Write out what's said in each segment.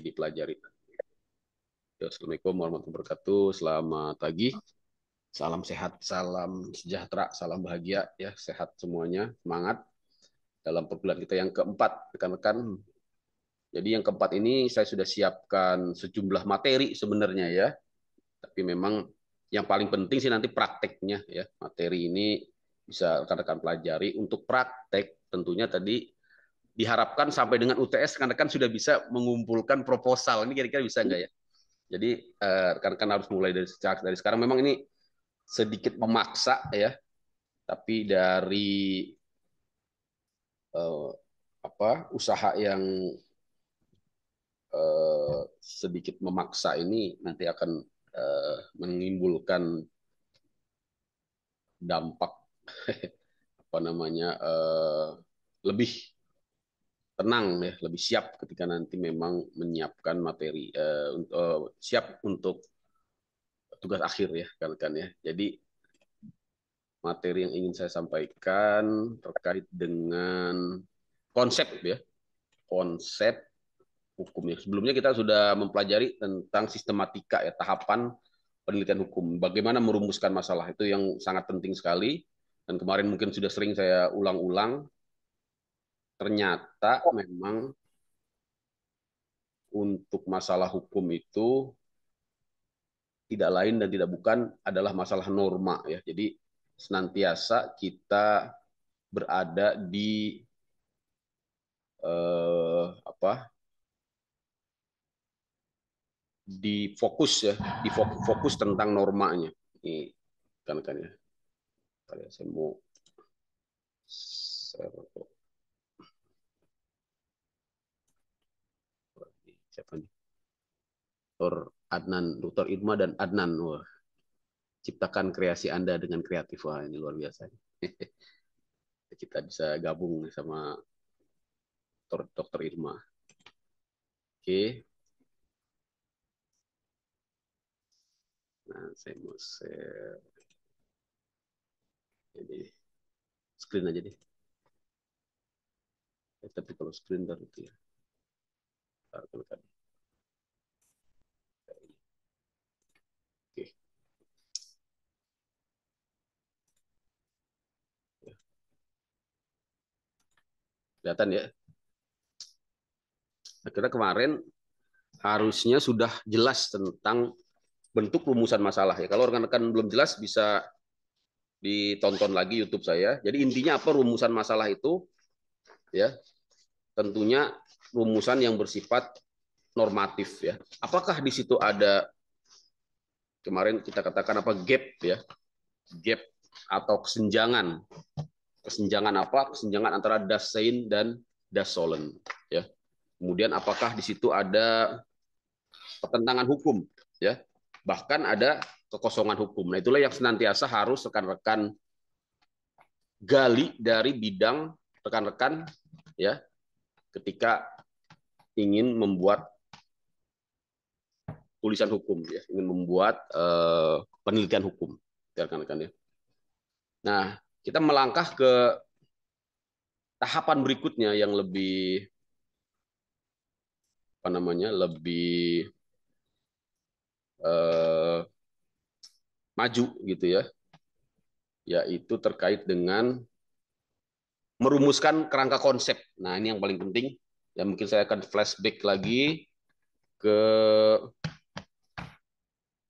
dipelajari. Assalamualaikum warahmatullahi wabarakatuh. Selamat pagi. Salam sehat, salam sejahtera, salam bahagia ya, sehat semuanya, semangat dalam perbulan kita yang keempat, rekan-rekan. Jadi yang keempat ini saya sudah siapkan sejumlah materi sebenarnya ya. Tapi memang yang paling penting sih nanti prakteknya ya. Materi ini bisa rekan-rekan pelajari untuk praktek tentunya tadi diharapkan sampai dengan UTS rekan-rekan sudah bisa mengumpulkan proposal ini kira-kira bisa nggak ya? Jadi eh, rekan-rekan harus mulai dari sejak dari sekarang. Memang ini sedikit memaksa ya, tapi dari eh, apa usaha yang eh, sedikit memaksa ini nanti akan eh, menimbulkan dampak apa namanya eh, lebih tenang ya lebih siap ketika nanti memang menyiapkan materi uh, uh, siap untuk tugas akhir ya kan kan ya jadi materi yang ingin saya sampaikan terkait dengan konsep ya konsep hukum ya sebelumnya kita sudah mempelajari tentang sistematika ya tahapan penelitian hukum bagaimana merumuskan masalah itu yang sangat penting sekali dan kemarin mungkin sudah sering saya ulang-ulang ternyata oh. memang untuk masalah hukum itu tidak lain dan tidak bukan adalah masalah norma ya. Jadi senantiasa kita berada di eh, apa? di fokus ya, di fokus tentang normanya. Ini kan kan ya. Saya mau share siapa nih? Dr. Adnan, Dr. Irma dan Adnan. Wah. Ciptakan kreasi Anda dengan kreatif. Wah, ini luar biasa. Kita bisa gabung sama Dr. Dr. Irma. Oke. Nah, saya mau share. Jadi, screen aja deh. Eh, tapi kalau screen terus ya. Kelihatan ya. Akhirnya kemarin harusnya sudah jelas tentang bentuk rumusan masalah ya. Kalau rekan-rekan belum jelas bisa ditonton lagi YouTube saya. Jadi intinya apa rumusan masalah itu ya tentunya rumusan yang bersifat normatif ya. Apakah di situ ada kemarin kita katakan apa gap ya? Gap atau kesenjangan. Kesenjangan apa? Kesenjangan antara dasain dan dasolen ya. Kemudian apakah di situ ada pertentangan hukum ya? Bahkan ada kekosongan hukum. Nah, itulah yang senantiasa harus rekan-rekan gali dari bidang rekan-rekan ya ketika ingin membuat tulisan hukum ya ingin membuat uh, penelitian hukum ya, rekan-rekan ya nah kita melangkah ke tahapan berikutnya yang lebih apa namanya lebih uh, maju gitu ya yaitu terkait dengan merumuskan kerangka konsep nah ini yang paling penting Ya mungkin saya akan flashback lagi ke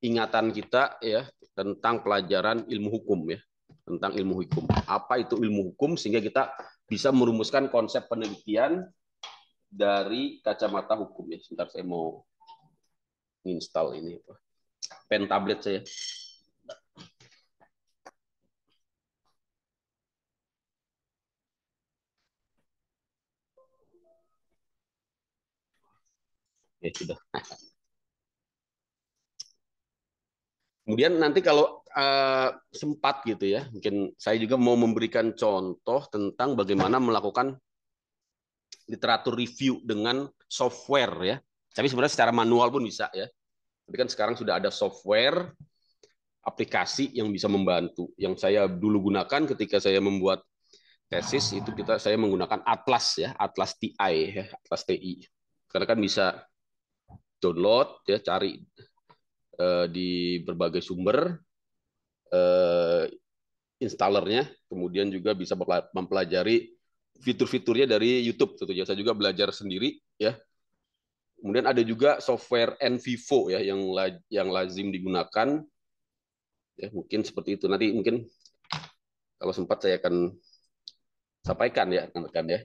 ingatan kita ya tentang pelajaran ilmu hukum ya tentang ilmu hukum apa itu ilmu hukum sehingga kita bisa merumuskan konsep penelitian dari kacamata hukum ya sebentar saya mau install ini apa? pen tablet saya ya sudah kemudian nanti kalau uh, sempat gitu ya mungkin saya juga mau memberikan contoh tentang bagaimana melakukan literatur review dengan software ya tapi sebenarnya secara manual pun bisa ya tapi kan sekarang sudah ada software aplikasi yang bisa membantu yang saya dulu gunakan ketika saya membuat tesis itu kita saya menggunakan atlas ya atlas ti ya atlas ti karena kan bisa download ya cari uh, di berbagai sumber uh, installernya, kemudian juga bisa mempelajari fitur-fiturnya dari YouTube. Tentu saya juga belajar sendiri ya. Kemudian ada juga software Envivo ya yang yang lazim digunakan. Ya, mungkin seperti itu. Nanti mungkin kalau sempat saya akan sampaikan ya rekan-rekan ya.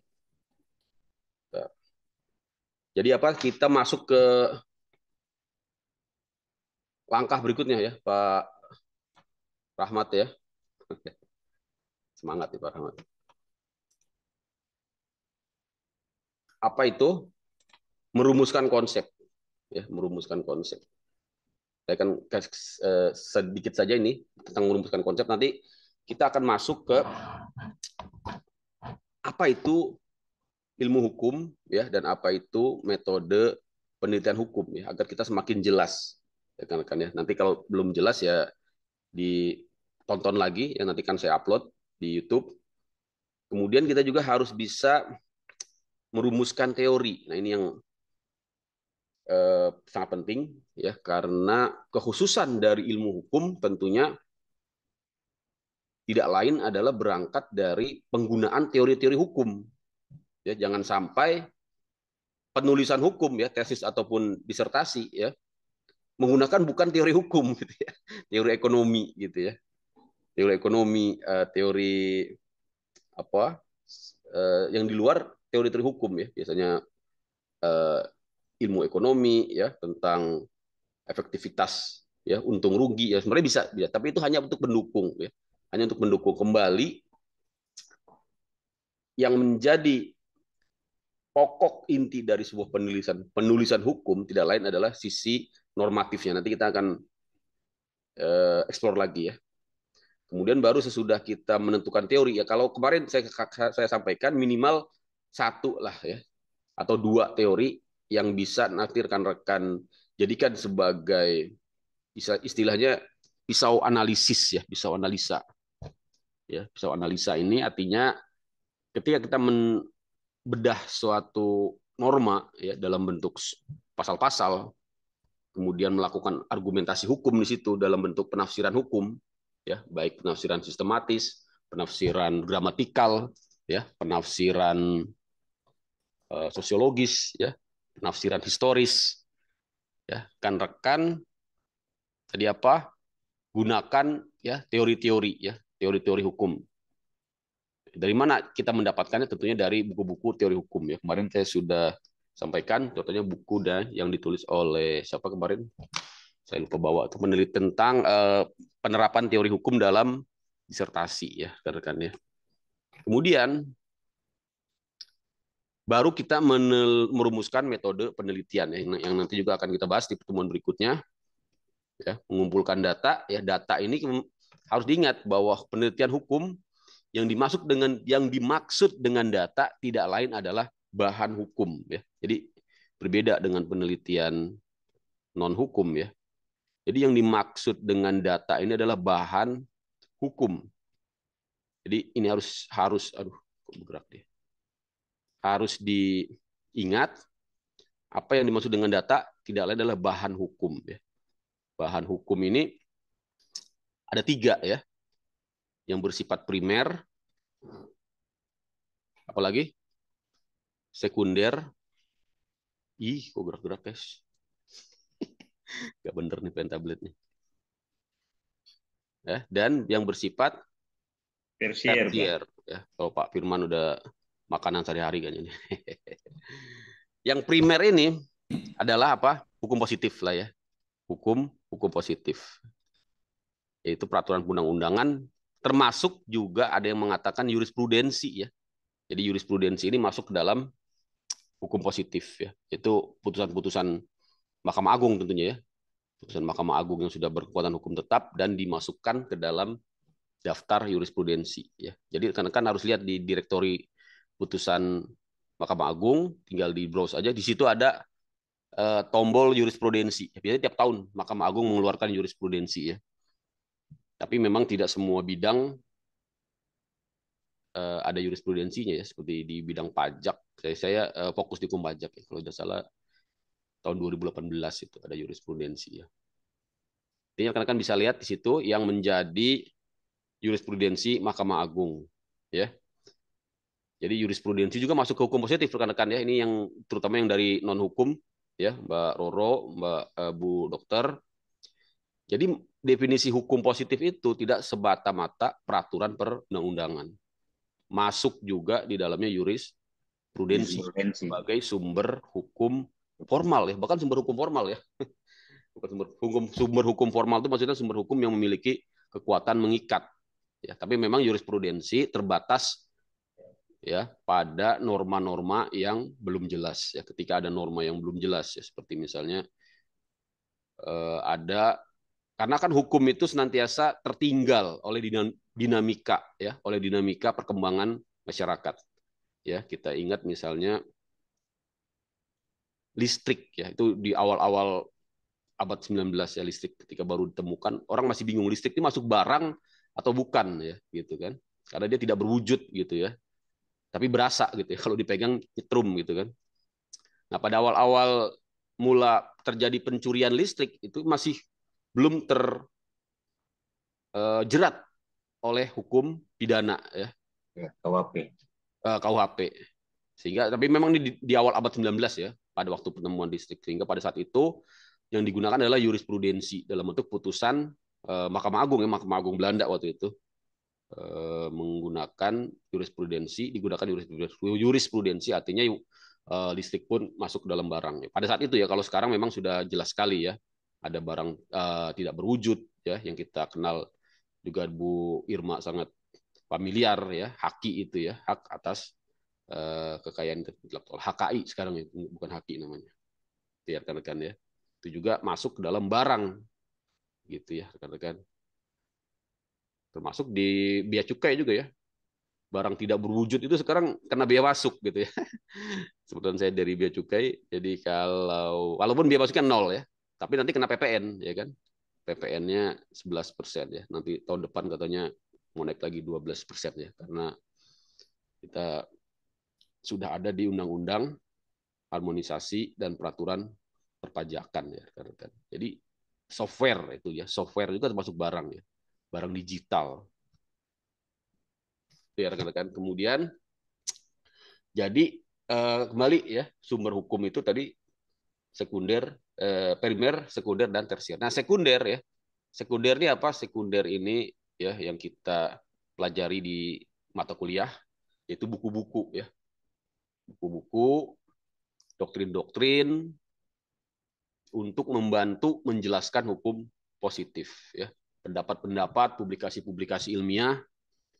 Jadi apa kita masuk ke langkah berikutnya ya Pak Rahmat ya. Semangat ya Pak Rahmat. Apa itu? Merumuskan konsep. Ya, merumuskan konsep. Saya kan sedikit saja ini tentang merumuskan konsep. Nanti kita akan masuk ke apa itu ilmu hukum ya dan apa itu metode penelitian hukum ya agar kita semakin jelas rekan-rekan ya. Nanti kalau belum jelas ya ditonton lagi ya nanti kan saya upload di YouTube. Kemudian kita juga harus bisa merumuskan teori. Nah, ini yang eh, sangat penting ya karena kekhususan dari ilmu hukum tentunya tidak lain adalah berangkat dari penggunaan teori-teori hukum. Ya, jangan sampai penulisan hukum ya, tesis ataupun disertasi ya menggunakan bukan teori hukum gitu ya teori ekonomi gitu ya teori ekonomi eh, teori apa eh, yang di luar teori-teori hukum ya biasanya eh, ilmu ekonomi ya tentang efektivitas ya untung rugi ya sebenarnya bisa ya tapi itu hanya untuk pendukung ya hanya untuk mendukung kembali yang menjadi pokok inti dari sebuah penulisan penulisan hukum tidak lain adalah sisi normatifnya. Nanti kita akan uh, explore lagi ya. Kemudian baru sesudah kita menentukan teori ya. Kalau kemarin saya saya sampaikan minimal satu lah ya atau dua teori yang bisa nanti rekan-rekan jadikan sebagai istilahnya pisau analisis ya, pisau analisa. Ya, pisau analisa ini artinya ketika kita bedah suatu norma ya dalam bentuk pasal-pasal kemudian melakukan argumentasi hukum di situ dalam bentuk penafsiran hukum, ya, baik penafsiran sistematis, penafsiran gramatikal, ya, penafsiran uh, sosiologis, ya, penafsiran historis, ya, kan rekan tadi apa? Gunakan ya teori-teori ya, teori-teori hukum. Dari mana kita mendapatkannya? Tentunya dari buku-buku teori hukum ya. Kemarin saya sudah sampaikan, contohnya buku dan yang ditulis oleh siapa kemarin? Saya lupa bawa itu meneliti tentang uh, penerapan teori hukum dalam disertasi ya, rekan ya. Kemudian baru kita merumuskan metode penelitian ya, yang, yang nanti juga akan kita bahas di pertemuan berikutnya ya mengumpulkan data ya data ini harus diingat bahwa penelitian hukum yang dimaksud dengan yang dimaksud dengan data tidak lain adalah bahan hukum ya. Jadi berbeda dengan penelitian non hukum ya. Jadi yang dimaksud dengan data ini adalah bahan hukum. Jadi ini harus harus aduh bergerak dia. Harus diingat apa yang dimaksud dengan data tidak lain adalah bahan hukum ya. Bahan hukum ini ada tiga ya. Yang bersifat primer apalagi sekunder. Ih, kok gerak-gerak guys. Gak bener nih pentablet nih. Ya, dan yang bersifat tersier. tersier ya. Kalau Pak Firman udah makanan sehari-hari kan ini. yang primer ini adalah apa? Hukum positif lah ya. Hukum hukum positif. Yaitu peraturan undang-undangan termasuk juga ada yang mengatakan jurisprudensi ya. Jadi jurisprudensi ini masuk ke dalam hukum positif ya. Itu putusan-putusan Mahkamah Agung tentunya ya. Putusan Mahkamah Agung yang sudah berkekuatan hukum tetap dan dimasukkan ke dalam daftar jurisprudensi ya. Jadi karena kan harus lihat di direktori putusan Mahkamah Agung, tinggal di browse aja di situ ada eh, tombol jurisprudensi. Biasanya tiap tahun Mahkamah Agung mengeluarkan jurisprudensi ya. Tapi memang tidak semua bidang uh, ada jurisprudensinya ya seperti di bidang pajak. Saya saya uh, fokus di hukum pajak ya kalau tidak salah tahun 2018 itu ada jurisprudensi ya. ini akan akan bisa lihat di situ yang menjadi jurisprudensi Mahkamah Agung ya. Jadi jurisprudensi juga masuk ke hukum positif rekan-rekan ya. Ini yang terutama yang dari non hukum ya, Mbak Roro, Mbak uh, Bu Dokter. Jadi definisi hukum positif itu tidak sebata mata peraturan perundang-undangan masuk juga di dalamnya prudensi sebagai sumber hukum formal ya, bahkan sumber hukum formal ya. Bukan sumber hukum sumber hukum formal itu maksudnya sumber hukum yang memiliki kekuatan mengikat. Ya, tapi memang jurisprudensi terbatas ya pada norma-norma yang belum jelas ya ketika ada norma yang belum jelas ya seperti misalnya eh, ada karena kan hukum itu senantiasa tertinggal oleh dinamika ya, oleh dinamika perkembangan masyarakat. Ya, kita ingat misalnya listrik ya, itu di awal-awal abad 19 ya listrik ketika baru ditemukan, orang masih bingung listrik ini masuk barang atau bukan ya, gitu kan. Karena dia tidak berwujud gitu ya. Tapi berasa gitu ya kalau dipegang nyetrum gitu kan. Nah, pada awal-awal mula terjadi pencurian listrik itu masih belum terjerat eh, oleh hukum pidana ya. ya KUHP. Eh, KUHP. Sehingga tapi memang di, di awal abad 19 ya pada waktu penemuan listrik sehingga pada saat itu yang digunakan adalah jurisprudensi dalam bentuk putusan uh, Mahkamah Agung ya Mahkamah Agung Belanda waktu itu uh, menggunakan jurisprudensi digunakan jurisprudensi, jurisprudensi artinya uh, listrik pun masuk dalam barangnya Pada saat itu ya kalau sekarang memang sudah jelas sekali ya ada barang uh, tidak berwujud ya yang kita kenal juga Bu Irma sangat familiar ya haki itu ya hak atas uh, kekayaan intelektual HKI sekarang ya bukan haki namanya ya rekan-rekan ya itu juga masuk ke dalam barang gitu ya rekan-rekan termasuk di bea cukai juga ya barang tidak berwujud itu sekarang kena biaya masuk gitu ya. sebetulnya saya dari biaya cukai, jadi kalau walaupun biaya masuknya nol ya, tapi nanti kena PPN, ya kan? PPN-nya 11 persen ya. Nanti tahun depan katanya mau naik lagi 12 persen ya, karena kita sudah ada di undang-undang harmonisasi dan peraturan perpajakan ya kan. Jadi software itu ya, software juga termasuk barang ya, barang digital. Ya rekan-rekan. Kemudian jadi eh, kembali ya sumber hukum itu tadi sekunder Eh, primer, sekunder dan tersier. Nah, sekunder ya. Sekunder ini apa? Sekunder ini ya yang kita pelajari di mata kuliah yaitu buku-buku ya. Buku-buku, doktrin-doktrin untuk membantu menjelaskan hukum positif ya. Pendapat-pendapat, publikasi-publikasi ilmiah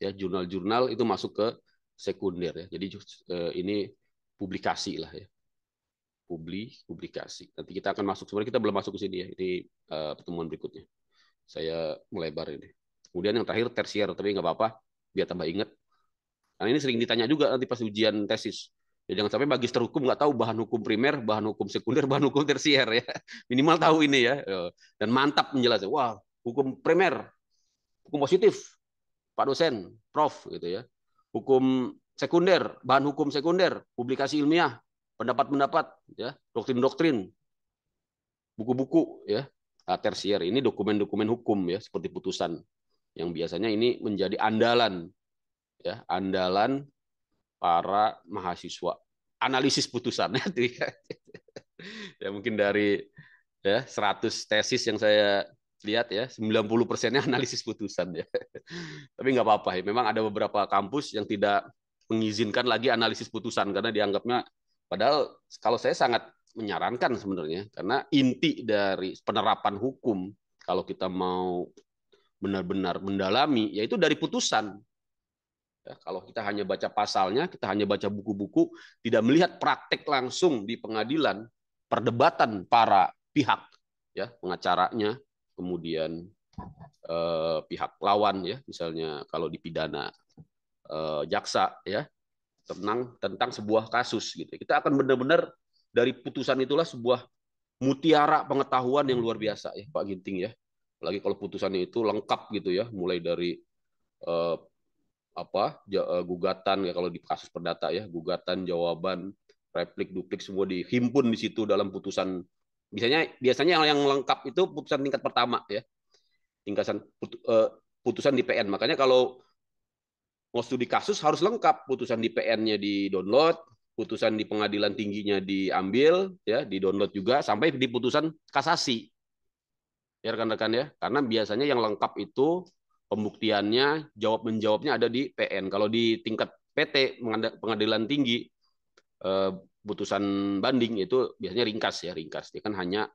ya, jurnal-jurnal itu masuk ke sekunder ya. Jadi eh, ini publikasi lah ya publikasi. Nanti kita akan masuk sebenarnya kita belum masuk ke sini ya ini uh, pertemuan berikutnya. Saya melebar ini. Kemudian yang terakhir tersier tapi nggak apa-apa biar tambah ingat. Karena ini sering ditanya juga nanti pas ujian tesis. Ya jangan sampai magister hukum nggak tahu bahan hukum primer, bahan hukum sekunder, bahan hukum tersier ya. Minimal tahu ini ya. Eh, dan mantap menjelaskan. Wah, hukum primer, hukum positif, Pak dosen, Prof gitu ya. Hukum sekunder, bahan hukum sekunder, publikasi ilmiah, pendapat-pendapat, ya, doktrin-doktrin, buku-buku, ya, tersier. Ini dokumen-dokumen hukum ya, seperti putusan yang biasanya ini menjadi andalan, ya, andalan para mahasiswa. Analisis putusan ya. ya mungkin dari ya 100 tesis yang saya lihat ya 90 persennya analisis putusan ya. Tapi nggak apa-apa ya. Memang ada beberapa kampus yang tidak mengizinkan lagi analisis putusan karena dianggapnya Padahal kalau saya sangat menyarankan sebenarnya karena inti dari penerapan hukum kalau kita mau benar-benar mendalami yaitu dari putusan. Ya, kalau kita hanya baca pasalnya, kita hanya baca buku-buku, tidak melihat praktek langsung di pengadilan, perdebatan para pihak, ya pengacaranya, kemudian eh, pihak lawan, ya misalnya kalau di pidana eh, jaksa, ya tenang tentang sebuah kasus gitu. Kita akan benar-benar dari putusan itulah sebuah mutiara pengetahuan yang luar biasa ya Pak Ginting ya. Apalagi kalau putusannya itu lengkap gitu ya, mulai dari eh, apa eh, gugatan ya kalau di kasus perdata ya, gugatan, jawaban, replik, duplik semua dihimpun di situ dalam putusan. Biasanya biasanya yang, yang lengkap itu putusan tingkat pertama ya. Tingkatan eh, putusan di PN. Makanya kalau mau studi kasus harus lengkap putusan di PN-nya di download putusan di pengadilan tingginya diambil ya di download juga sampai di putusan kasasi ya rekan-rekan ya karena biasanya yang lengkap itu pembuktiannya jawab menjawabnya ada di PN kalau di tingkat PT pengadilan tinggi eh, putusan banding itu biasanya ringkas ya ringkas dia kan hanya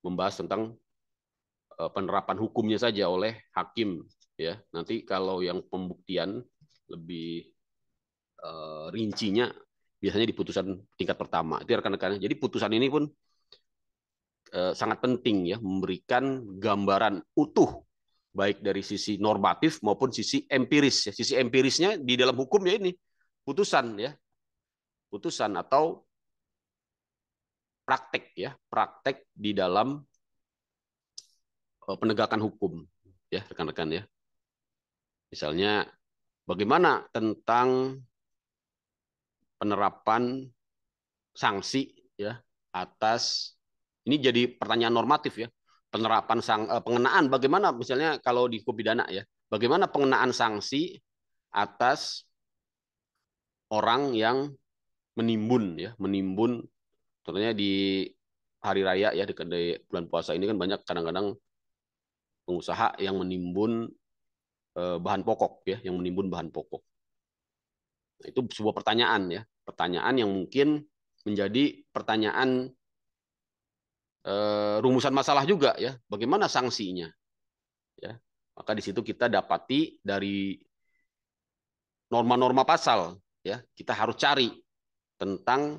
membahas tentang eh, penerapan hukumnya saja oleh hakim ya nanti kalau yang pembuktian lebih uh, rincinya biasanya di putusan tingkat pertama. Itu rekan-rekan. Jadi putusan ini pun uh, sangat penting ya memberikan gambaran utuh baik dari sisi normatif maupun sisi empiris ya. Sisi empirisnya di dalam hukum ya ini putusan ya. Putusan atau praktek ya, praktek di dalam eh, penegakan hukum ya rekan-rekan ya. Misalnya Bagaimana tentang penerapan sanksi ya atas ini jadi pertanyaan normatif ya penerapan sang eh, pengenaan bagaimana misalnya kalau di hukum pidana ya bagaimana pengenaan sanksi atas orang yang menimbun ya menimbun contohnya di hari raya ya di, di bulan puasa ini kan banyak kadang-kadang pengusaha yang menimbun Eh, bahan pokok ya, yang menimbun bahan pokok. Nah, itu sebuah pertanyaan ya, pertanyaan yang mungkin menjadi pertanyaan eh, rumusan masalah juga ya, bagaimana sanksinya? Ya, maka di situ kita dapati dari norma-norma pasal ya, kita harus cari tentang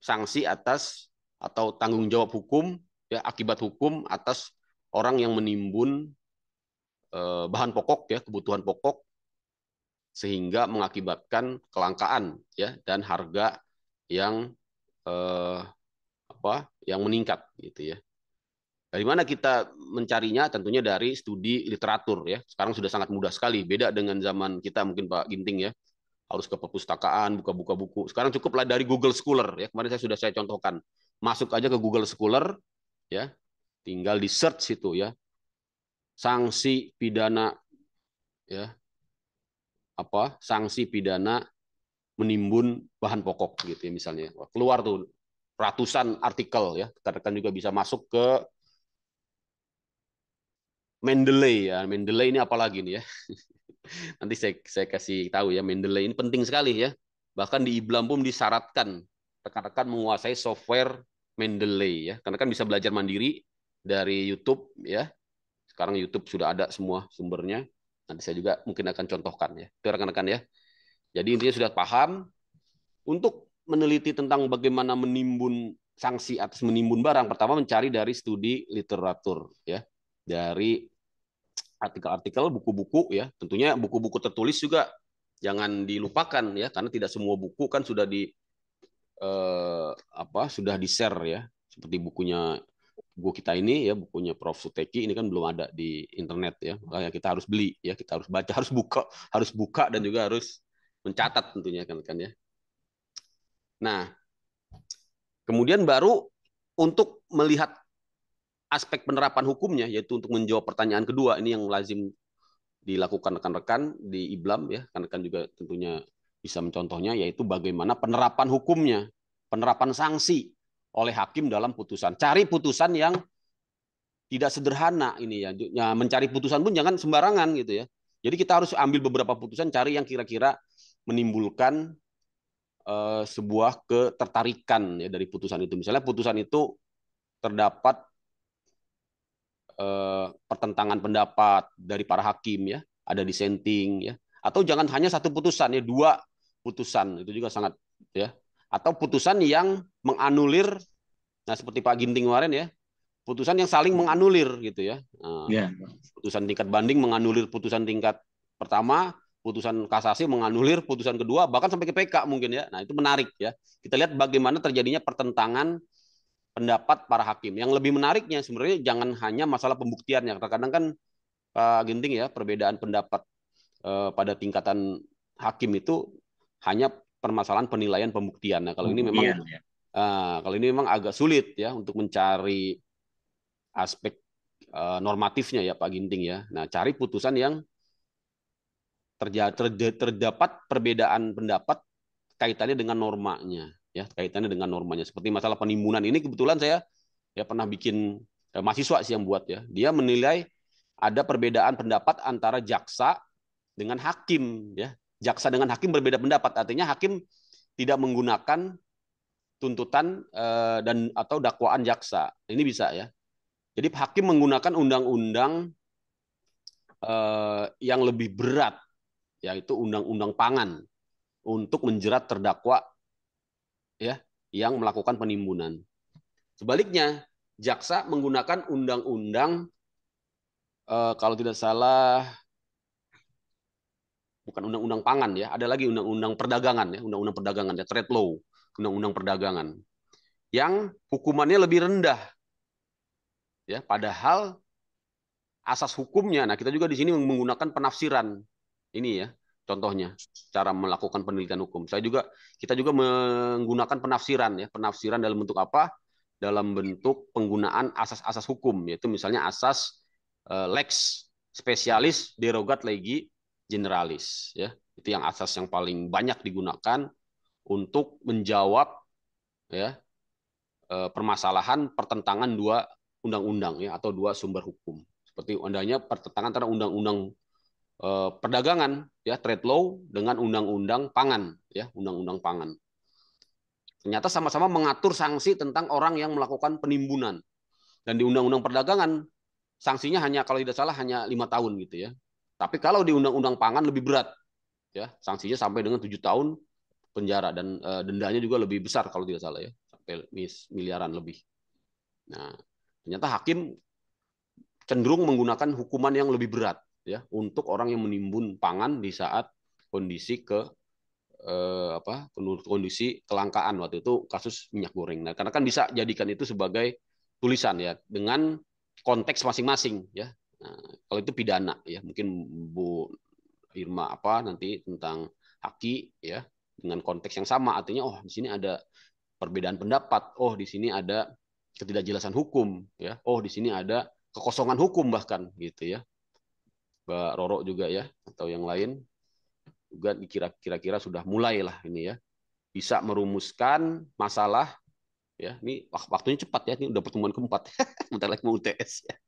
sanksi atas atau tanggung jawab hukum ya akibat hukum atas orang yang menimbun Eh, bahan pokok ya kebutuhan pokok sehingga mengakibatkan kelangkaan ya dan harga yang eh, apa yang meningkat gitu ya dari mana kita mencarinya tentunya dari studi literatur ya sekarang sudah sangat mudah sekali beda dengan zaman kita mungkin Pak Ginting ya harus ke perpustakaan buka-buka buku sekarang cukuplah dari Google Scholar ya kemarin saya sudah saya contohkan masuk aja ke Google Scholar ya tinggal di search itu ya sanksi pidana ya apa sanksi pidana menimbun bahan pokok gitu ya misalnya keluar tuh ratusan artikel ya rekan juga bisa masuk ke Mendeley ya Mendeley ini apalagi nih ya nanti saya saya kasih tahu ya Mendeley ini penting sekali ya bahkan di Iblam pun disyaratkan rekan-rekan menguasai software Mendeley ya karena kan bisa belajar mandiri dari YouTube ya sekarang YouTube sudah ada semua sumbernya. Nanti saya juga mungkin akan contohkan ya. Itu rekan-rekan ya. Jadi intinya sudah paham untuk meneliti tentang bagaimana menimbun sanksi atas menimbun barang. Pertama mencari dari studi literatur ya. Dari artikel-artikel, buku-buku ya. Tentunya buku-buku tertulis juga jangan dilupakan ya karena tidak semua buku kan sudah di eh, apa sudah di share ya seperti bukunya buku kita ini ya bukunya Prof Suteki ini kan belum ada di internet ya makanya kita harus beli ya kita harus baca harus buka harus buka dan juga harus mencatat tentunya kan kan ya nah kemudian baru untuk melihat aspek penerapan hukumnya yaitu untuk menjawab pertanyaan kedua ini yang lazim dilakukan rekan-rekan di Iblam ya rekan-rekan juga tentunya bisa mencontohnya yaitu bagaimana penerapan hukumnya penerapan sanksi oleh hakim dalam putusan. Cari putusan yang tidak sederhana ini ya. ya. Mencari putusan pun jangan sembarangan gitu ya. Jadi kita harus ambil beberapa putusan, cari yang kira-kira menimbulkan uh, sebuah ketertarikan ya dari putusan itu. Misalnya putusan itu terdapat uh, pertentangan pendapat dari para hakim ya, ada dissenting ya. Atau jangan hanya satu putusan ya, dua putusan itu juga sangat ya atau putusan yang menganulir nah seperti Pak Ginting kemarin ya putusan yang saling menganulir gitu ya yeah. Ya. putusan tingkat banding menganulir putusan tingkat pertama putusan kasasi menganulir putusan kedua bahkan sampai ke PK mungkin ya nah itu menarik ya kita lihat bagaimana terjadinya pertentangan pendapat para hakim yang lebih menariknya sebenarnya jangan hanya masalah pembuktiannya terkadang kan Pak Ginting ya perbedaan pendapat eh, pada tingkatan hakim itu hanya permasalahan penilaian pembuktian. Nah, kalau ini hmm, memang yeah. Iya, iya. Uh, kalau ini memang agak sulit ya untuk mencari aspek uh, normatifnya ya Pak Ginting ya. Nah, cari putusan yang terja terdapat perbedaan pendapat kaitannya dengan normanya ya, kaitannya dengan normanya. Seperti masalah penimbunan ini kebetulan saya ya pernah bikin eh, mahasiswa sih yang buat ya. Dia menilai ada perbedaan pendapat antara jaksa dengan hakim ya jaksa dengan hakim berbeda pendapat. Artinya hakim tidak menggunakan tuntutan eh, dan atau dakwaan jaksa. Ini bisa ya. Jadi hakim menggunakan undang-undang eh, yang lebih berat yaitu undang-undang pangan untuk menjerat terdakwa ya yang melakukan penimbunan. Sebaliknya, jaksa menggunakan undang-undang eh, kalau tidak salah bukan undang-undang pangan ya, ada lagi undang-undang perdagangan ya, undang-undang perdagangan ya, trade law, undang-undang perdagangan. Yang hukumannya lebih rendah. Ya, padahal asas hukumnya. Nah, kita juga di sini menggunakan penafsiran. Ini ya, contohnya cara melakukan penelitian hukum. Saya juga kita juga menggunakan penafsiran ya, penafsiran dalam bentuk apa? Dalam bentuk penggunaan asas-asas hukum, yaitu misalnya asas uh, lex spesialis derogat legi generalis ya itu yang asas yang paling banyak digunakan untuk menjawab ya eh, permasalahan pertentangan dua undang-undang ya atau dua sumber hukum seperti undangnya pertentangan antara undang-undang eh, perdagangan ya trade law dengan undang-undang pangan ya undang-undang pangan ternyata sama-sama mengatur sanksi tentang orang yang melakukan penimbunan dan di undang-undang perdagangan sanksinya hanya kalau tidak salah hanya lima tahun gitu ya tapi kalau di undang-undang pangan lebih berat. Ya, sanksinya sampai dengan tujuh tahun penjara dan e, dendanya juga lebih besar kalau tidak salah ya, sampai miliaran lebih. Nah, ternyata hakim cenderung menggunakan hukuman yang lebih berat ya untuk orang yang menimbun pangan di saat kondisi ke eh, apa kondisi kelangkaan waktu itu kasus minyak goreng. Nah, karena kan bisa jadikan itu sebagai tulisan ya dengan konteks masing-masing ya. Nah, kalau itu pidana ya mungkin Bu Irma apa nanti tentang haki ya dengan konteks yang sama artinya oh di sini ada perbedaan pendapat oh di sini ada ketidakjelasan hukum ya oh di sini ada kekosongan hukum bahkan gitu ya Mbak Roro juga ya atau yang lain juga kira-kira sudah mulailah ini ya bisa merumuskan masalah ya ini waktunya cepat ya ini udah pertemuan keempat bentar lagi mau UTS ya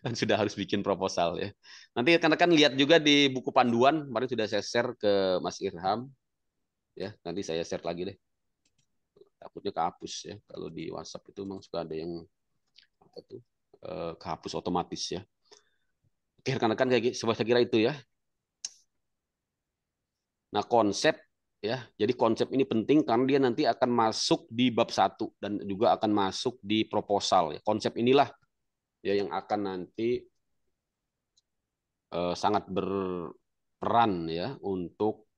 dan sudah harus bikin proposal ya. Nanti rekan-rekan lihat juga di buku panduan kemarin sudah saya share ke Mas Irham ya. Nanti saya share lagi deh. Takutnya kehapus ya. Kalau di WhatsApp itu memang suka ada yang apa tuh eh, kehapus otomatis ya. Oke rekan-rekan kayak gitu, saya kira itu ya. Nah konsep ya. Jadi konsep ini penting karena dia nanti akan masuk di bab satu dan juga akan masuk di proposal. Ya. Konsep inilah ya yang akan nanti eh, sangat berperan ya untuk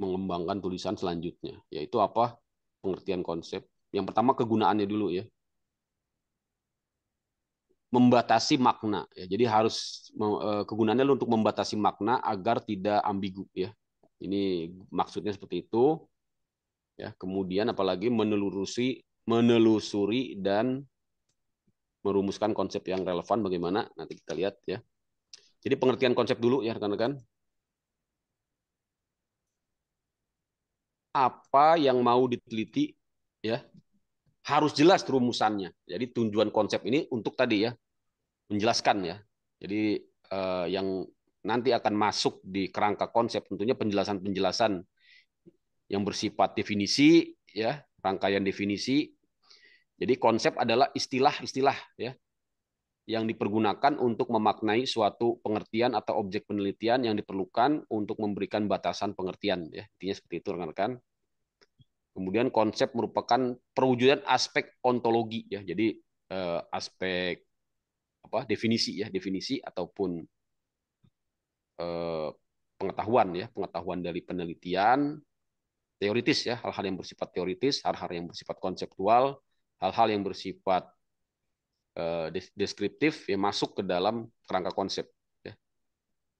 mengembangkan tulisan selanjutnya yaitu apa pengertian konsep yang pertama kegunaannya dulu ya membatasi makna ya jadi harus eh, kegunaannya untuk membatasi makna agar tidak ambigu ya ini maksudnya seperti itu ya kemudian apalagi menelusuri menelusuri dan merumuskan konsep yang relevan bagaimana nanti kita lihat ya. Jadi pengertian konsep dulu ya rekan-rekan. Apa yang mau diteliti ya harus jelas rumusannya. Jadi tujuan konsep ini untuk tadi ya menjelaskan ya. Jadi eh, yang nanti akan masuk di kerangka konsep tentunya penjelasan-penjelasan yang bersifat definisi ya, rangkaian definisi jadi konsep adalah istilah-istilah ya yang dipergunakan untuk memaknai suatu pengertian atau objek penelitian yang diperlukan untuk memberikan batasan pengertian ya. Intinya seperti itu rekan-rekan. Kemudian konsep merupakan perwujudan aspek ontologi ya. Jadi eh, aspek apa definisi ya, definisi ataupun eh, pengetahuan ya, pengetahuan dari penelitian teoritis ya, hal-hal yang bersifat teoritis, hal-hal yang bersifat konseptual, hal-hal yang bersifat eh, deskriptif yang masuk ke dalam kerangka konsep. Ya.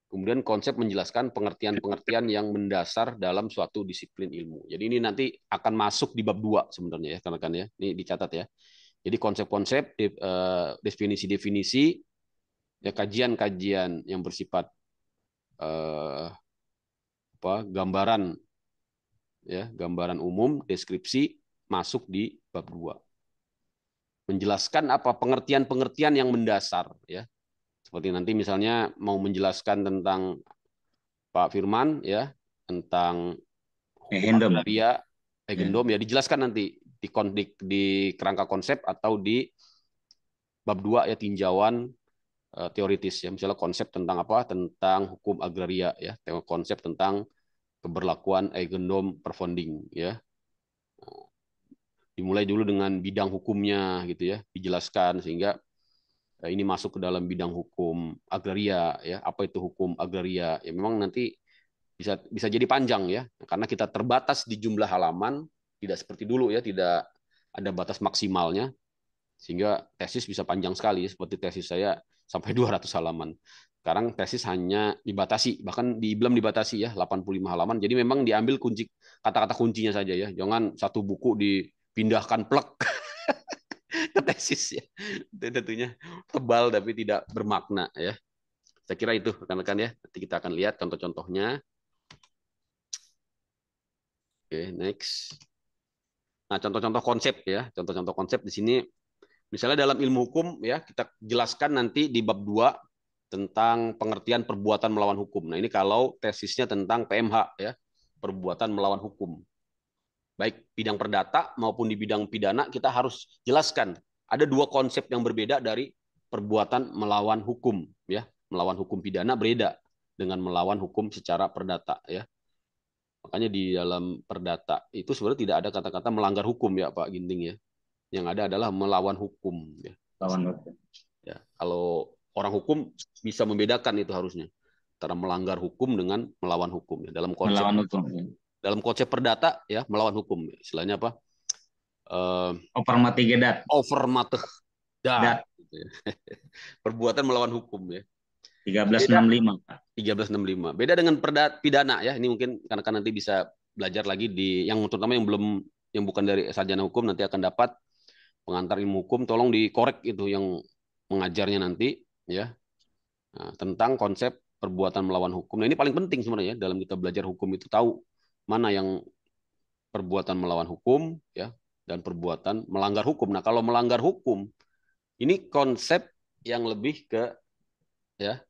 Kemudian konsep menjelaskan pengertian-pengertian yang mendasar dalam suatu disiplin ilmu. Jadi ini nanti akan masuk di bab dua sebenarnya ya, karena kan ya, ini dicatat ya. Jadi konsep-konsep, eh, definisi-definisi, ya kajian-kajian yang bersifat eh, apa gambaran ya gambaran umum deskripsi masuk di bab dua menjelaskan apa pengertian-pengertian yang mendasar ya. Seperti nanti misalnya mau menjelaskan tentang Pak Firman ya, tentang Egendom. ya Egendom ya dijelaskan nanti di di kerangka konsep atau di bab dua ya tinjauan eh, teoritis ya misalnya konsep tentang apa tentang hukum agraria ya konsep tentang keberlakuan per perfunding ya dimulai dulu dengan bidang hukumnya gitu ya dijelaskan sehingga eh, ini masuk ke dalam bidang hukum agraria ya apa itu hukum agraria ya memang nanti bisa bisa jadi panjang ya karena kita terbatas di jumlah halaman tidak seperti dulu ya tidak ada batas maksimalnya sehingga tesis bisa panjang sekali ya, seperti tesis saya sampai 200 halaman sekarang tesis hanya dibatasi bahkan di belum dibatasi ya 85 halaman jadi memang diambil kunci kata-kata kuncinya saja ya jangan satu buku di pindahkan plek ke tesis ya. tentunya tebal tapi tidak bermakna ya. Saya kira itu rekan-rekan ya. Nanti kita akan lihat contoh-contohnya. Oke, next. Nah, contoh-contoh konsep ya. Contoh-contoh konsep di sini misalnya dalam ilmu hukum ya, kita jelaskan nanti di bab 2 tentang pengertian perbuatan melawan hukum. Nah, ini kalau tesisnya tentang PMH ya, perbuatan melawan hukum baik bidang perdata maupun di bidang pidana kita harus jelaskan ada dua konsep yang berbeda dari perbuatan melawan hukum ya melawan hukum pidana berbeda dengan melawan hukum secara perdata ya makanya di dalam perdata itu sebenarnya tidak ada kata-kata melanggar hukum ya Pak Ginting ya yang ada adalah melawan hukum ya melawan hukum ya kalau orang hukum bisa membedakan itu harusnya antara melanggar hukum dengan melawan hukum ya dalam konsep melawan hukum ya dalam konsep perdata ya melawan hukum istilahnya apa uh, over mate gedat over mate dat, gitu ya. perbuatan melawan hukum ya 1365 1365 beda dengan perda pidana ya ini mungkin karena kan nanti bisa belajar lagi di yang terutama yang belum yang bukan dari sarjana hukum nanti akan dapat pengantar ilmu hukum tolong dikorek itu yang mengajarnya nanti ya nah, tentang konsep perbuatan melawan hukum. Nah ini paling penting sebenarnya ya, dalam kita belajar hukum itu tahu mana yang perbuatan melawan hukum ya dan perbuatan melanggar hukum. Nah, kalau melanggar hukum ini konsep yang lebih ke ya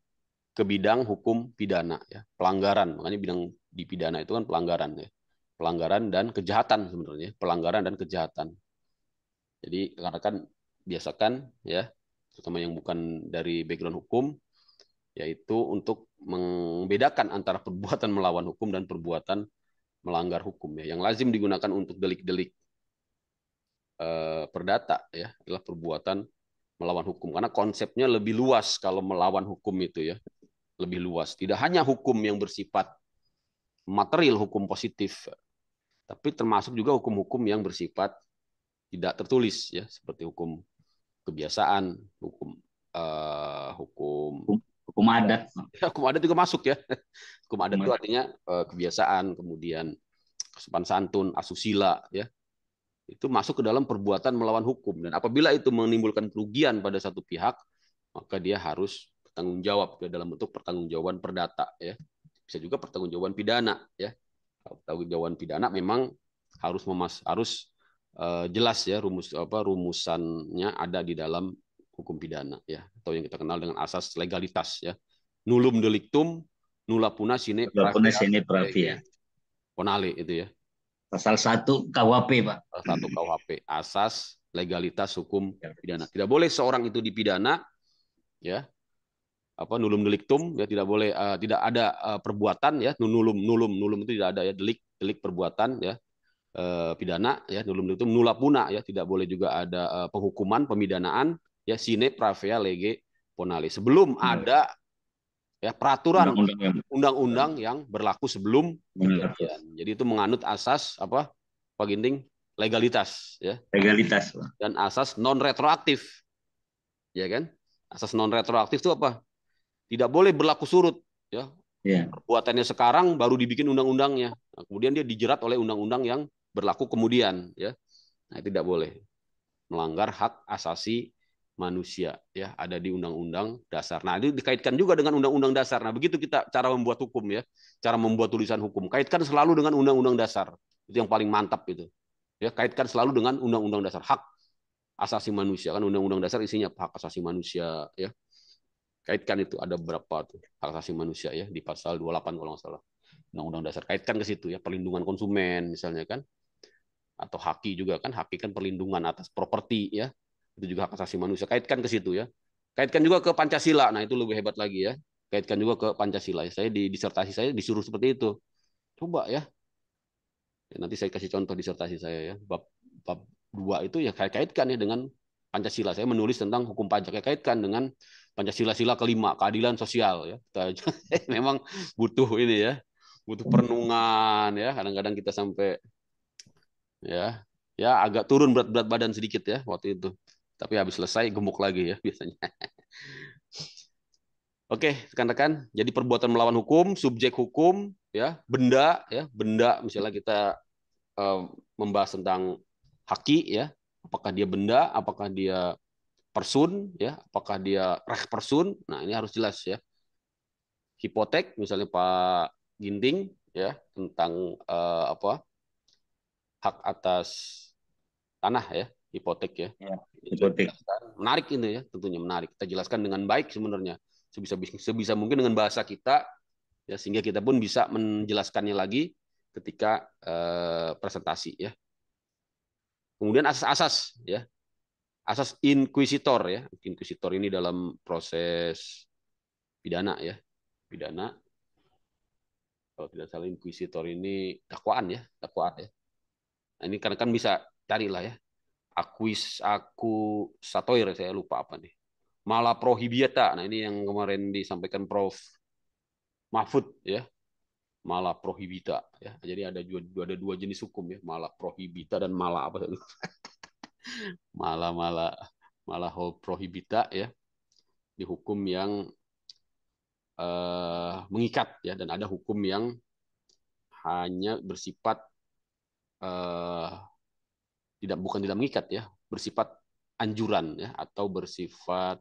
ke bidang hukum pidana ya, pelanggaran. Makanya bidang di pidana itu kan pelanggaran ya. Pelanggaran dan kejahatan sebenarnya, pelanggaran dan kejahatan. Jadi karena kan biasakan ya, terutama yang bukan dari background hukum yaitu untuk membedakan antara perbuatan melawan hukum dan perbuatan melanggar hukum ya. Yang lazim digunakan untuk delik-delik eh, perdata ya adalah perbuatan melawan hukum karena konsepnya lebih luas kalau melawan hukum itu ya. Lebih luas. Tidak hanya hukum yang bersifat material hukum positif tapi termasuk juga hukum-hukum yang bersifat tidak tertulis ya seperti hukum kebiasaan, hukum uh, hukum Hukum adat. Hukum adat juga masuk ya. Hukum adat hukum itu artinya eh, kebiasaan, kemudian sopan santun, asusila ya. Itu masuk ke dalam perbuatan melawan hukum dan apabila itu menimbulkan kerugian pada satu pihak, maka dia harus bertanggung jawab ke ya, dalam bentuk pertanggungjawaban perdata ya. Bisa juga pertanggungjawaban pidana ya. Pertanggungjawaban pidana memang harus memas harus eh, jelas ya rumus apa rumusannya ada di dalam hukum pidana ya atau yang kita kenal dengan asas legalitas ya. Nulum delictum nulla puna sine pravia. Ya. Gitu. Ponale itu ya. Pasal satu KUHP, Pak. Pasal 1 KUHP, asas legalitas hukum ya. pidana. Tidak boleh seorang itu dipidana ya. Apa nulum delictum ya tidak boleh uh, tidak ada uh, perbuatan ya nulum nulum nulum itu tidak ada ya delik delik perbuatan ya eh, pidana ya nulum itu nula puna ya tidak boleh juga ada penghukuman pemidanaan ya sine pravea lege ponale sebelum hmm. ada ya peraturan undang-undang yang berlaku sebelum kejadian. Jadi itu menganut asas apa Pak Ginting legalitas ya. Legalitas dan asas non retroaktif. Ya kan? Asas non retroaktif itu apa? Tidak boleh berlaku surut ya. ya. Perbuatannya sekarang baru dibikin undang-undangnya. Nah, kemudian dia dijerat oleh undang-undang yang berlaku kemudian ya. Nah, tidak boleh melanggar hak asasi manusia ya ada di undang-undang dasar. Nah, itu dikaitkan juga dengan undang-undang dasar. Nah, begitu kita cara membuat hukum ya, cara membuat tulisan hukum. Kaitkan selalu dengan undang-undang dasar. Itu yang paling mantap itu. Ya, kaitkan selalu dengan undang-undang dasar hak asasi manusia kan undang-undang dasar isinya hak asasi manusia ya. Kaitkan itu ada berapa tuh hak asasi manusia ya di pasal 28 kalau nggak salah. Undang-undang dasar kaitkan ke situ ya perlindungan konsumen misalnya kan atau haki juga kan haki kan perlindungan atas properti ya itu juga hak asasi manusia. Kaitkan ke situ ya. Kaitkan juga ke Pancasila. Nah, itu lebih hebat lagi ya. Kaitkan juga ke Pancasila. Saya di disertasi saya disuruh seperti itu. Coba ya. ya nanti saya kasih contoh disertasi saya ya. Bab bab dua itu ya kait-kaitkan ya dengan Pancasila. Saya menulis tentang hukum pajak ya kaitkan dengan Pancasila sila kelima keadilan sosial ya. Kita memang butuh ini ya. Butuh perenungan ya. Kadang-kadang kita sampai ya ya agak turun berat-berat badan sedikit ya waktu itu. Tapi habis selesai gemuk lagi ya biasanya. Oke, rekan-rekan, jadi perbuatan melawan hukum, subjek hukum, ya, benda, ya, benda misalnya kita eh, membahas tentang haki, ya, apakah dia benda, apakah dia person, ya, apakah dia reh person, nah ini harus jelas ya. Hipotek, misalnya Pak Ginting, ya, tentang eh, apa hak atas tanah, ya, hipotek ya. Iya, hipotek. Menarik ini ya, tentunya menarik. Kita jelaskan dengan baik sebenarnya sebisa sebisa mungkin dengan bahasa kita ya sehingga kita pun bisa menjelaskannya lagi ketika eh, presentasi ya. Kemudian asas-asas ya. Asas inquisitor ya. Inquisitor ini dalam proses pidana ya. Pidana kalau tidak salah inquisitor ini dakwaan ya, dakwaan ya. Nah, ini kan kan bisa carilah ya akuis aku satoir saya lupa apa nih malah prohibiata nah ini yang kemarin disampaikan Prof Mahfud ya malah prohibita ya jadi ada dua ada dua jenis hukum ya malah prohibita dan malah apa malah malah malah prohibita ya di hukum yang eh, mengikat ya dan ada hukum yang hanya bersifat eh, tidak bukan tidak mengikat ya, bersifat anjuran ya atau bersifat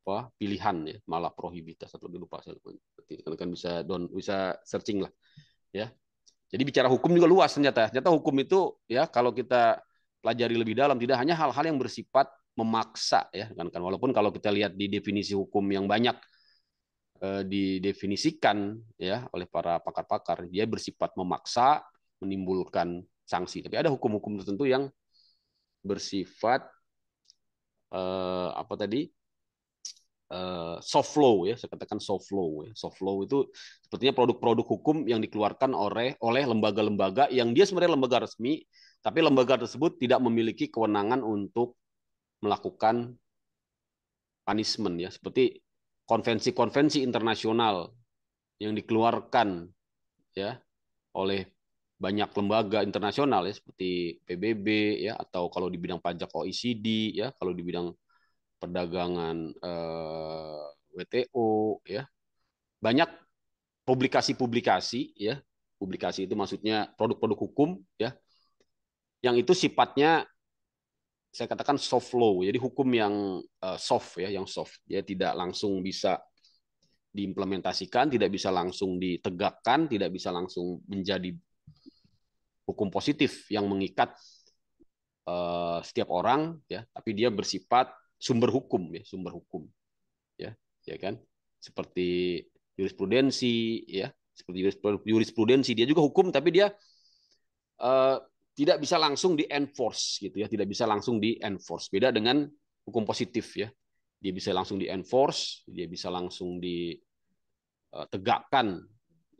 apa pilihan ya malah prohibitas atau lebih lupa saya kan, kan bisa don bisa searching lah ya jadi bicara hukum juga luas ternyata ternyata hukum itu ya kalau kita pelajari lebih dalam tidak hanya hal-hal yang bersifat memaksa ya kan kan walaupun kalau kita lihat di definisi hukum yang banyak eh, didefinisikan ya oleh para pakar-pakar dia bersifat memaksa menimbulkan sanksi. Tapi ada hukum-hukum tertentu yang bersifat eh, apa tadi eh, soft law ya, saya katakan soft law. Ya. Soft law itu sepertinya produk-produk hukum yang dikeluarkan oleh oleh lembaga-lembaga yang dia sebenarnya lembaga resmi, tapi lembaga tersebut tidak memiliki kewenangan untuk melakukan punishment ya, seperti konvensi-konvensi internasional yang dikeluarkan ya oleh banyak lembaga internasional ya seperti PBB ya atau kalau di bidang pajak OECD ya kalau di bidang perdagangan eh, WTO ya banyak publikasi-publikasi ya publikasi itu maksudnya produk-produk hukum ya yang itu sifatnya saya katakan soft law jadi hukum yang eh, soft ya yang soft ya tidak langsung bisa diimplementasikan tidak bisa langsung ditegakkan tidak bisa langsung menjadi hukum positif yang mengikat eh, setiap orang ya tapi dia bersifat sumber hukum ya sumber hukum ya ya kan seperti jurisprudensi ya seperti jurisprudensi dia juga hukum tapi dia uh, tidak bisa langsung di enforce gitu ya tidak bisa langsung di enforce beda dengan hukum positif ya dia bisa langsung di enforce dia bisa langsung ditegakkan eh,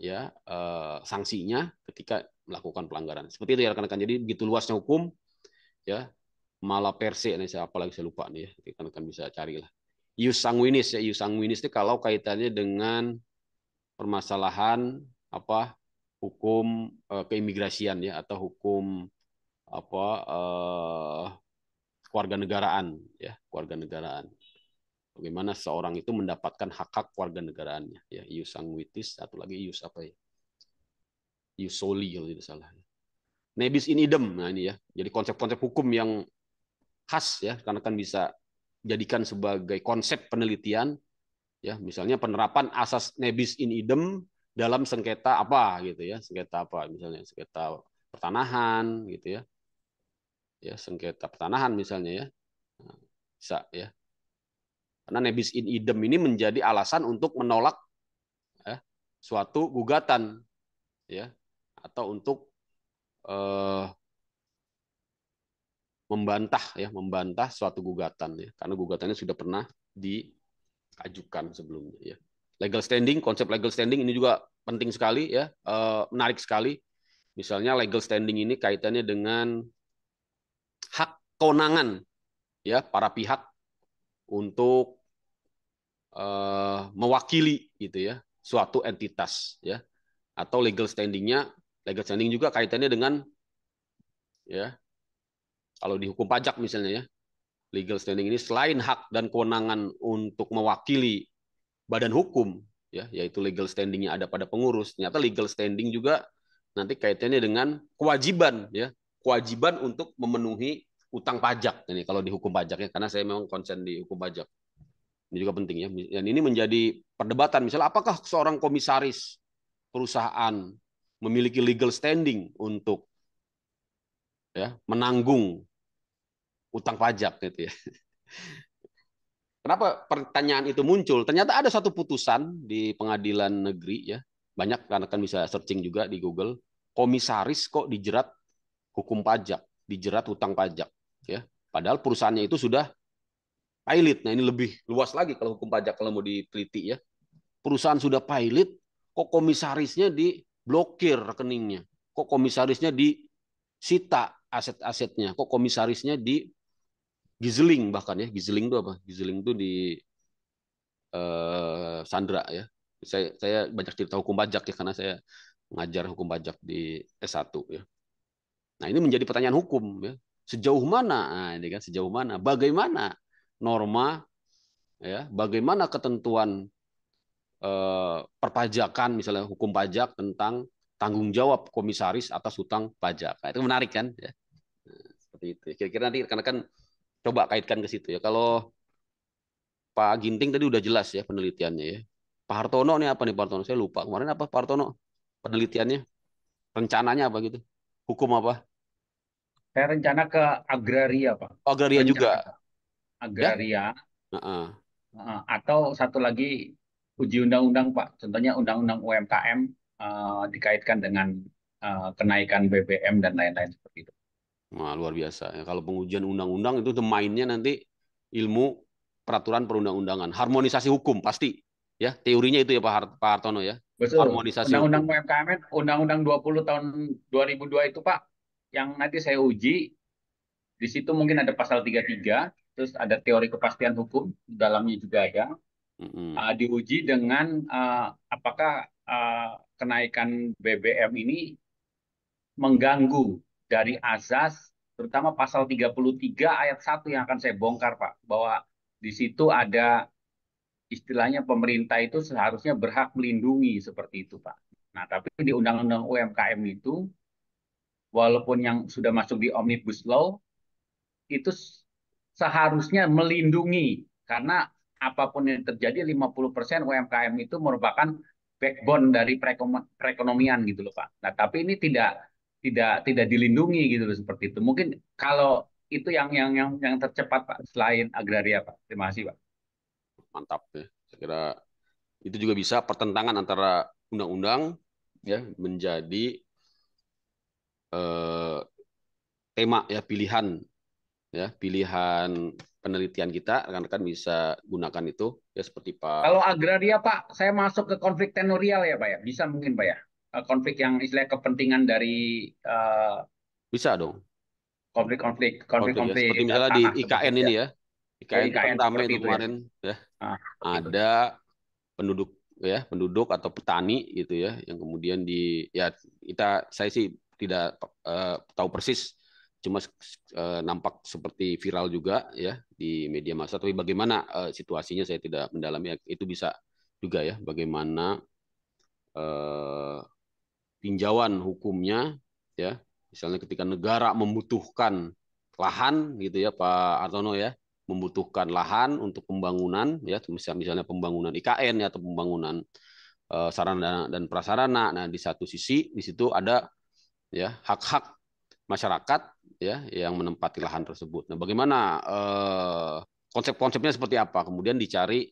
ya eh, sanksinya ketika melakukan pelanggaran. Seperti itu ya rekan-rekan. Jadi begitu luasnya hukum ya malah perse ini saya apalagi saya lupa nih ya rekan-rekan bisa carilah. Ius sanguinis ya ius sanguinis itu kalau kaitannya dengan permasalahan apa hukum eh, keimigrasian ya atau hukum apa eh, keluarga negaraan ya keluarga negaraan bagaimana seorang itu mendapatkan hak-hak warga negaraannya ya ius sanguitis satu lagi ius apa ya ius soli kalau tidak salah nebis in idem nah ini ya jadi konsep-konsep hukum yang khas ya karena kan bisa jadikan sebagai konsep penelitian ya misalnya penerapan asas nebis in idem dalam sengketa apa gitu ya sengketa apa misalnya sengketa pertanahan gitu ya ya sengketa pertanahan misalnya ya nah, bisa ya karena nebis in idem ini menjadi alasan untuk menolak ya, suatu gugatan ya atau untuk eh, membantah ya membantah suatu gugatan ya karena gugatannya sudah pernah diajukan sebelumnya ya legal standing konsep legal standing ini juga penting sekali ya eh, menarik sekali misalnya legal standing ini kaitannya dengan hak kewenangan ya para pihak untuk uh, mewakili gitu ya suatu entitas ya atau legal standingnya legal standing juga kaitannya dengan ya kalau di hukum pajak misalnya ya legal standing ini selain hak dan kewenangan untuk mewakili badan hukum ya yaitu legal standingnya ada pada pengurus ternyata legal standing juga nanti kaitannya dengan kewajiban ya kewajiban untuk memenuhi utang pajak ini kalau di hukum pajaknya karena saya memang konsen di hukum pajak ini juga penting ya. Dan ini menjadi perdebatan. Misalnya apakah seorang komisaris perusahaan memiliki legal standing untuk ya, menanggung utang pajak gitu ya. Kenapa pertanyaan itu muncul? Ternyata ada satu putusan di pengadilan negeri ya. Banyak karena kan bisa searching juga di Google. Komisaris kok dijerat hukum pajak, dijerat hutang pajak ya. Padahal perusahaannya itu sudah pilot. Nah ini lebih luas lagi kalau hukum pajak kalau mau diteliti ya. Perusahaan sudah pilot, kok komisarisnya diblokir rekeningnya? Kok komisarisnya disita aset-asetnya? Kok komisarisnya di gizeling bahkan ya? Gizeling itu apa? Gizeling itu di eh, Sandra ya. Saya, saya banyak cerita hukum pajak ya karena saya mengajar hukum pajak di S1 ya. Nah, ini menjadi pertanyaan hukum ya. Sejauh mana? Nah, ini kan sejauh mana? Bagaimana norma, ya, bagaimana ketentuan eh, perpajakan, misalnya hukum pajak tentang tanggung jawab komisaris atas hutang pajak. Nah, itu menarik kan? Ya. Nah, seperti itu. Kira-kira nanti karena kan coba kaitkan ke situ ya. Kalau Pak Ginting tadi udah jelas ya penelitiannya ya. Pak Hartono nih apa nih Pak Hartono? Saya lupa kemarin apa Pak Hartono penelitiannya? Rencananya apa gitu? Hukum apa? Saya rencana ke agraria Pak. agraria rencana. juga agraria ya? uh-uh. uh, atau satu lagi uji undang-undang Pak contohnya undang-undang UMKM uh, eh, dikaitkan dengan uh, kenaikan BBM dan lain-lain seperti itu. Wah, luar biasa. Ya, kalau pengujian undang-undang itu mainnya nanti ilmu peraturan perundang-undangan, harmonisasi hukum pasti. Ya, teorinya itu ya Pak, Hart, Pak Hartono ya. Betul. Harmonisasi Undang-undang UMKM, Undang-undang 20 tahun 2002 itu Pak, yang nanti saya uji di situ mungkin ada pasal 33, terus ada teori kepastian hukum dalamnya juga ya. Mm-hmm. Uh, diuji dengan uh, apakah uh, kenaikan BBM ini mengganggu dari azas terutama pasal 33 ayat 1 yang akan saya bongkar Pak bahwa di situ ada istilahnya pemerintah itu seharusnya berhak melindungi seperti itu Pak. Nah, tapi di Undang-Undang UMKM itu walaupun yang sudah masuk di Omnibus Law itu seharusnya melindungi karena apapun yang terjadi 50% UMKM itu merupakan backbone dari perekonomian gitu loh Pak. Nah, tapi ini tidak tidak tidak dilindungi gitu loh seperti itu. Mungkin kalau itu yang yang yang yang tercepat Pak selain agraria Pak. Terima kasih Pak. Mantap ya. Saya kira itu juga bisa pertentangan antara undang-undang ya menjadi eh, tema ya pilihan ya pilihan penelitian kita rekan-rekan bisa gunakan itu ya seperti Pak Kalau agraria Pak, saya masuk ke konflik tenorial ya Pak ya. Bisa mungkin Pak ya. Eh, konflik yang istilah kepentingan dari uh, bisa dong. Konflik-konflik konflik-konflik ya. seperti eh, misalnya di IKN ini ya. ya. IKN, IKN kan itu ya. kemarin ya. ya. Ada penduduk ya, penduduk atau petani gitu ya yang kemudian di ya kita saya sih tidak uh, tahu persis cuma uh, nampak seperti viral juga ya di media massa. Tapi bagaimana uh, situasinya saya tidak mendalami. Itu bisa juga ya bagaimana uh, tinjauan hukumnya ya. Misalnya ketika negara membutuhkan lahan gitu ya Pak Artono ya membutuhkan lahan untuk pembangunan ya misalnya pembangunan IKN ya, atau pembangunan uh, sarana dan prasarana nah di satu sisi di situ ada ya hak-hak masyarakat ya yang menempati lahan tersebut. Nah, bagaimana eh, konsep-konsepnya seperti apa? Kemudian dicari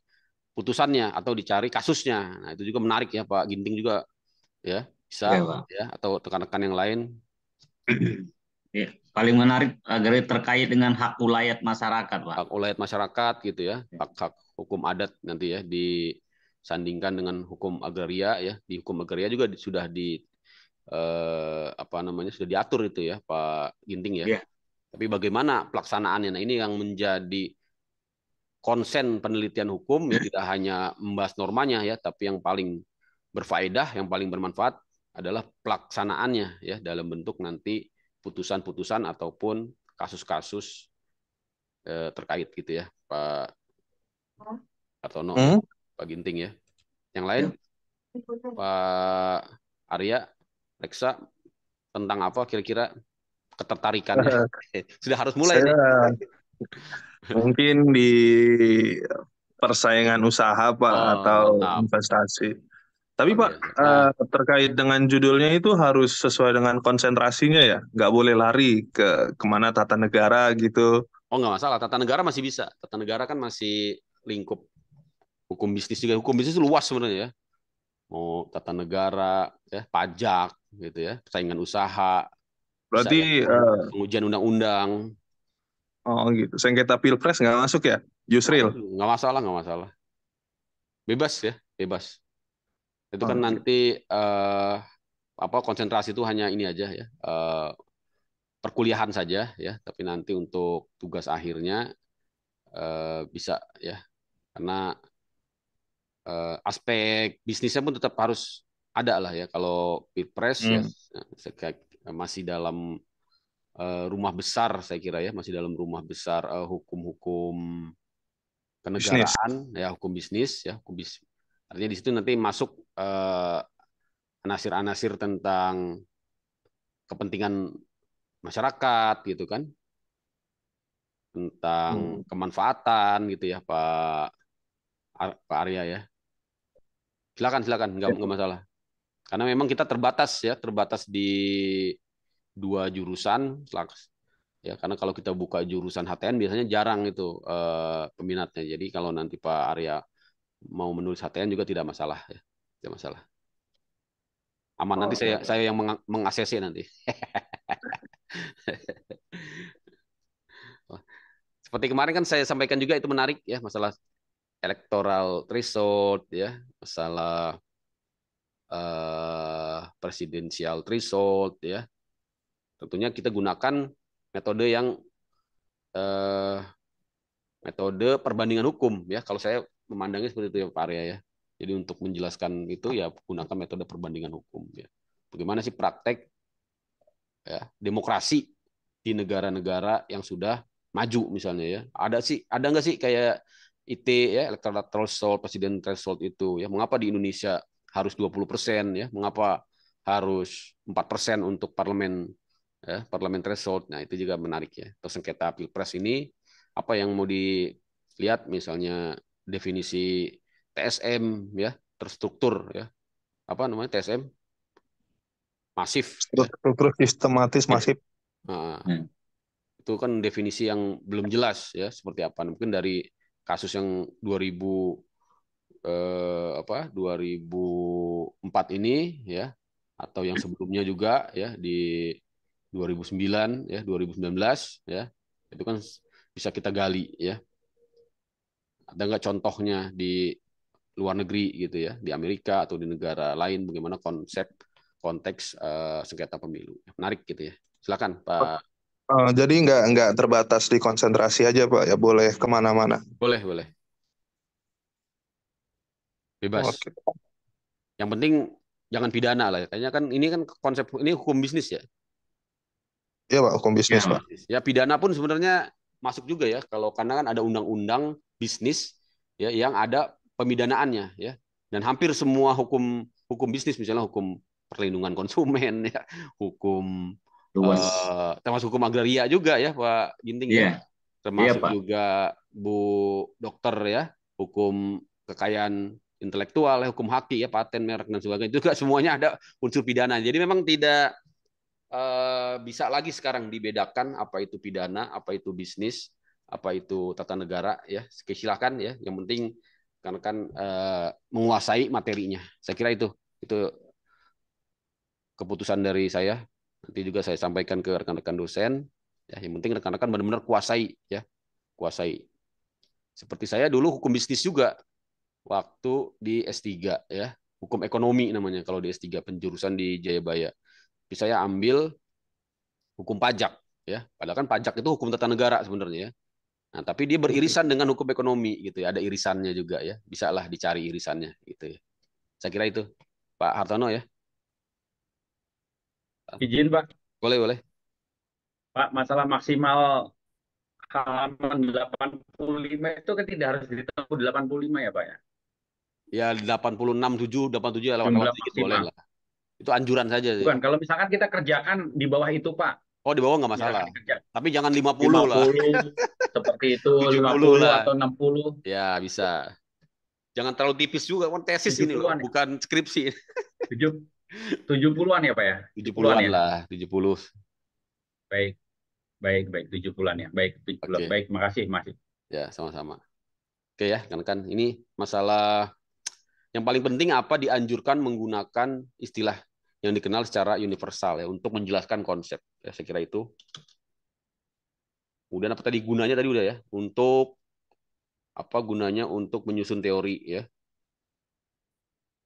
putusannya atau dicari kasusnya. Nah, itu juga menarik ya Pak Ginting juga ya bisa ya, ya atau rekan-rekan yang lain. Ya, paling menarik agar terkait dengan hak ulayat masyarakat, Pak. Hak ulayat masyarakat gitu ya, iya. hak hak hukum adat nanti ya disandingkan dengan hukum agraria ya. Di hukum agraria juga sudah di eh, apa namanya sudah diatur itu ya Pak Ginting ya. Yeah. Tapi bagaimana pelaksanaannya? Nah ini yang menjadi konsen penelitian hukum ya tidak hanya membahas normanya ya, tapi yang paling berfaedah, yang paling bermanfaat adalah pelaksanaannya ya dalam bentuk nanti putusan-putusan ataupun kasus-kasus eh, terkait gitu ya Pak Kartono hmm? Pak Ginting ya. Yang lain ya. Pak Arya Lexa tentang apa kira-kira ketertarikannya? Eh, Sudah harus mulai. Saya, mungkin di persaingan usaha Pak oh, atau nah. investasi. Tapi okay. Oh, Pak ya. terkait dengan judulnya itu harus sesuai dengan konsentrasinya ya, nggak boleh lari ke kemana tata negara gitu. Oh nggak masalah, tata negara masih bisa. Tata negara kan masih lingkup hukum bisnis juga. Hukum bisnis luas sebenarnya ya mau tata negara, ya, pajak, gitu ya, persaingan usaha. Berarti uh, pengujian undang-undang. Oh gitu. Sengketa pilpres nggak masuk ya, Yusril? Nggak masalah, nggak masalah. Bebas ya, bebas. Itu kan okay. Oh, gitu. nanti uh, apa konsentrasi itu hanya ini aja ya, uh, perkuliahan saja ya. Tapi nanti untuk tugas akhirnya uh, bisa ya, karena uh, aspek bisnisnya pun tetap harus ada lah ya kalau pilpres hmm. ya, ya masih dalam uh, rumah besar saya kira ya masih dalam rumah besar hukum eh, hukum-hukum kenegaraan business. ya hukum bisnis ya hukum bis artinya di situ nanti masuk anasir anasir-anasir tentang kepentingan masyarakat gitu kan tentang hmm. kemanfaatan gitu ya Pak Pak Arya ya Silakan, silakan, nggak, ya. nggak masalah. Karena memang kita terbatas ya, terbatas di dua jurusan. Ya, karena kalau kita buka jurusan HTN biasanya jarang itu eh, peminatnya. Jadi kalau nanti Pak Arya mau menulis HTN juga tidak masalah ya. Tidak masalah. Aman oh, nanti saya iya. saya yang meng mengasesi nanti. Seperti kemarin kan saya sampaikan juga itu menarik ya masalah electoral threshold ya masalah uh, eh, presidensial threshold ya tentunya kita gunakan metode yang uh, metode perbandingan hukum ya kalau saya memandangnya seperti itu ya Pak Arya ya jadi untuk menjelaskan itu ya gunakan metode perbandingan hukum ya bagaimana sih praktek ya demokrasi di negara-negara yang sudah maju misalnya ya ada sih ada nggak sih kayak IT ya electoral threshold presiden threshold itu ya mengapa di Indonesia harus 20 persen ya mengapa harus 4 persen untuk parlemen ya, parlemen threshold nah itu juga menarik ya atau sengketa pilpres ini apa yang mau dilihat misalnya definisi TSM ya terstruktur ya apa namanya TSM masif struktur sistematis ya. masif nah, hmm. itu kan definisi yang belum jelas ya seperti apa mungkin dari kasus yang 2000 eh, apa 2004 ini ya atau yang sebelumnya juga ya di 2009 ya 2019 ya itu kan bisa kita gali ya ada nggak contohnya di luar negeri gitu ya di Amerika atau di negara lain bagaimana konsep konteks uh, sengketa pemilu menarik gitu ya silakan Pak Uh, jadi nggak nggak terbatas di konsentrasi aja pak ya boleh kemana-mana. Boleh boleh. Bebas. Oke. Yang penting jangan pidana lah. Ya. Kayaknya kan ini kan konsep ini hukum bisnis ya. Iya pak hukum bisnis ya, pak. Ya pidana pun sebenarnya masuk juga ya kalau karena kan ada undang-undang bisnis ya yang ada pemidanaannya ya dan hampir semua hukum hukum bisnis misalnya hukum perlindungan konsumen ya hukum Luas. Uh, termasuk hukum agraria juga ya Pak Ginting yeah. ya. Iya. Termasuk yeah, Pak. juga Bu Dokter ya, hukum kekayaan intelektual, ya, hukum haki ya, paten, merek dan sebagainya. Itu juga semuanya ada unsur pidana. Jadi memang tidak uh, bisa lagi sekarang dibedakan apa itu pidana, apa itu bisnis, apa itu tata negara ya. Silakan ya, yang penting karena kan uh, menguasai materinya. Saya kira itu itu keputusan dari saya. Nanti juga saya sampaikan ke rekan-rekan dosen. Ya, yang penting rekan-rekan benar-benar kuasai ya, kuasai. Seperti saya dulu hukum bisnis juga waktu di S3 ya, hukum ekonomi namanya kalau di S3 penjurusan di Jayabaya. Tapi saya ambil hukum pajak ya. Padahal kan pajak itu hukum tata negara sebenarnya ya. Nah, tapi dia beririsan dengan hukum ekonomi gitu ya. Ada irisannya juga ya. Bisa lah dicari irisannya gitu ya. Saya kira itu Pak Hartono ya. Izin, Pak. Boleh, boleh. Pak, masalah maksimal halaman 85 itu kan tidak harus ditempuh 85 ya, Pak ya? Ya 86, 7, 87 88 sedikit boleh lah. Itu anjuran saja sih. Bukan, kalau misalkan kita kerjakan di bawah itu, Pak. Oh, di bawah nggak masalah. Ya, Tapi jangan 50, 50 lah. seperti itu, 50 lah. atau 60. Ya, bisa. Jangan terlalu tipis juga, kan tesis 70 ini loh, ya? bukan skripsi. 7 70-an ya Pak ya? tujuh an an ya? lah, 70. Baik. Baik, baik 70-an ya. Baik, 70. Okay. Baik, makasih Mas. Ya, sama-sama. Oke ya, kan kan ini masalah yang paling penting apa dianjurkan menggunakan istilah yang dikenal secara universal ya untuk menjelaskan konsep. Ya, saya kira itu. Kemudian apa tadi gunanya tadi udah ya untuk apa gunanya untuk menyusun teori ya.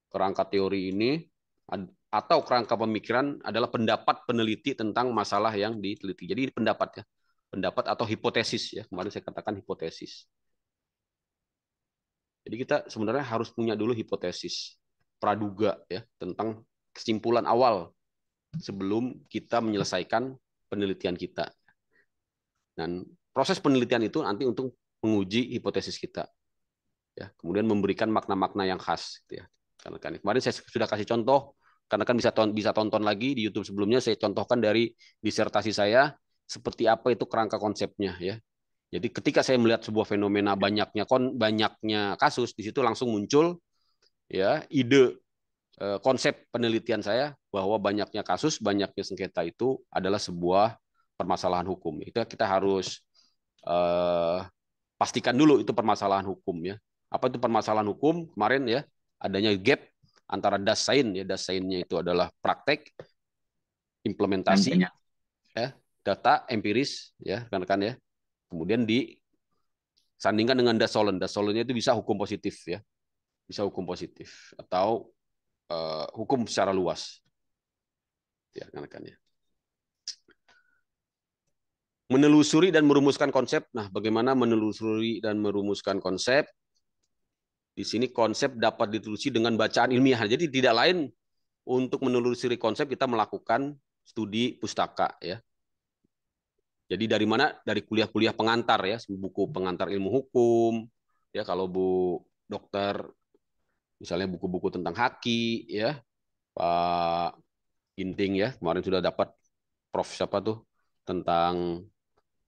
Kerangka teori ini atau kerangka pemikiran adalah pendapat peneliti tentang masalah yang diteliti. Jadi pendapat ya, pendapat atau hipotesis ya. Kemarin saya katakan hipotesis. Jadi kita sebenarnya harus punya dulu hipotesis, praduga ya tentang kesimpulan awal sebelum kita menyelesaikan penelitian kita. Dan proses penelitian itu nanti untuk menguji hipotesis kita. Ya, kemudian memberikan makna-makna yang khas gitu ya. Karena kan kemarin saya sudah kasih contoh karena kan bisa tonton, bisa tonton lagi di YouTube sebelumnya saya contohkan dari disertasi saya seperti apa itu kerangka konsepnya ya. Jadi ketika saya melihat sebuah fenomena banyaknya kon banyaknya kasus di situ langsung muncul ya ide eh, konsep penelitian saya bahwa banyaknya kasus, banyaknya sengketa itu adalah sebuah permasalahan hukum. Itu kita harus eh, pastikan dulu itu permasalahan hukum ya. Apa itu permasalahan hukum? Kemarin ya adanya gap antara dasain ya dasainnya itu adalah praktek implementasi ya data empiris ya rekan-rekan ya kemudian disandingkan dengan dasolen dasolennya itu bisa hukum positif ya bisa hukum positif atau uh, hukum secara luas ya rekan-rekan ya menelusuri dan merumuskan konsep nah bagaimana menelusuri dan merumuskan konsep di sini konsep dapat ditelusuri dengan bacaan ilmiah. Jadi tidak lain untuk menelusuri konsep kita melakukan studi pustaka ya. Jadi dari mana? Dari kuliah-kuliah pengantar ya, buku pengantar ilmu hukum. Ya kalau Bu Dokter misalnya buku-buku tentang haki ya. Pak Ginting ya, kemarin sudah dapat Prof siapa tuh tentang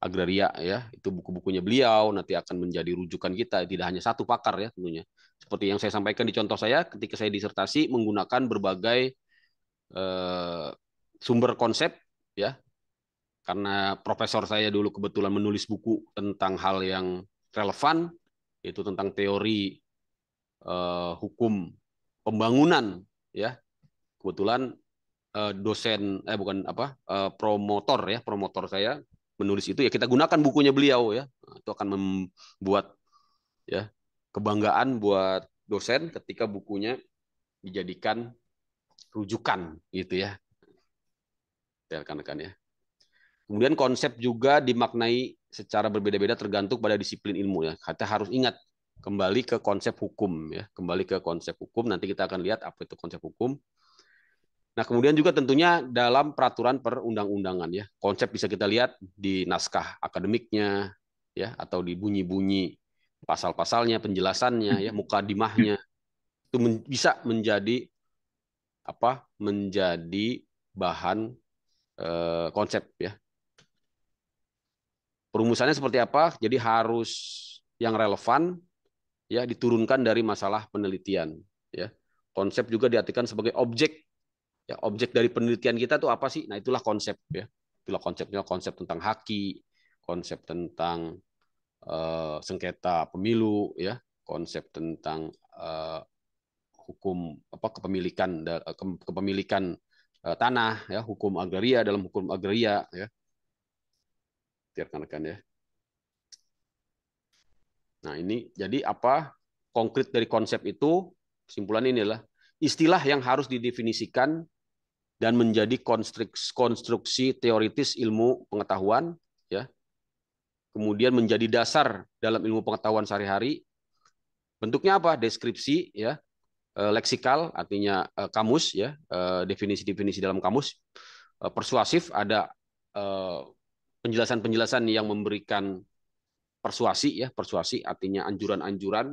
agraria ya itu buku-bukunya beliau nanti akan menjadi rujukan kita tidak hanya satu pakar ya tentunya seperti yang saya sampaikan di contoh saya, ketika saya disertasi menggunakan berbagai eh, sumber konsep, ya, karena profesor saya dulu kebetulan menulis buku tentang hal yang relevan, yaitu tentang teori eh, hukum pembangunan, ya. Kebetulan eh, dosen, eh bukan apa, eh, promotor ya, promotor saya menulis itu ya kita gunakan bukunya beliau ya, itu akan membuat ya kebanggaan buat dosen ketika bukunya dijadikan rujukan gitu ya. ya. Rekan-rekan ya. Kemudian konsep juga dimaknai secara berbeda-beda tergantung pada disiplin ilmu ya. Kita harus ingat kembali ke konsep hukum ya, kembali ke konsep hukum nanti kita akan lihat apa itu konsep hukum. Nah, kemudian juga tentunya dalam peraturan perundang-undangan ya. Konsep bisa kita lihat di naskah akademiknya ya atau di bunyi-bunyi pasal-pasalnya, penjelasannya, ya hmm. dimahnya itu men bisa menjadi apa? Menjadi bahan e, konsep ya. Perumusannya seperti apa? Jadi harus yang relevan ya diturunkan dari masalah penelitian ya. Konsep juga diartikan sebagai objek ya objek dari penelitian kita itu apa sih? Nah, itulah konsep ya. Itulah konsepnya konsep tentang haki, konsep tentang uh, sengketa pemilu ya konsep tentang uh, hukum apa kepemilikan eh, ke, kepemilikan uh, tanah ya hukum agraria dalam hukum agraria ya biarkan rekan ya nah ini jadi apa konkret dari konsep itu kesimpulan inilah istilah yang harus didefinisikan dan menjadi konstruksi teoritis ilmu pengetahuan ya kemudian menjadi dasar dalam ilmu pengetahuan sehari-hari. Bentuknya apa? Deskripsi ya, eh, leksikal artinya eh, kamus ya, eh, definisi-definisi dalam kamus. Persuasif ada penjelasan-penjelasan yang memberikan persuasi ya, persuasi artinya anjuran-anjuran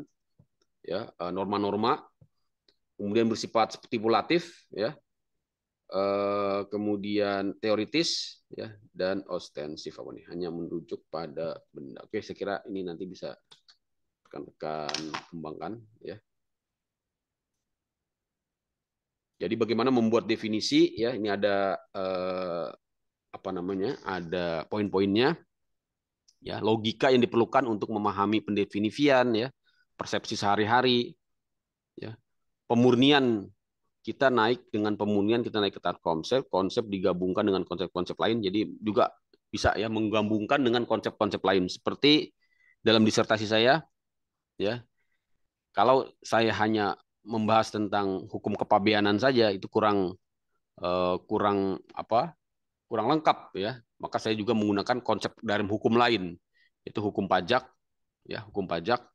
ya, norma-norma. Kemudian bersifat stipulatif ya, Eh, kemudian teoritis ya dan ostensif apa nih hanya merujuk pada benda. Oke, saya kira ini nanti bisa rekan-rekan kembangkan ya. Jadi bagaimana membuat definisi ya ini ada eh, apa namanya ada poin-poinnya ya logika yang diperlukan untuk memahami pendefinisian ya persepsi sehari-hari ya pemurnian kita naik dengan pemunian, kita naik ke tahap konsep, konsep digabungkan dengan konsep-konsep lain, jadi juga bisa ya menggabungkan dengan konsep-konsep lain. Seperti dalam disertasi saya, ya kalau saya hanya membahas tentang hukum kepabeanan saja itu kurang eh, kurang apa kurang lengkap ya maka saya juga menggunakan konsep dari hukum lain itu hukum pajak ya hukum pajak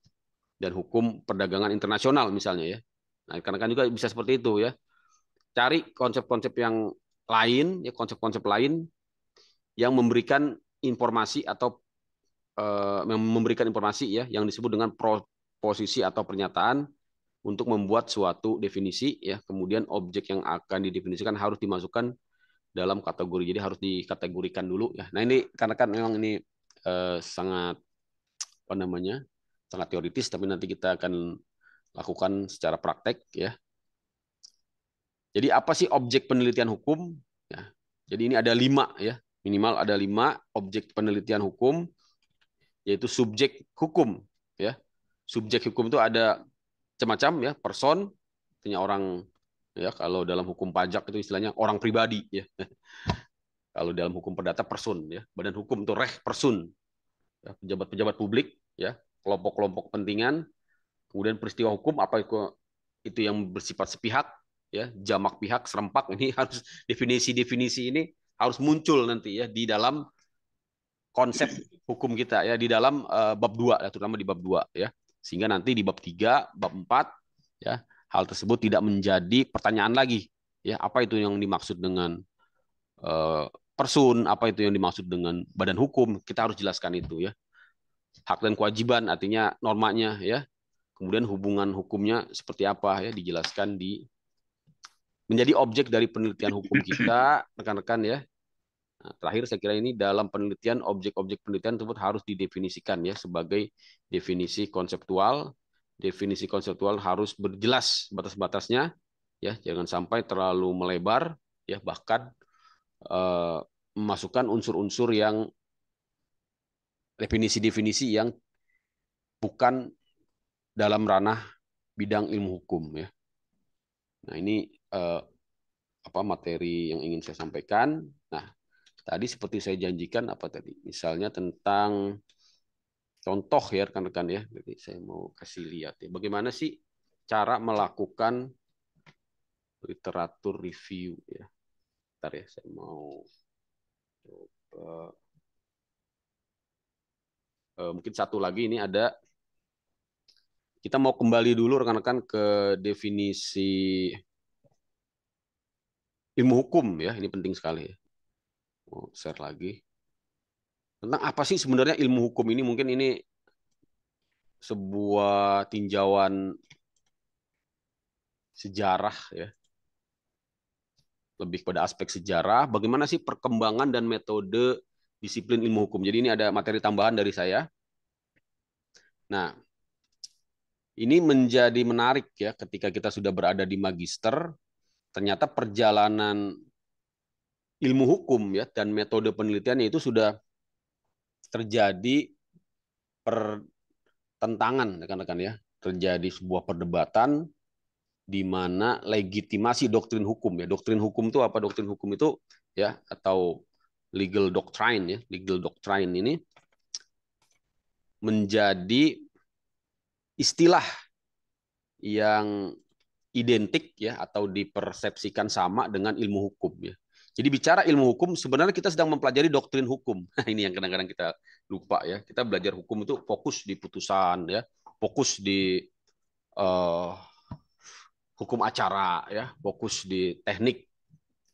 dan hukum perdagangan internasional misalnya ya Nah, karena kan juga bisa seperti itu ya. Cari konsep-konsep yang lain, ya konsep-konsep lain yang memberikan informasi atau eh, memberikan informasi ya yang disebut dengan proposisi atau pernyataan untuk membuat suatu definisi ya. Kemudian objek yang akan didefinisikan harus dimasukkan dalam kategori. Jadi harus dikategorikan dulu ya. Nah, ini karena kan memang ini eh, sangat apa namanya? sangat teoritis tapi nanti kita akan lakukan secara praktek ya. Jadi apa sih objek penelitian hukum? Ya. Jadi ini ada lima ya, minimal ada lima objek penelitian hukum, yaitu subjek hukum ya. Subjek hukum itu ada macam-macam ya, person, artinya orang ya kalau dalam hukum pajak itu istilahnya orang pribadi ya. Kalau dalam hukum perdata person ya, badan hukum itu reh person, ya, pejabat-pejabat publik ya, kelompok-kelompok kepentingan Kemudian peristiwa hukum apa itu yang bersifat sepihak ya, jamak pihak serempak ini harus definisi-definisi ini harus muncul nanti ya di dalam konsep hukum kita ya di dalam uh, bab 2 ya terutama di bab 2 ya. Sehingga nanti di bab 3, bab 4 ya hal tersebut tidak menjadi pertanyaan lagi ya apa itu yang dimaksud dengan uh, eh, person, apa itu yang dimaksud dengan badan hukum, kita harus jelaskan itu ya. Hak dan kewajiban artinya normanya ya. Kemudian hubungan hukumnya seperti apa ya dijelaskan di menjadi objek dari penelitian hukum kita, rekan-rekan ya. Nah, terakhir saya kira ini dalam penelitian objek-objek penelitian tersebut harus didefinisikan ya sebagai definisi konseptual. Definisi konseptual harus berjelas batas-batasnya ya, jangan sampai terlalu melebar ya bahkan eh, memasukkan unsur-unsur yang definisi-definisi yang bukan dalam ranah bidang ilmu hukum ya. Nah, ini eh, apa materi yang ingin saya sampaikan. Nah, tadi seperti saya janjikan apa tadi? Misalnya tentang contoh ya rekan-rekan ya. Jadi saya mau kasih lihat ya bagaimana sih cara melakukan literatur review ya. Bentar ya, saya mau coba eh, mungkin satu lagi ini ada kita mau kembali dulu rekan-rekan ke definisi ilmu hukum ya, ini penting sekali. Mau share lagi. Tentang apa sih sebenarnya ilmu hukum ini? Mungkin ini sebuah tinjauan sejarah ya. Lebih pada aspek sejarah, bagaimana sih perkembangan dan metode disiplin ilmu hukum. Jadi ini ada materi tambahan dari saya. Nah, ini menjadi menarik ya ketika kita sudah berada di magister ternyata perjalanan ilmu hukum ya dan metode penelitiannya itu sudah terjadi pertentangan rekan-rekan ya terjadi sebuah perdebatan di mana legitimasi doktrin hukum ya doktrin hukum itu apa doktrin hukum itu ya atau legal doctrine ya legal doctrine ini menjadi istilah yang identik ya atau dipersepsikan sama dengan ilmu hukum ya. Jadi bicara ilmu hukum sebenarnya kita sedang mempelajari doktrin hukum. Nah, ini yang kadang-kadang kita lupa ya. Kita belajar hukum itu fokus di putusan ya, fokus di uh, hukum acara ya, fokus di teknik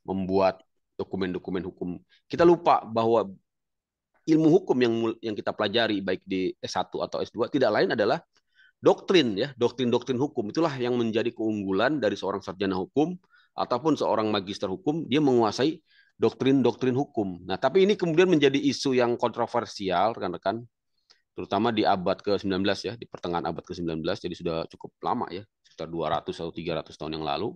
membuat dokumen-dokumen hukum. Kita lupa bahwa ilmu hukum yang yang kita pelajari baik di S1 atau S2 tidak lain adalah doktrin ya, doktrin-doktrin hukum itulah yang menjadi keunggulan dari seorang sarjana hukum ataupun seorang magister hukum, dia menguasai doktrin-doktrin hukum. Nah, tapi ini kemudian menjadi isu yang kontroversial rekan-rekan terutama di abad ke-19 ya, di pertengahan abad ke-19 jadi sudah cukup lama ya, sekitar 200 atau 300 tahun yang lalu.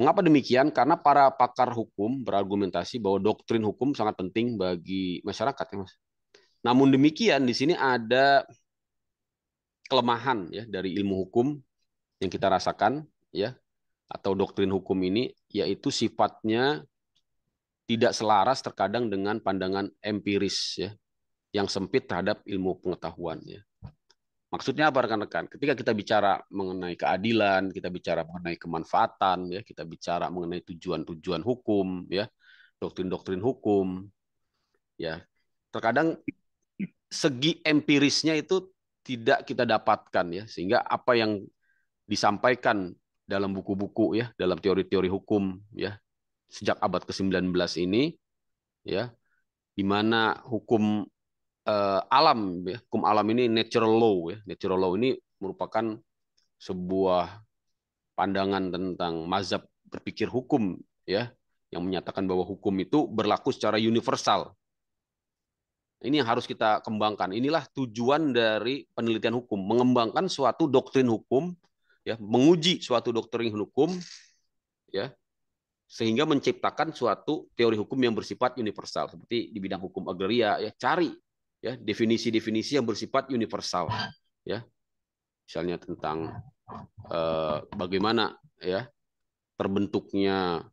Mengapa demikian? Karena para pakar hukum berargumentasi bahwa doktrin hukum sangat penting bagi masyarakat ya, Mas. Namun demikian di sini ada kelemahan ya dari ilmu hukum yang kita rasakan ya atau doktrin hukum ini yaitu sifatnya tidak selaras terkadang dengan pandangan empiris ya yang sempit terhadap ilmu pengetahuan ya. Maksudnya apa rekan-rekan? Ketika kita bicara mengenai keadilan, kita bicara mengenai kemanfaatan ya, kita bicara mengenai tujuan-tujuan hukum ya, doktrin-doktrin hukum ya. Terkadang segi empirisnya itu tidak kita dapatkan ya sehingga apa yang disampaikan dalam buku-buku ya dalam teori-teori hukum ya sejak abad ke-19 ini ya di mana hukum eh, alam ya hukum alam ini natural law ya natural law ini merupakan sebuah pandangan tentang mazhab berpikir hukum ya yang menyatakan bahwa hukum itu berlaku secara universal ini yang harus kita kembangkan. Inilah tujuan dari penelitian hukum, mengembangkan suatu doktrin hukum, ya, menguji suatu doktrin hukum, ya, sehingga menciptakan suatu teori hukum yang bersifat universal seperti di bidang hukum agraria ya cari ya definisi-definisi yang bersifat universal ya misalnya tentang eh, bagaimana ya terbentuknya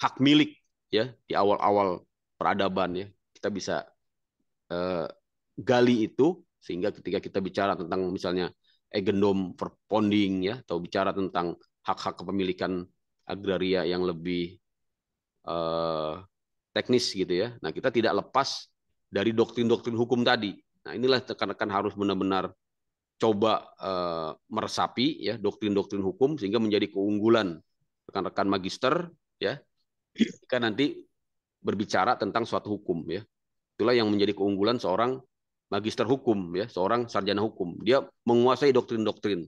hak milik ya di awal-awal peradaban ya kita bisa Eh, gali itu sehingga ketika kita bicara tentang misalnya egendom perponding ya atau bicara tentang hak-hak kepemilikan agraria yang lebih eh, teknis gitu ya. Nah, kita tidak lepas dari doktrin-doktrin hukum tadi. Nah, inilah rekan-rekan harus benar-benar coba eh, meresapi ya doktrin-doktrin hukum sehingga menjadi keunggulan rekan-rekan magister ya. Jika nanti berbicara tentang suatu hukum ya. Itulah yang menjadi keunggulan seorang magister hukum ya, seorang sarjana hukum. Dia menguasai doktrin-doktrin.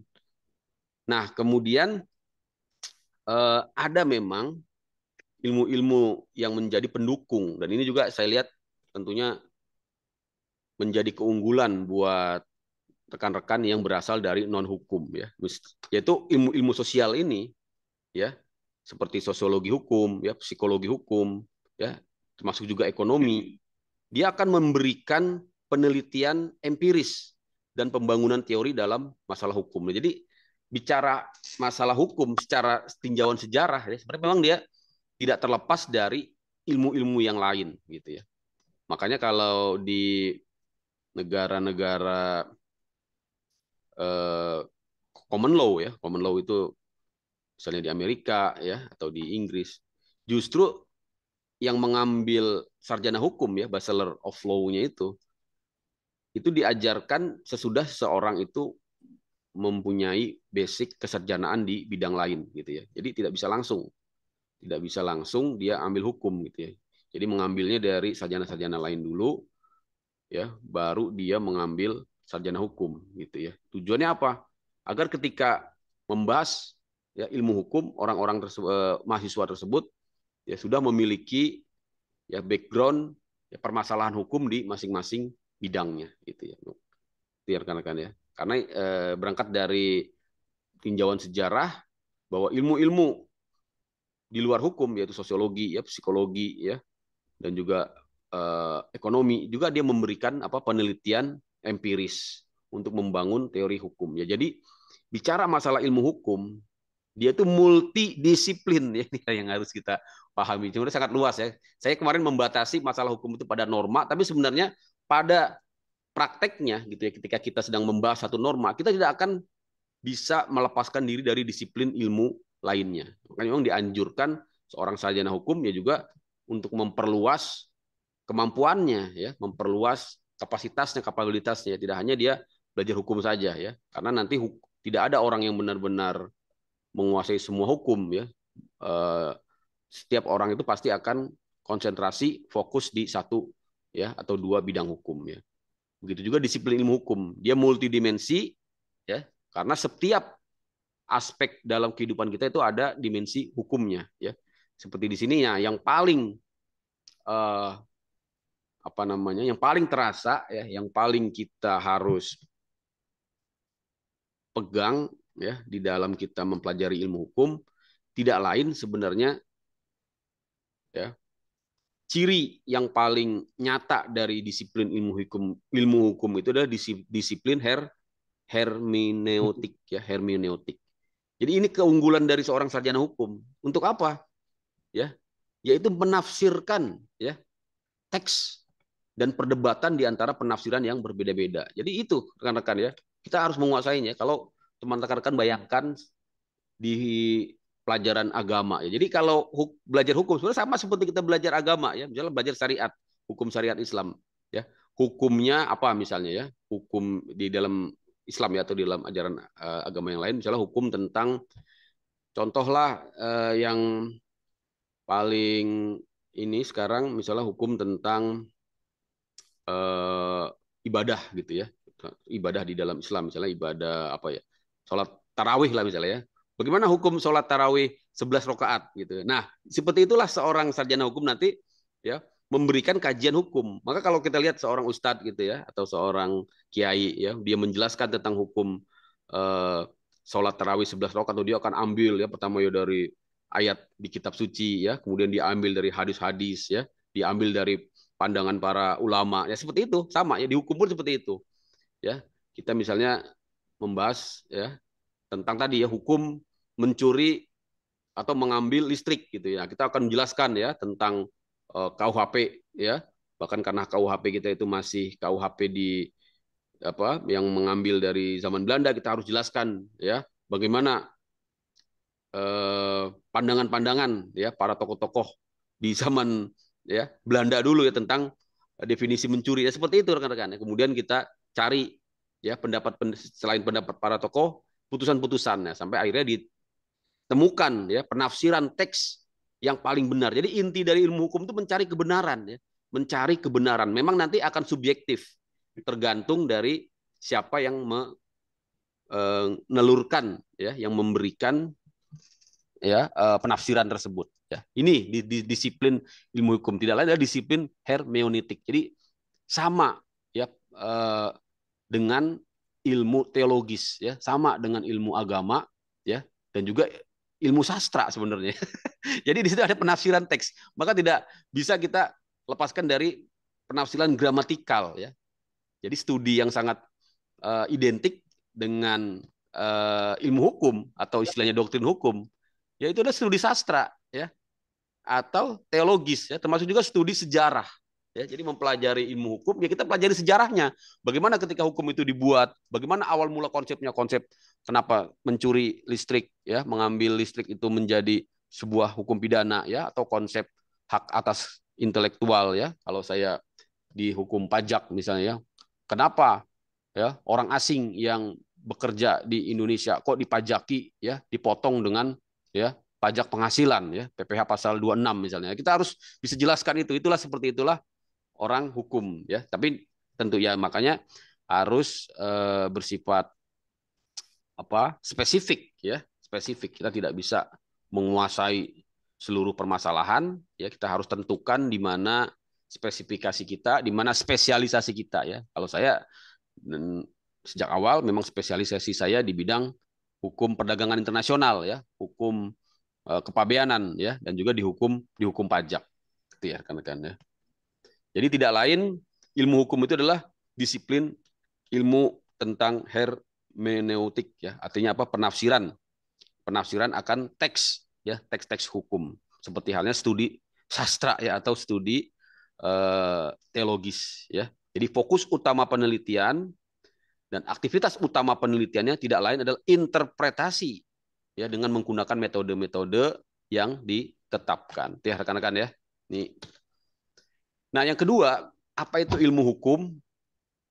Nah, kemudian eh, ada memang ilmu-ilmu yang menjadi pendukung dan ini juga saya lihat tentunya menjadi keunggulan buat rekan-rekan yang berasal dari non hukum ya yaitu ilmu-ilmu sosial ini ya seperti sosiologi hukum ya psikologi hukum ya termasuk juga ekonomi dia akan memberikan penelitian empiris dan pembangunan teori dalam masalah hukum. Nah, jadi bicara masalah hukum secara tinjauan sejarah ya, sebenarnya memang dia tidak terlepas dari ilmu-ilmu yang lain gitu ya. Makanya kalau di negara-negara eh, common law ya, common law itu misalnya di Amerika ya atau di Inggris, justru yang mengambil sarjana hukum ya bachelor of law-nya itu itu diajarkan sesudah seorang itu mempunyai basic kesarjanaan di bidang lain gitu ya. Jadi tidak bisa langsung. Tidak bisa langsung dia ambil hukum gitu ya. Jadi mengambilnya dari sarjana-sarjana lain dulu ya, baru dia mengambil sarjana hukum gitu ya. Tujuannya apa? Agar ketika membahas ya ilmu hukum orang-orang tersebut, eh, mahasiswa tersebut ya sudah memiliki ya background ya permasalahan hukum di masing-masing bidangnya gitu ya. Itu ya rekan-rekan ya. Karena eh, berangkat dari tinjauan sejarah bahwa ilmu-ilmu di luar hukum yaitu sosiologi ya psikologi ya dan juga eh, ekonomi juga dia memberikan apa penelitian empiris untuk membangun teori hukum ya jadi bicara masalah ilmu hukum dia tuh multidisiplin ya yang harus kita pahami. Cuma sangat luas ya. Saya kemarin membatasi masalah hukum itu pada norma, tapi sebenarnya pada prakteknya gitu ya ketika kita sedang membahas satu norma, kita tidak akan bisa melepaskan diri dari disiplin ilmu lainnya. Makanya memang dianjurkan seorang sarjana hukum ya juga untuk memperluas kemampuannya ya, memperluas kapasitasnya, kapabilitasnya. Tidak hanya dia belajar hukum saja ya, karena nanti tidak ada orang yang benar-benar menguasai semua hukum ya. Eh, setiap orang itu pasti akan konsentrasi fokus di satu ya atau dua bidang hukum ya. Begitu juga disiplin ilmu hukum, dia multidimensi ya karena setiap aspek dalam kehidupan kita itu ada dimensi hukumnya ya. Seperti di sini ya yang paling eh, apa namanya yang paling terasa ya yang paling kita harus pegang ya di dalam kita mempelajari ilmu hukum tidak lain sebenarnya ya ciri yang paling nyata dari disiplin ilmu hukum ilmu hukum itu adalah disiplin her hermeneutik ya hermeneutik. Jadi ini keunggulan dari seorang sarjana hukum. Untuk apa? Ya, yaitu menafsirkan ya teks dan perdebatan di antara penafsiran yang berbeda-beda. Jadi itu rekan-rekan ya, kita harus menguasainya. Kalau teman rekan-rekan bayangkan di pelajaran agama ya. Jadi kalau huk, belajar hukum sebenarnya sama seperti kita belajar agama ya, misalnya belajar syariat, hukum syariat Islam ya. Hukumnya apa misalnya ya? Hukum di dalam Islam ya atau di dalam ajaran uh, agama yang lain misalnya hukum tentang contohlah uh, yang paling ini sekarang misalnya hukum tentang uh, ibadah gitu ya ibadah di dalam Islam misalnya ibadah apa ya sholat tarawih lah misalnya ya. Bagaimana hukum sholat tarawih 11 rakaat gitu. Nah, seperti itulah seorang sarjana hukum nanti ya memberikan kajian hukum. Maka kalau kita lihat seorang ustadz gitu ya atau seorang kiai ya dia menjelaskan tentang hukum eh, sholat tarawih 11 rakaat dia akan ambil ya pertama ya dari ayat di kitab suci ya, kemudian diambil dari hadis-hadis ya, diambil dari pandangan para ulama ya seperti itu sama ya dihukum pun seperti itu ya kita misalnya membahas ya tentang tadi ya hukum mencuri atau mengambil listrik gitu ya. Kita akan menjelaskan ya tentang uh, eh, KUHP ya. Bahkan karena KUHP kita itu masih KUHP di apa yang mengambil dari zaman Belanda kita harus jelaskan ya bagaimana eh, pandangan-pandangan ya para tokoh-tokoh di zaman ya Belanda dulu ya tentang definisi mencuri ya seperti itu rekan-rekan. Kemudian kita cari ya pendapat selain pendapat para tokoh putusan-putusannya sampai akhirnya ditemukan ya penafsiran teks yang paling benar. Jadi inti dari ilmu hukum itu mencari kebenaran ya, mencari kebenaran. Memang nanti akan subjektif tergantung dari siapa yang menelurkan eh, ya, yang memberikan ya eh, penafsiran tersebut ya. Ini di, di disiplin ilmu hukum tidak lain adalah disiplin hermeneutik. Jadi sama ya eh, dengan ilmu teologis ya, sama dengan ilmu agama ya dan juga ilmu sastra sebenarnya. Jadi di situ ada penafsiran teks. Maka tidak bisa kita lepaskan dari penafsiran gramatikal ya. Jadi studi yang sangat uh, identik dengan uh, ilmu hukum atau istilahnya doktrin hukum yaitu ada studi sastra ya atau teologis ya termasuk juga studi sejarah Ya, jadi mempelajari ilmu hukum, ya kita pelajari sejarahnya. Bagaimana ketika hukum itu dibuat, bagaimana awal mula konsepnya konsep kenapa mencuri listrik, ya mengambil listrik itu menjadi sebuah hukum pidana, ya atau konsep hak atas intelektual, ya kalau saya di hukum pajak misalnya, ya. kenapa ya orang asing yang bekerja di Indonesia kok dipajaki, ya dipotong dengan ya pajak penghasilan ya PPh pasal 26 misalnya. Kita harus bisa jelaskan itu. Itulah seperti itulah orang hukum ya tapi tentu ya makanya harus e, bersifat apa spesifik ya spesifik kita tidak bisa menguasai seluruh permasalahan ya kita harus tentukan di mana spesifikasi kita di mana spesialisasi kita ya kalau saya sejak awal memang spesialisasi saya di bidang hukum perdagangan internasional ya hukum eh, kepabeanan ya dan juga di hukum di hukum pajak gitu ya rekan-rekan ya jadi tidak lain ilmu hukum itu adalah disiplin ilmu tentang hermeneutik ya. Artinya apa? Penafsiran. Penafsiran akan teks ya, teks-teks hukum. Seperti halnya studi sastra ya atau studi eh, teologis ya. Jadi fokus utama penelitian dan aktivitas utama penelitiannya tidak lain adalah interpretasi ya dengan menggunakan metode-metode yang ditetapkan. Ya rekan-rekan ya. Nih Nah, yang kedua, apa itu ilmu hukum?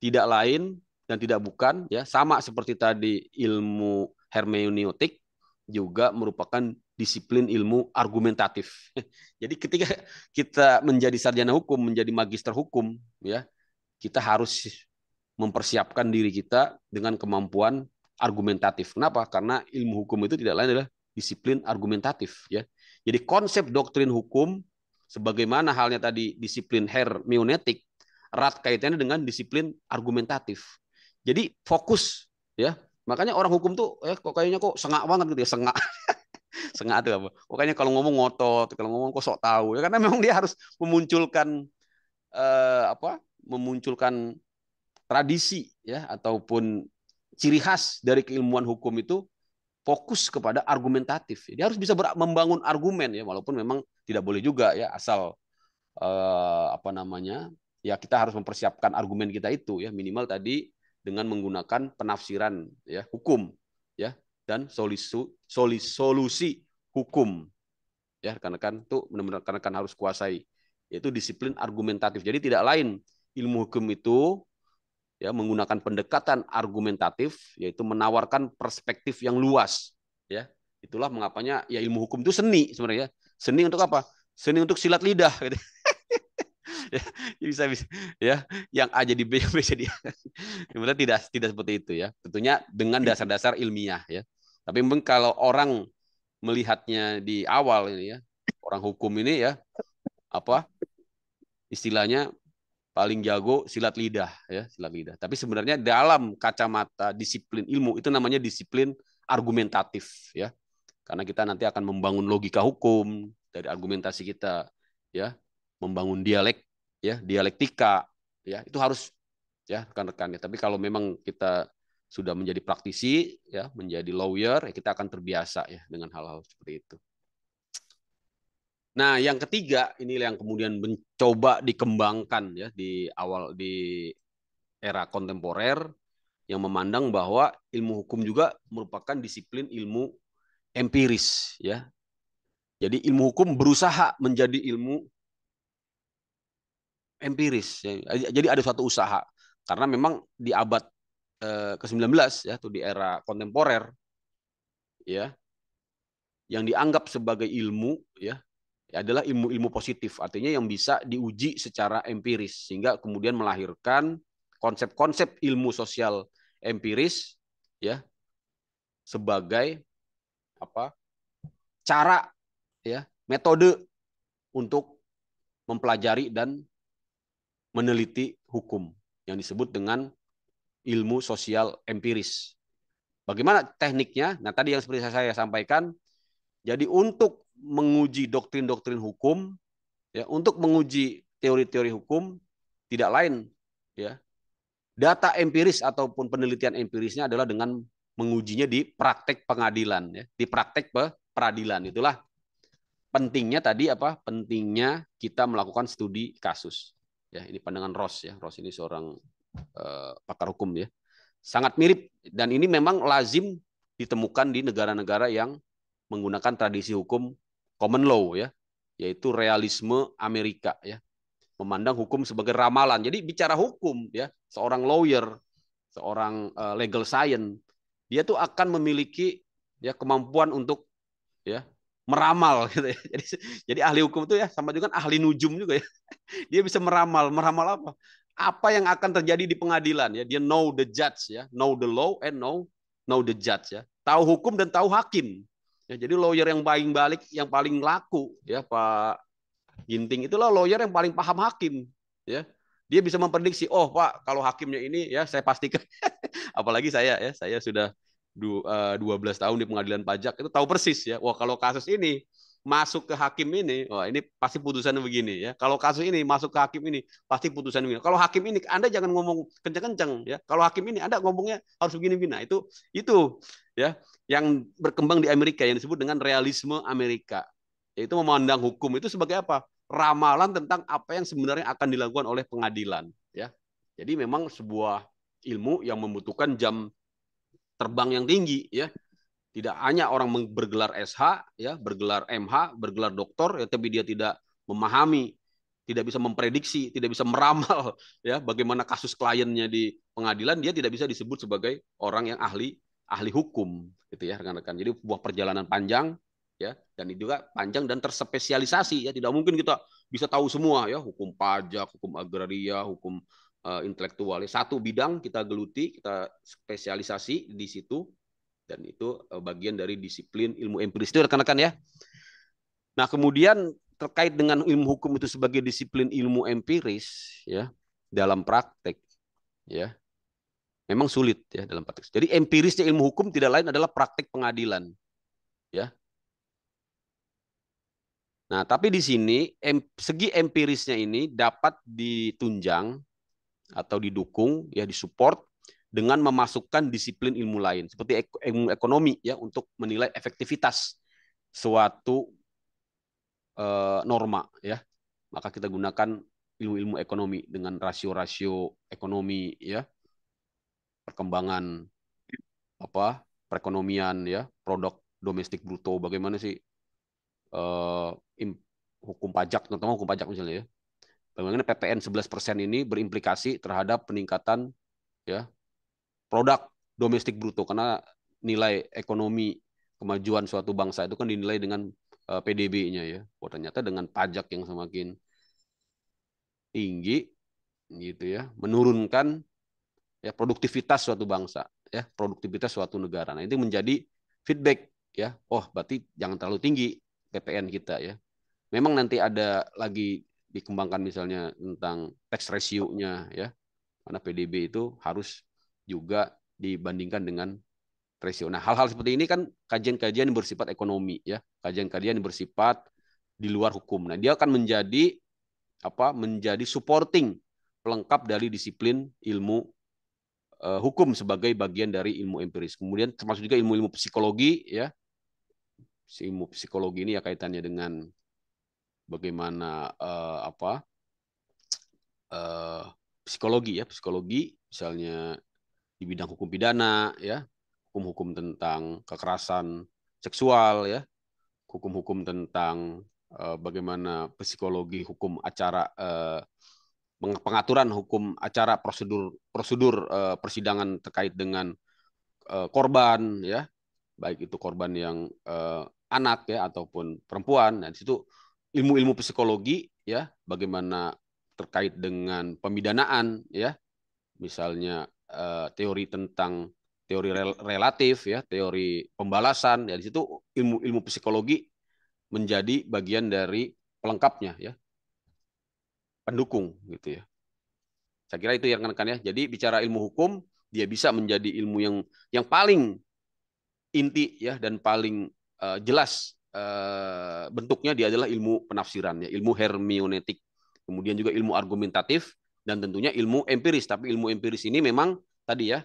Tidak lain dan tidak bukan ya, sama seperti tadi ilmu hermeneutik juga merupakan disiplin ilmu argumentatif. Jadi ketika kita menjadi sarjana hukum, menjadi magister hukum, ya kita harus mempersiapkan diri kita dengan kemampuan argumentatif. Kenapa? Karena ilmu hukum itu tidak lain adalah disiplin argumentatif. Ya, jadi konsep doktrin hukum Sebagaimana halnya tadi disiplin hermeneutik erat kaitannya dengan disiplin argumentatif. Jadi fokus ya. Makanya orang hukum tuh eh kok kayaknya kok sengak banget gitu ya, sengak. sengak itu apa? kayaknya kalau ngomong ngotot, kalau ngomong kok sok tahu. Ya karena memang dia harus memunculkan eh, apa? memunculkan tradisi ya ataupun ciri khas dari keilmuan hukum itu fokus kepada argumentatif. Dia harus bisa membangun argumen ya, walaupun memang tidak boleh juga ya asal eh, apa namanya ya kita harus mempersiapkan argumen kita itu ya minimal tadi dengan menggunakan penafsiran ya hukum ya dan solusi solusi hukum ya karena kan itu benar-benar rekan-rekan harus kuasai yaitu disiplin argumentatif jadi tidak lain ilmu hukum itu ya menggunakan pendekatan argumentatif yaitu menawarkan perspektif yang luas ya itulah mengapanya ya ilmu hukum itu seni sebenarnya ya. seni untuk apa seni untuk silat lidah gitu. Ya, ya, bisa bisa ya yang A jadi B yang B jadi A. Sebenarnya tidak tidak seperti itu ya. Tentunya dengan dasar-dasar ilmiah ya. Tapi memang kalau orang melihatnya di awal ini ya, orang hukum ini ya apa istilahnya paling jago silat lidah ya silat lidah tapi sebenarnya dalam kacamata disiplin ilmu itu namanya disiplin argumentatif ya karena kita nanti akan membangun logika hukum dari argumentasi kita ya membangun dialek ya dialektika ya itu harus ya rekan-rekan ya tapi kalau memang kita sudah menjadi praktisi ya menjadi lawyer ya kita akan terbiasa ya dengan hal-hal seperti itu Nah, yang ketiga ini yang kemudian mencoba dikembangkan ya di awal di era kontemporer yang memandang bahwa ilmu hukum juga merupakan disiplin ilmu empiris ya. Jadi ilmu hukum berusaha menjadi ilmu empiris. Ya. Jadi ada suatu usaha karena memang di abad eh, ke-19 ya tuh di era kontemporer ya yang dianggap sebagai ilmu ya adalah ilmu-ilmu positif, artinya yang bisa diuji secara empiris sehingga kemudian melahirkan konsep-konsep ilmu sosial empiris ya sebagai apa cara ya metode untuk mempelajari dan meneliti hukum yang disebut dengan ilmu sosial empiris. Bagaimana tekniknya? Nah, tadi yang seperti saya sampaikan, jadi untuk menguji doktrin-doktrin hukum, ya, untuk menguji teori-teori hukum tidak lain ya data empiris ataupun penelitian empirisnya adalah dengan mengujinya di praktek pengadilan ya di praktek peradilan itulah pentingnya tadi apa pentingnya kita melakukan studi kasus ya ini pandangan Ross ya Ross ini seorang eh, pakar hukum ya sangat mirip dan ini memang lazim ditemukan di negara-negara yang menggunakan tradisi hukum common law ya, yaitu realisme Amerika ya. Memandang hukum sebagai ramalan. Jadi bicara hukum ya, seorang lawyer, seorang eh, legal science, dia tuh akan memiliki ya kemampuan untuk ya meramal gitu ya. Jadi jadi ahli hukum itu ya sama juga kan ahli nujum juga ya. Dia bisa meramal, meramal apa? Apa yang akan terjadi di pengadilan ya. Dia know the judge ya, know the law and know know the judge ya. Tahu hukum dan tahu hakim. Ya, jadi lawyer yang paling balik, yang paling laku ya Pak Ginting itulah lawyer yang paling paham hakim. Ya, dia bisa memprediksi. Oh Pak, kalau hakimnya ini ya saya pastikan. Apalagi saya ya, saya sudah 12 eh, tahun di pengadilan pajak itu tahu persis ya. Wah kalau kasus ini masuk ke hakim ini, wah ini pasti putusan begini ya. Kalau kasus ini masuk ke hakim ini, pasti putusan begini. Kalau hakim ini Anda jangan ngomong kenceng-kenceng ya. Kalau hakim ini Anda ngomongnya harus begini-begini. Nah, itu itu ya yang berkembang di Amerika yang disebut dengan realisme Amerika. Yaitu memandang hukum itu sebagai apa? ramalan tentang apa yang sebenarnya akan dilakukan oleh pengadilan ya. Jadi memang sebuah ilmu yang membutuhkan jam terbang yang tinggi ya tidak hanya orang bergelar SH, ya, bergelar MH, bergelar doktor, ya, tapi dia tidak memahami, tidak bisa memprediksi, tidak bisa meramal, ya, bagaimana kasus kliennya di pengadilan, dia tidak bisa disebut sebagai orang yang ahli ahli hukum, gitu ya, rekan-rekan. Jadi buah perjalanan panjang, ya dan itu juga panjang dan terspesialisasi ya tidak mungkin kita bisa tahu semua ya hukum pajak hukum agraria hukum uh, intelektual satu bidang kita geluti kita spesialisasi di situ dan itu eh, bagian dari disiplin ilmu empiris itu rekan-rekan ya. Nah, kemudian terkait dengan ilmu hukum itu sebagai disiplin ilmu empiris ya dalam praktek ya. Memang sulit ya dalam praktek. Jadi empirisnya ilmu hukum tidak lain adalah praktek pengadilan. Ya. Nah, tapi di sini em, segi empirisnya ini dapat ditunjang atau didukung ya disupport dengan memasukkan disiplin ilmu lain seperti ilmu ekonomi ya untuk menilai efektivitas suatu uh, norma ya maka kita gunakan ilmu-ilmu ekonomi dengan rasio-rasio ekonomi ya perkembangan apa perekonomian ya produk domestik bruto bagaimana sih eh, im, hukum pajak terutama hukum pajak misalnya ya bagaimana PPN 11% ini berimplikasi terhadap peningkatan ya produk domestik bruto karena nilai ekonomi kemajuan suatu bangsa itu kan dinilai dengan eh, PDB-nya ya. Oh, ternyata dengan pajak yang semakin tinggi gitu ya, menurunkan ya produktivitas suatu bangsa ya, produktivitas suatu negara. Nah, itu menjadi feedback ya. Oh, berarti jangan terlalu tinggi PPN kita ya. Memang nanti ada lagi dikembangkan misalnya tentang tax ratio-nya ya. Karena PDB itu harus juga dibandingkan dengan rasio. Nah, hal-hal seperti ini kan kajian-kajian yang bersifat ekonomi ya, kajian-kajian yang bersifat di luar hukum. Nah, dia akan menjadi apa? menjadi supporting pelengkap dari disiplin ilmu eh, hukum sebagai bagian dari ilmu empiris. Kemudian termasuk juga ilmu-ilmu psikologi ya. Ilmu psikologi ini ya kaitannya dengan bagaimana eh, apa? Eh, psikologi ya, psikologi misalnya di bidang hukum pidana ya hukum-hukum tentang kekerasan seksual ya hukum-hukum tentang uh, bagaimana psikologi hukum acara uh, pengaturan hukum acara prosedur prosedur uh, persidangan terkait dengan uh, korban ya baik itu korban yang uh, anak ya ataupun perempuan nah di situ ilmu-ilmu psikologi ya bagaimana terkait dengan pemidanaan ya misalnya Eh, teori tentang teori rel relatif ya, teori pembalasan ya di situ ilmu ilmu psikologi menjadi bagian dari pelengkapnya ya. Pendukung gitu ya. Saya kira itu yang rekan ya. Jadi bicara ilmu hukum, dia bisa menjadi ilmu yang yang paling inti ya dan paling uh, jelas uh, bentuknya dia adalah ilmu penafsiran ya, ilmu hermeneutik. Kemudian juga ilmu argumentatif dan tentunya ilmu empiris. Tapi ilmu empiris ini memang tadi ya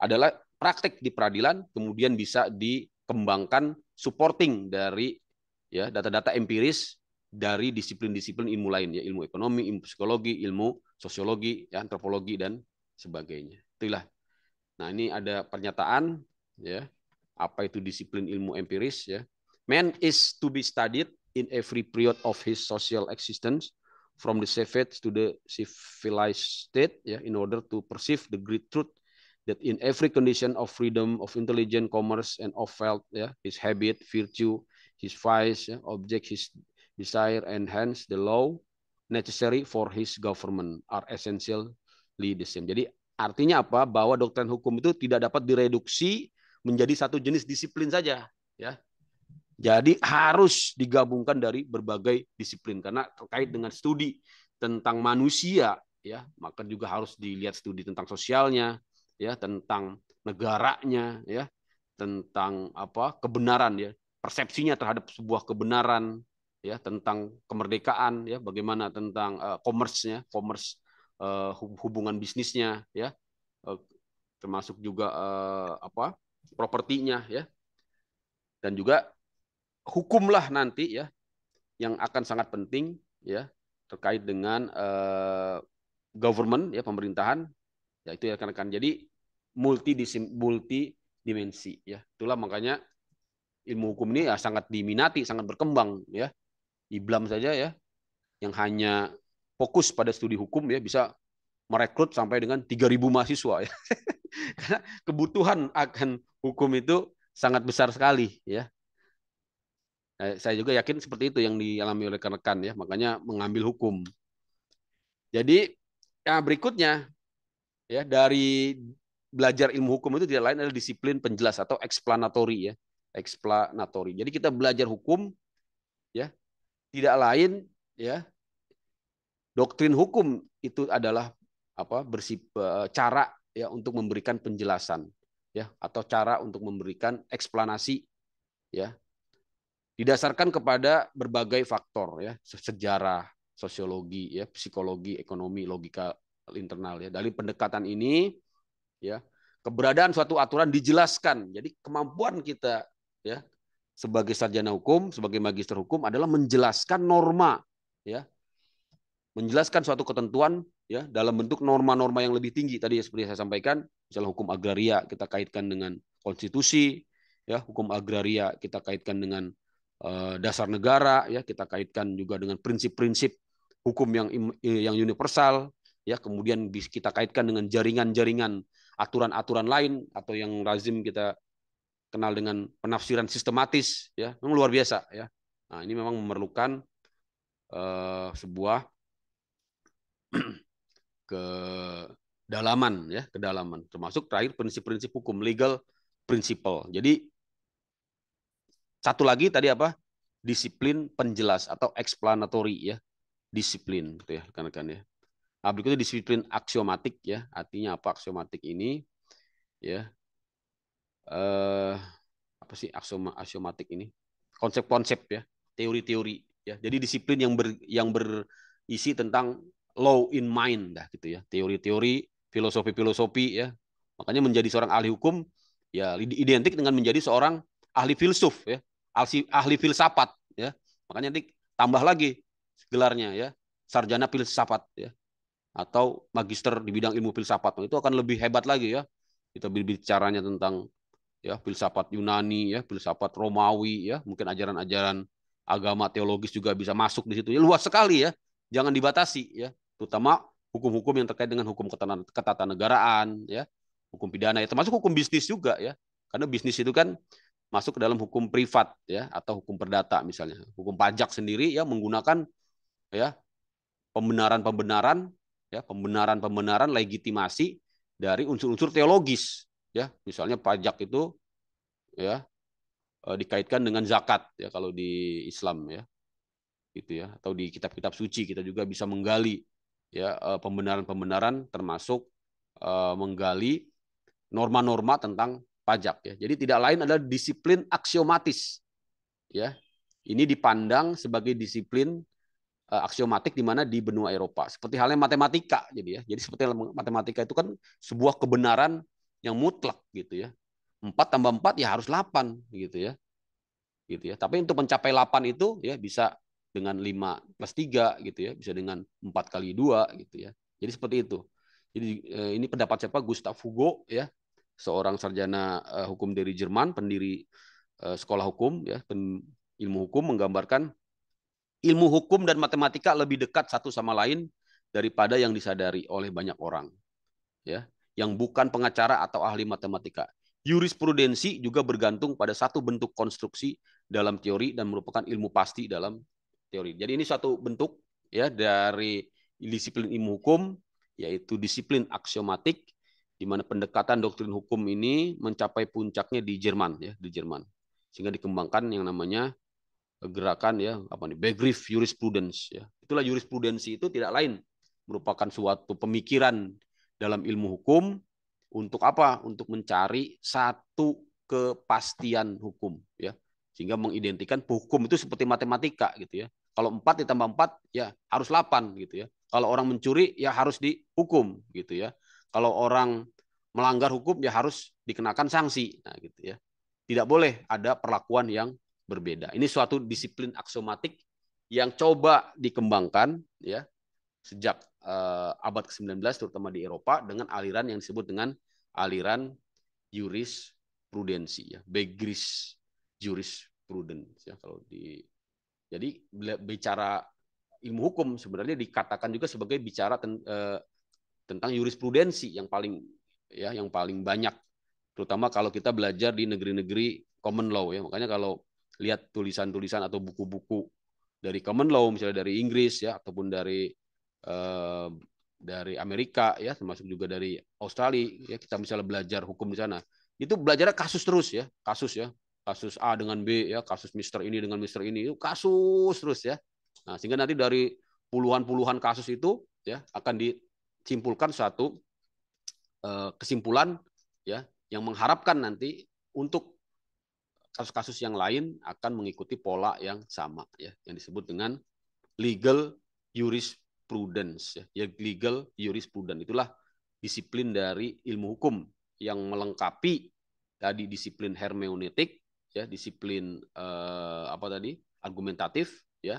adalah praktik di peradilan kemudian bisa dikembangkan supporting dari ya data-data empiris dari disiplin-disiplin ilmu lain ya ilmu ekonomi, ilmu psikologi, ilmu sosiologi, ya, antropologi dan sebagainya. Itulah. Nah, ini ada pernyataan ya. Apa itu disiplin ilmu empiris ya? Man is to be studied in every period of his social existence from the savage to the civilized state ya, in order to perceive the great truth that in every condition of freedom, of intelligent commerce, and of wealth, yeah, his habit, virtue, his vice, yeah, object, his desire, and hence the law necessary for his government are essentially the same. Jadi artinya apa? Bahwa doktrin hukum itu tidak dapat direduksi menjadi satu jenis disiplin saja, ya. Jadi harus digabungkan dari berbagai disiplin karena terkait dengan studi tentang manusia ya, maka juga harus dilihat studi tentang sosialnya ya, tentang negaranya ya, tentang apa? kebenaran ya, persepsinya terhadap sebuah kebenaran ya, tentang kemerdekaan ya, bagaimana tentang uh, commerce-nya, commerce uh, hubungan bisnisnya ya. Uh, termasuk juga uh, apa? propertinya ya. Dan juga hukumlah nanti ya yang akan sangat penting ya terkait dengan uh, government ya pemerintahan ya itu akan akan jadi multi multi dimensi ya itulah makanya ilmu hukum ini ya sangat diminati sangat berkembang ya iblam saja ya yang hanya fokus pada studi hukum ya bisa merekrut sampai dengan 3000 mahasiswa ya. Karena kebutuhan akan hukum itu sangat besar sekali ya. Eh, saya juga yakin seperti itu yang dialami oleh rekan-rekan ya, makanya mengambil hukum. Jadi ya berikutnya ya dari belajar ilmu hukum itu tidak lain adalah disiplin penjelas atau explanatory ya, explanatory. Jadi kita belajar hukum ya tidak lain ya doktrin hukum itu adalah apa bersip, eh, cara ya untuk memberikan penjelasan ya atau cara untuk memberikan eksplanasi ya didasarkan kepada berbagai faktor ya sejarah sosiologi ya psikologi ekonomi logika internal ya dari pendekatan ini ya keberadaan suatu aturan dijelaskan jadi kemampuan kita ya sebagai sarjana hukum sebagai magister hukum adalah menjelaskan norma ya menjelaskan suatu ketentuan ya dalam bentuk norma-norma yang lebih tinggi tadi seperti saya sampaikan misalnya hukum agraria kita kaitkan dengan konstitusi ya hukum agraria kita kaitkan dengan Eh, dasar negara ya kita kaitkan juga dengan prinsip-prinsip hukum yang yang universal ya kemudian kita kaitkan dengan jaringan-jaringan aturan-aturan lain atau yang lazim kita kenal dengan penafsiran sistematis ya memang luar biasa ya nah ini memang memerlukan uh, sebuah kedalaman ya kedalaman termasuk terakhir prinsip-prinsip hukum legal principle jadi satu lagi tadi apa? Disiplin penjelas atau explanatory ya. Disiplin gitu ya rekan-rekan ya. Nah, berikutnya disiplin aksiomatik ya. Artinya apa aksiomatik ini? Ya. Eh apa sih aksioma, aksiomatik ini? Konsep-konsep ya, teori-teori ya. Jadi disiplin yang ber, yang berisi tentang law in mind dah gitu ya. Teori-teori, filosofi-filosofi ya. Makanya menjadi seorang ahli hukum ya identik dengan menjadi seorang ahli filsuf ya ahli filsafat ya. Makanya nanti tambah lagi gelarnya ya, sarjana filsafat ya. Atau magister di bidang ilmu filsafat. Itu akan lebih hebat lagi ya. Kita bicaranya tentang ya filsafat Yunani ya, filsafat Romawi ya, mungkin ajaran-ajaran agama teologis juga bisa masuk di situ. Ya, luas sekali ya. Jangan dibatasi ya, terutama hukum-hukum yang terkait dengan hukum ketatanegaraan ya, hukum pidana ya, termasuk hukum bisnis juga ya. Karena bisnis itu kan masuk ke dalam hukum privat ya atau hukum perdata misalnya hukum pajak sendiri ya menggunakan ya pembenaran pembenaran ya pembenaran pembenaran legitimasi dari unsur-unsur teologis ya misalnya pajak itu ya eh, dikaitkan dengan zakat ya kalau di Islam ya gitu ya atau di kitab-kitab suci kita juga bisa menggali ya eh, pembenaran-pembenaran termasuk eh, menggali norma-norma tentang pajak ya. Jadi tidak lain adalah disiplin aksiomatis. Ya. Ini dipandang sebagai disiplin e, aksiomatik di mana di benua Eropa. Seperti halnya matematika jadi ya. Jadi seperti matematika itu kan sebuah kebenaran yang mutlak gitu ya. 4 tambah 4 ya harus 8 gitu ya. Gitu ya. Tapi untuk mencapai 8 itu ya bisa dengan 5 plus 3 gitu ya, bisa dengan 4 kali 2 gitu ya. Jadi seperti itu. Jadi e, ini pendapat siapa? Gustav Hugo ya seorang sarjana uh, hukum dari Jerman, pendiri uh, sekolah hukum, ya, pen, ilmu hukum menggambarkan ilmu hukum dan matematika lebih dekat satu sama lain daripada yang disadari oleh banyak orang, ya, yang bukan pengacara atau ahli matematika. Jurisprudensi juga bergantung pada satu bentuk konstruksi dalam teori dan merupakan ilmu pasti dalam teori. Jadi ini satu bentuk ya dari disiplin ilmu hukum yaitu disiplin aksiomatik di mana pendekatan doktrin hukum ini mencapai puncaknya di Jerman ya, di Jerman. Sehingga dikembangkan yang namanya gerakan ya apa nih Begriff Jurisprudence ya. Itulah jurisprudensi itu tidak lain merupakan suatu pemikiran dalam ilmu hukum untuk apa? Untuk mencari satu kepastian hukum ya. Sehingga mengidentikan hukum itu seperti matematika gitu ya. Kalau empat ditambah empat ya harus delapan gitu ya. Kalau orang mencuri ya harus dihukum gitu ya kalau orang melanggar hukum ya harus dikenakan sanksi. Nah, gitu ya. Tidak boleh ada perlakuan yang berbeda. Ini suatu disiplin aksomatik yang coba dikembangkan ya sejak eh, abad ke-19 terutama di Eropa dengan aliran yang disebut dengan aliran jurisprudensi ya, Begris jurisprudence ya kalau di jadi bicara ilmu hukum sebenarnya dikatakan juga sebagai bicara ten, eh, tentang jurisprudensi yang paling ya yang paling banyak terutama kalau kita belajar di negeri-negeri common law ya makanya kalau lihat tulisan-tulisan atau buku-buku dari common law misalnya dari Inggris ya ataupun dari eh, dari Amerika ya termasuk juga dari Australia ya kita misalnya belajar hukum di sana itu belajarnya kasus terus ya kasus ya kasus A dengan B ya kasus Mister ini dengan Mister ini itu kasus terus ya nah sehingga nanti dari puluhan-puluhan kasus itu ya akan di simpulkan suatu eh, kesimpulan ya yang mengharapkan nanti untuk kasus-kasus yang lain akan mengikuti pola yang sama ya yang disebut dengan legal jurisprudence ya, ya legal jurisprudence itulah disiplin dari ilmu hukum yang melengkapi tadi disiplin hermeneutik ya disiplin eh, apa tadi argumentatif ya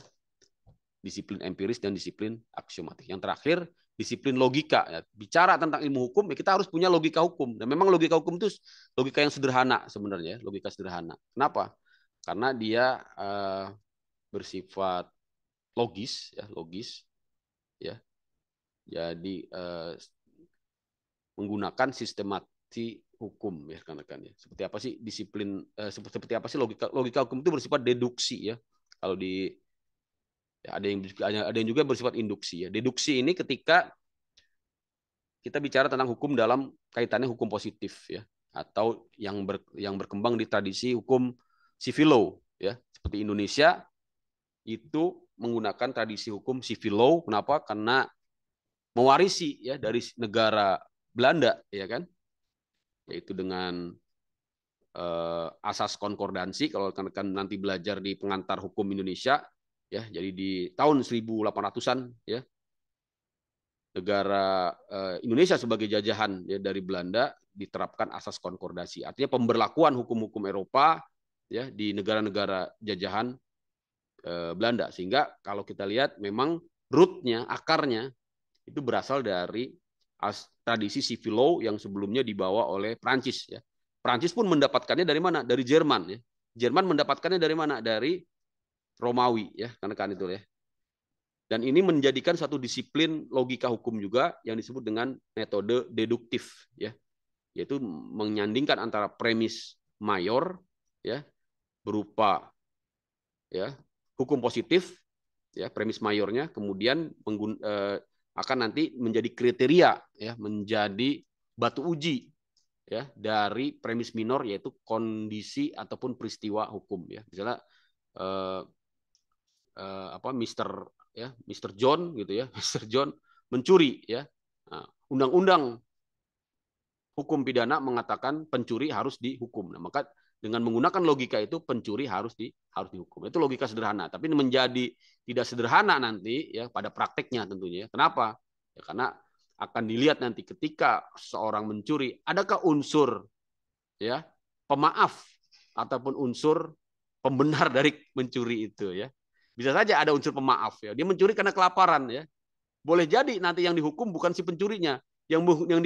disiplin empiris dan disiplin aksiomatik yang terakhir disiplin logika. Ya. Bicara tentang ilmu hukum, ya kita harus punya logika hukum. Dan memang logika hukum itu logika yang sederhana sebenarnya, logika sederhana. Kenapa? Karena dia uh, bersifat logis, ya logis, ya. Jadi eh, menggunakan sistematik hukum ya kan, kan ya. Seperti apa sih disiplin eh, seperti apa sih logika logika hukum itu bersifat deduksi ya. Kalau di Ya, ada yang ada yang juga bersifat induksi ya. Deduksi ini ketika kita bicara tentang hukum dalam kaitannya hukum positif ya atau yang ber, yang berkembang di tradisi hukum civil law ya seperti Indonesia itu menggunakan tradisi hukum civil law kenapa karena mewarisi ya dari negara Belanda ya kan yaitu dengan eh, asas konkordansi kalau rekan-rekan kan nanti belajar di pengantar hukum Indonesia ya jadi di tahun 1800-an ya negara eh, Indonesia sebagai jajahan ya, dari Belanda diterapkan asas konkordasi artinya pemberlakuan hukum-hukum Eropa ya di negara-negara jajahan eh, Belanda sehingga kalau kita lihat memang rootnya akarnya itu berasal dari as, tradisi civil law yang sebelumnya dibawa oleh Prancis ya Prancis pun mendapatkannya dari mana dari Jerman ya Jerman mendapatkannya dari mana dari Romawi ya, karena kan itu ya. Dan ini menjadikan satu disiplin logika hukum juga yang disebut dengan metode deduktif ya. Yaitu menyandingkan antara premis mayor ya berupa ya hukum positif ya premis mayornya kemudian eh, akan nanti menjadi kriteria ya menjadi batu uji ya dari premis minor yaitu kondisi ataupun peristiwa hukum ya misalnya eh, uh, apa Mister ya Mister John gitu ya Mister John mencuri ya nah, undang-undang nah, hukum pidana mengatakan pencuri harus dihukum nah maka dengan menggunakan logika itu pencuri harus di harus dihukum itu logika sederhana tapi menjadi tidak sederhana nanti ya pada prakteknya tentunya ya. kenapa ya karena akan dilihat nanti ketika seorang mencuri adakah unsur ya pemaaf ataupun unsur pembenar dari mencuri itu ya bisa saja ada unsur pemaaf ya. Dia mencuri karena kelaparan ya. Boleh jadi nanti yang dihukum bukan si pencurinya, yang yang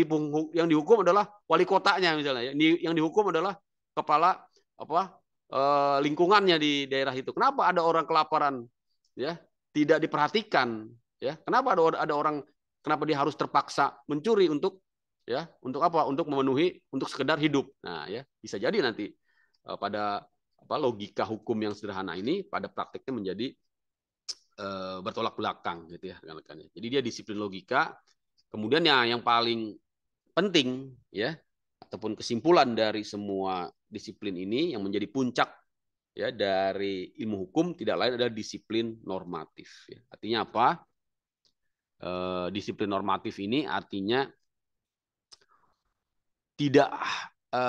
yang dihukum adalah wali kotanya misalnya, ya. yang dihukum adalah kepala apa eh, lingkungannya di daerah itu. Kenapa ada orang kelaparan ya tidak diperhatikan ya? Kenapa ada ada orang kenapa dia harus terpaksa mencuri untuk ya untuk apa? Untuk memenuhi untuk sekedar hidup. Nah ya bisa jadi nanti eh, pada apa logika hukum yang sederhana ini pada prakteknya menjadi e, bertolak belakang gitu ya rekan-rekannya. Jadi dia disiplin logika. Kemudian ya yang paling penting ya ataupun kesimpulan dari semua disiplin ini yang menjadi puncak ya dari ilmu hukum tidak lain adalah disiplin normatif. Ya. Artinya apa? E, disiplin normatif ini artinya tidak e,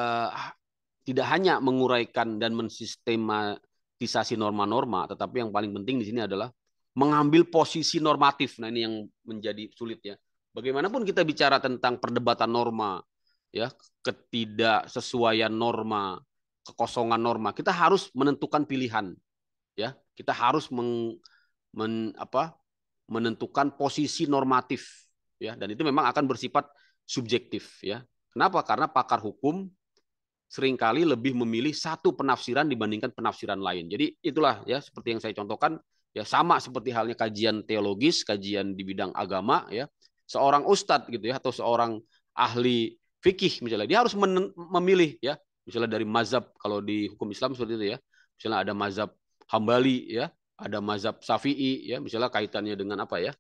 tidak hanya menguraikan dan mensistematisasi norma-norma, tetapi yang paling penting di sini adalah mengambil posisi normatif. Nah ini yang menjadi sulit ya. Bagaimanapun kita bicara tentang perdebatan norma, ya ketidaksesuaian norma, kekosongan norma, kita harus menentukan pilihan, ya kita harus meng, men, apa, menentukan posisi normatif, ya dan itu memang akan bersifat subjektif, ya. Kenapa? Karena pakar hukum seringkali lebih memilih satu penafsiran dibandingkan penafsiran lain. Jadi itulah ya seperti yang saya contohkan ya sama seperti halnya kajian teologis, kajian di bidang agama ya. Seorang ustadz gitu ya atau seorang ahli fikih misalnya dia harus memilih ya misalnya dari mazhab kalau di hukum Islam seperti itu ya misalnya ada mazhab Hambali ya ada mazhab safi'i ya misalnya kaitannya dengan apa ya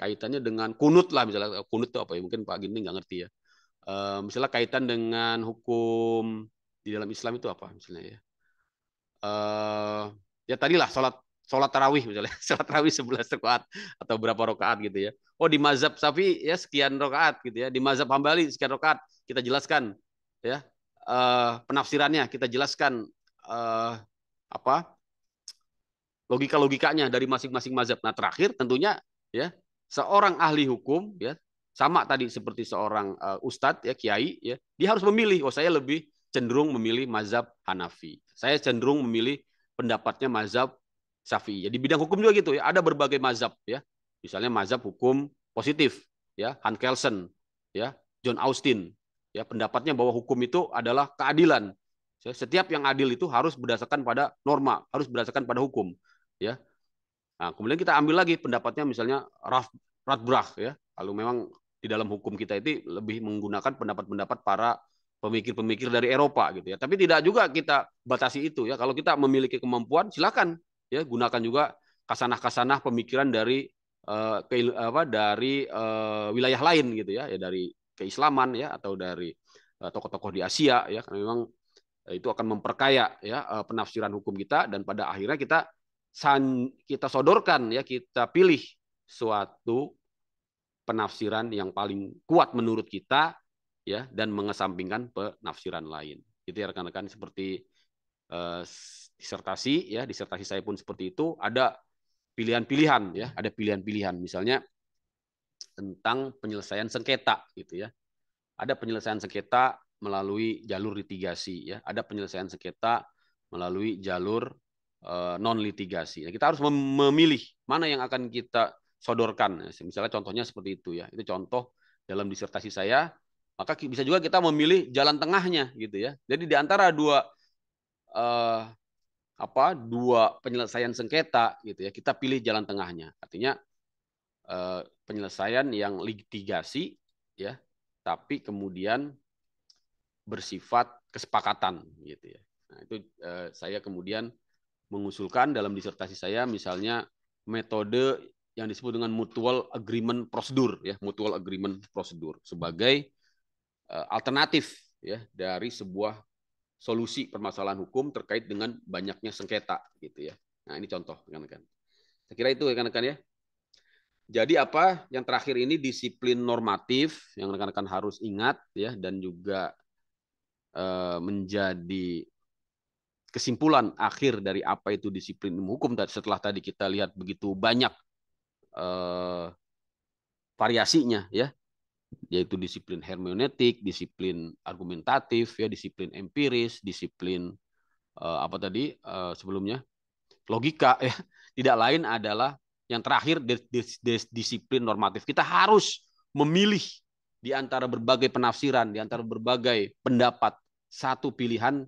kaitannya dengan kunut lah misalnya kunut itu apa ya mungkin Pak Ginting nggak ngerti ya e, misalnya kaitan dengan hukum di dalam Islam itu apa misalnya ya e, ya tadilah salat sholat tarawih misalnya sholat tarawih sebelas rakaat atau berapa rakaat gitu ya oh di mazhab sapi ya sekian rakaat gitu ya di mazhab hambali sekian rakaat kita jelaskan ya uh, penafsirannya kita jelaskan uh, apa logika logikanya dari masing-masing mazhab nah terakhir tentunya ya seorang ahli hukum ya sama tadi seperti seorang uh, ustadz ya kiai ya dia harus memilih oh saya lebih cenderung memilih mazhab Hanafi saya cenderung memilih pendapatnya mazhab Syafi'i. Ya, di bidang hukum juga gitu ya, ada berbagai mazhab ya. Misalnya mazhab hukum positif ya, Han Kelsen ya, John Austin ya, pendapatnya bahwa hukum itu adalah keadilan. Ya, setiap yang adil itu harus berdasarkan pada norma, harus berdasarkan pada hukum ya. Nah, kemudian kita ambil lagi pendapatnya misalnya Raf Radbrach ya. kalau memang di dalam hukum kita itu lebih menggunakan pendapat-pendapat para pemikir-pemikir dari Eropa gitu ya. Tapi tidak juga kita batasi itu ya. Kalau kita memiliki kemampuan silakan ya gunakan juga kasanah-kasanah pemikiran dari uh, eh, ke, apa dari uh, wilayah lain gitu ya, ya dari keislaman ya atau dari eh, tokoh-tokoh uh, di Asia ya karena memang itu akan memperkaya ya uh, penafsiran hukum kita dan pada akhirnya kita san, kita sodorkan ya kita pilih suatu penafsiran yang paling kuat menurut kita ya dan mengesampingkan penafsiran lain. Itu ya rekan-rekan seperti uh, disertasi ya disertasi saya pun seperti itu ada pilihan-pilihan ya ada pilihan-pilihan misalnya tentang penyelesaian sengketa gitu ya ada penyelesaian sengketa melalui jalur litigasi ya ada penyelesaian sengketa melalui jalur uh, eh, non litigasi nah, kita harus memilih mana yang akan kita sodorkan nah, misalnya contohnya seperti itu ya itu contoh dalam disertasi saya maka bisa juga kita memilih jalan tengahnya gitu ya jadi di antara dua uh, apa dua penyelesaian sengketa gitu ya kita pilih jalan tengahnya artinya eh, penyelesaian yang litigasi ya tapi kemudian bersifat kesepakatan gitu ya nah itu eh, saya kemudian mengusulkan dalam disertasi saya misalnya metode yang disebut dengan mutual agreement prosedur ya mutual agreement prosedur sebagai eh, alternatif ya dari sebuah solusi permasalahan hukum terkait dengan banyaknya sengketa gitu ya. Nah, ini contoh rekan-rekan. Saya kira itu rekan-rekan ya. Jadi apa yang terakhir ini disiplin normatif yang rekan-rekan harus ingat ya dan juga e, menjadi kesimpulan akhir dari apa itu disiplin hukum hukum setelah tadi kita lihat begitu banyak e, variasinya ya yaitu disiplin hermeneutik, disiplin argumentatif, ya disiplin empiris, disiplin uh, apa tadi uh, sebelumnya logika ya tidak lain adalah yang terakhir dis dis disiplin normatif kita harus memilih di antara berbagai penafsiran di antara berbagai pendapat satu pilihan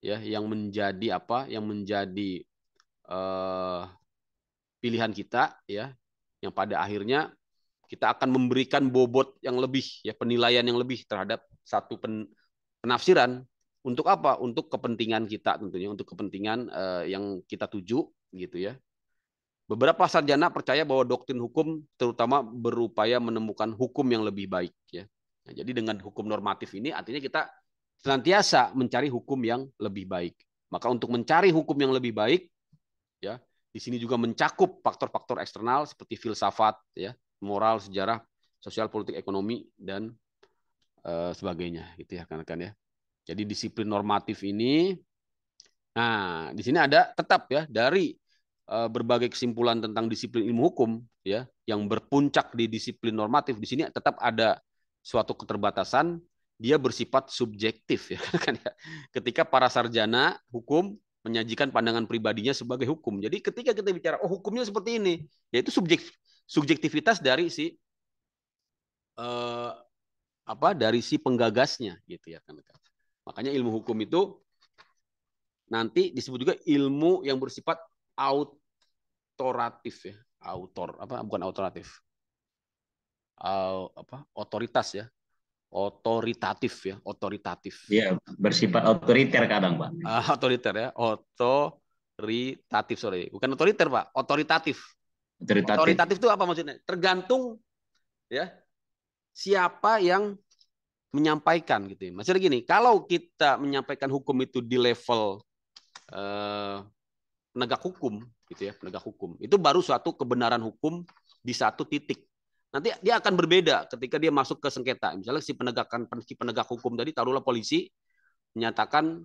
ya yang menjadi apa yang menjadi uh, pilihan kita ya yang pada akhirnya kita akan memberikan bobot yang lebih ya penilaian yang lebih terhadap satu pen, penafsiran untuk apa untuk kepentingan kita tentunya untuk kepentingan uh, yang kita tuju gitu ya beberapa sarjana percaya bahwa doktrin hukum terutama berupaya menemukan hukum yang lebih baik ya nah, jadi dengan hukum normatif ini artinya kita senantiasa mencari hukum yang lebih baik maka untuk mencari hukum yang lebih baik ya di sini juga mencakup faktor-faktor eksternal seperti filsafat ya moral, sejarah, sosial, politik, ekonomi dan uh, sebagainya gitu ya kan-kan ya. Jadi disiplin normatif ini nah, di sini ada tetap ya dari uh, berbagai kesimpulan tentang disiplin ilmu hukum ya yang berpuncak di disiplin normatif di sini tetap ada suatu keterbatasan dia bersifat subjektif ya kan, kan ya. Ketika para sarjana hukum menyajikan pandangan pribadinya sebagai hukum. Jadi ketika kita bicara oh hukumnya seperti ini, ya itu subjektif subjektivitas dari si eh, apa dari si penggagasnya gitu ya kan. Makanya ilmu hukum itu nanti disebut juga ilmu yang bersifat autoratif ya, autor apa bukan autoratif. Uh, apa otoritas ya otoritatif ya, otoritatif. ya bersifat otoriter kadang, Pak. Uh, otoriter ya, otoritatif sorry, bukan otoriter Pak, otoritatif. Otoritatif. Otoritatif itu apa maksudnya? Tergantung ya siapa yang menyampaikan gitu. Ya. Maksudnya gini, kalau kita menyampaikan hukum itu di level eh, penegak hukum gitu ya, penegak hukum. Itu baru suatu kebenaran hukum di satu titik. Nanti dia akan berbeda ketika dia masuk ke sengketa. Misalnya si penegakan si penegak hukum tadi taruhlah polisi menyatakan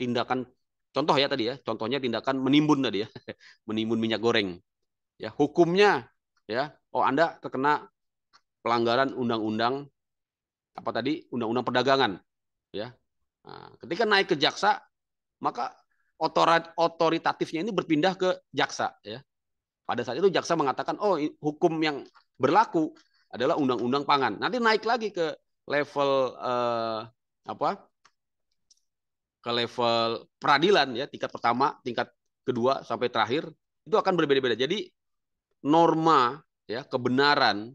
tindakan contoh ya tadi ya, contohnya tindakan menimbun tadi ya, menimbun minyak goreng ya hukumnya ya oh Anda terkena pelanggaran undang-undang apa tadi undang-undang perdagangan ya nah, ketika naik ke jaksa maka otorat otoritatifnya ini berpindah ke jaksa ya pada saat itu jaksa mengatakan oh hukum yang berlaku adalah undang-undang pangan nanti naik lagi ke level eh, apa ke level peradilan ya tingkat pertama tingkat kedua sampai terakhir itu akan berbeda-beda jadi norma ya kebenaran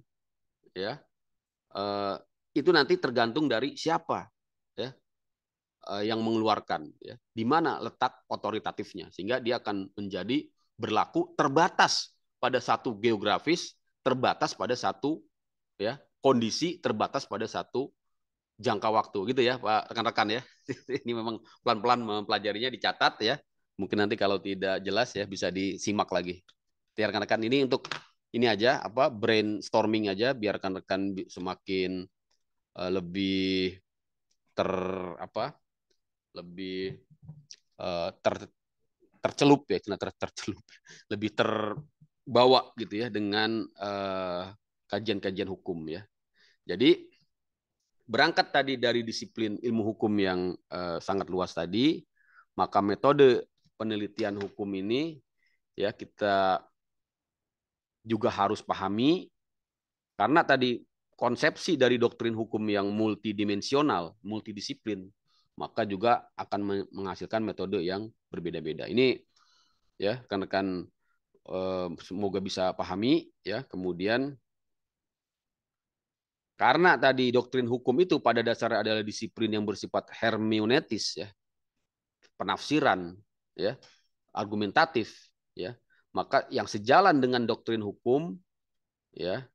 ya uh, itu nanti tergantung dari siapa ya uh, yang mengeluarkan ya di mana letak otoritatifnya sehingga dia akan menjadi berlaku terbatas pada satu geografis terbatas pada satu ya kondisi terbatas pada satu jangka waktu gitu ya Pak rekan-rekan ya. Ini memang pelan-pelan mempelajarinya dicatat ya. Mungkin nanti kalau tidak jelas ya bisa disimak lagi ya rekan-rekan ini untuk ini aja apa brainstorming aja biar rekan-rekan semakin uh, lebih ter apa lebih uh, ter tercelup ya cina ter, tercelup lebih terbawa gitu ya dengan eh, kajian-kajian uh, hukum ya jadi berangkat tadi dari disiplin ilmu hukum yang uh, sangat luas tadi maka metode penelitian hukum ini ya kita juga harus pahami karena tadi konsepsi dari doktrin hukum yang multidimensional, multidisiplin, maka juga akan menghasilkan metode yang berbeda-beda. Ini ya rekan-rekan semoga bisa pahami ya. Kemudian karena tadi doktrin hukum itu pada dasarnya adalah disiplin yang bersifat hermeneutis ya. Penafsiran ya, argumentatif ya maka yang sejalan dengan doktrin hukum ya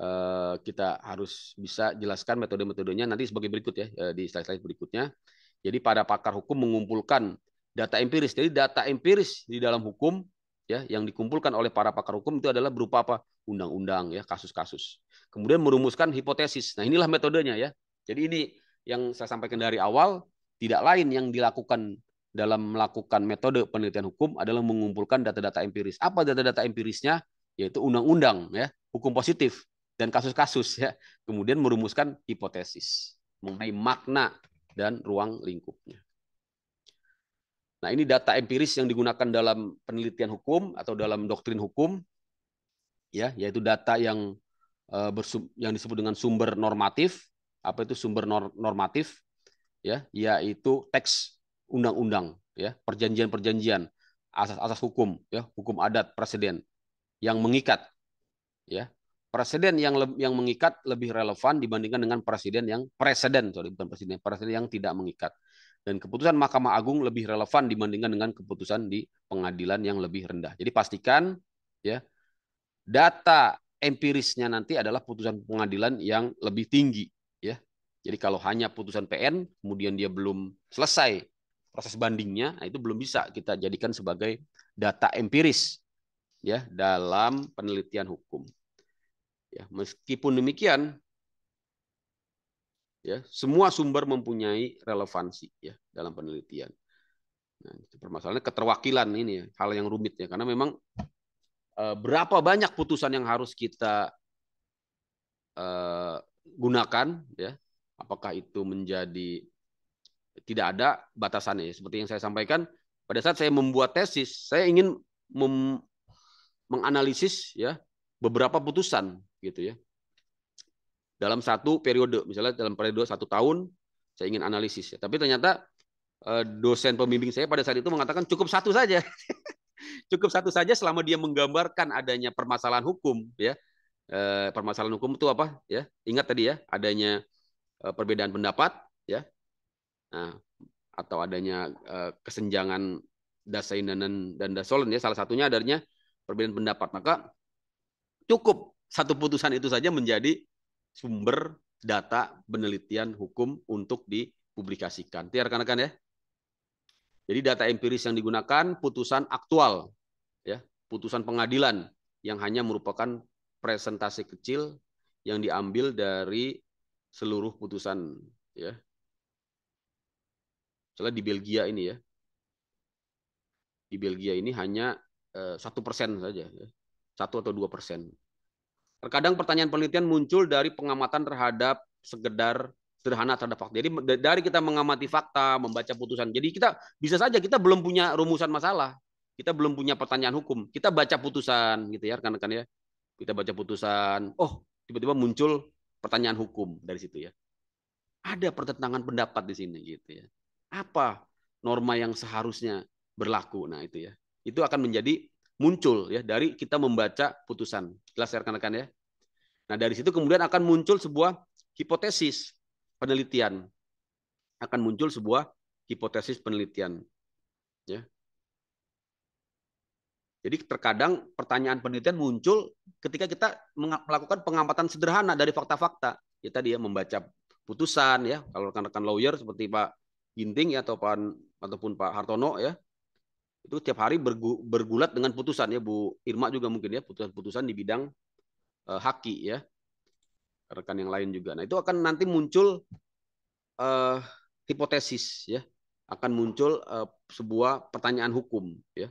eh, kita harus bisa jelaskan metode-metodenya nanti sebagai berikut ya eh, di slide-slide berikutnya. Jadi pada pakar hukum mengumpulkan data empiris. Jadi data empiris di dalam hukum ya yang dikumpulkan oleh para pakar hukum itu adalah berupa apa? undang-undang ya, kasus-kasus. Kemudian merumuskan hipotesis. Nah, inilah metodenya ya. Jadi ini yang saya sampaikan dari awal tidak lain yang dilakukan dalam melakukan metode penelitian hukum adalah mengumpulkan data-data empiris. Apa data-data empirisnya? Yaitu undang-undang ya, hukum positif dan kasus-kasus ya. Kemudian merumuskan hipotesis mengenai makna dan ruang lingkupnya. Nah, ini data empiris yang digunakan dalam penelitian hukum atau dalam doktrin hukum ya, yaitu data yang eh, bersum, yang disebut dengan sumber normatif. Apa itu sumber normatif? Ya, yaitu teks undang-undang, ya, perjanjian-perjanjian, asas-asas hukum, ya, hukum adat, presiden yang mengikat. Ya. Presiden yang yang mengikat lebih relevan dibandingkan dengan presiden yang presiden, sorry, bukan presiden, presiden yang tidak mengikat. Dan keputusan Mahkamah Agung lebih relevan dibandingkan dengan keputusan di pengadilan yang lebih rendah. Jadi pastikan ya data empirisnya nanti adalah putusan pengadilan yang lebih tinggi ya. Jadi kalau hanya putusan PN kemudian dia belum selesai proses bandingnya nah itu belum bisa kita jadikan sebagai data empiris ya dalam penelitian hukum. Ya, meskipun demikian ya semua sumber mempunyai relevansi ya dalam penelitian. Nah, itu permasalahannya keterwakilan ini ya, hal yang rumit ya karena memang e, berapa banyak putusan yang harus kita e, gunakan ya apakah itu menjadi tidak ada batasannya. Seperti yang saya sampaikan, pada saat saya membuat tesis, saya ingin menganalisis ya beberapa putusan gitu ya dalam satu periode misalnya dalam periode satu tahun saya ingin analisis ya. tapi ternyata eh, dosen pembimbing saya pada saat itu mengatakan cukup satu saja cukup satu saja selama dia menggambarkan adanya permasalahan hukum ya eh, permasalahan hukum itu apa ya ingat tadi ya adanya eh, perbedaan pendapat ya Nah, atau adanya uh, kesenjangan Dasainanan dan Dasolen ya salah satunya adanya perbedaan pendapat. Maka cukup satu putusan itu saja menjadi sumber data penelitian hukum untuk dipublikasikan. Tiar rekan-rekan ya. Jadi data empiris yang digunakan putusan aktual ya, putusan pengadilan yang hanya merupakan presentasi kecil yang diambil dari seluruh putusan ya misalnya di Belgia ini ya. Di Belgia ini hanya eh, satu persen saja, ya. satu atau dua persen. Terkadang pertanyaan penelitian muncul dari pengamatan terhadap sekedar sederhana terhadap fakta. Jadi dari kita mengamati fakta, membaca putusan. Jadi kita bisa saja kita belum punya rumusan masalah, kita belum punya pertanyaan hukum. Kita baca putusan gitu ya rekan-rekan ya. Kita baca putusan, oh tiba-tiba muncul pertanyaan hukum dari situ ya. Ada pertentangan pendapat di sini gitu ya apa norma yang seharusnya berlaku. Nah, itu ya. Itu akan menjadi muncul ya dari kita membaca putusan. Jelas ya rekan-rekan ya. Nah, dari situ kemudian akan muncul sebuah hipotesis penelitian. Akan muncul sebuah hipotesis penelitian. Ya. Jadi terkadang pertanyaan penelitian muncul ketika kita melakukan pengamatan sederhana dari fakta-fakta. Kita ya dia ya, membaca putusan ya. Kalau rekan-rekan lawyer seperti Pak Ginting ya atau Pak, ataupun Pak Hartono ya itu tiap hari bergu, bergulat dengan putusan ya Bu Irma juga mungkin ya putusan-putusan di bidang uh, haki ya rekan yang lain juga. Nah itu akan nanti muncul uh, hipotesis ya akan muncul uh, sebuah pertanyaan hukum ya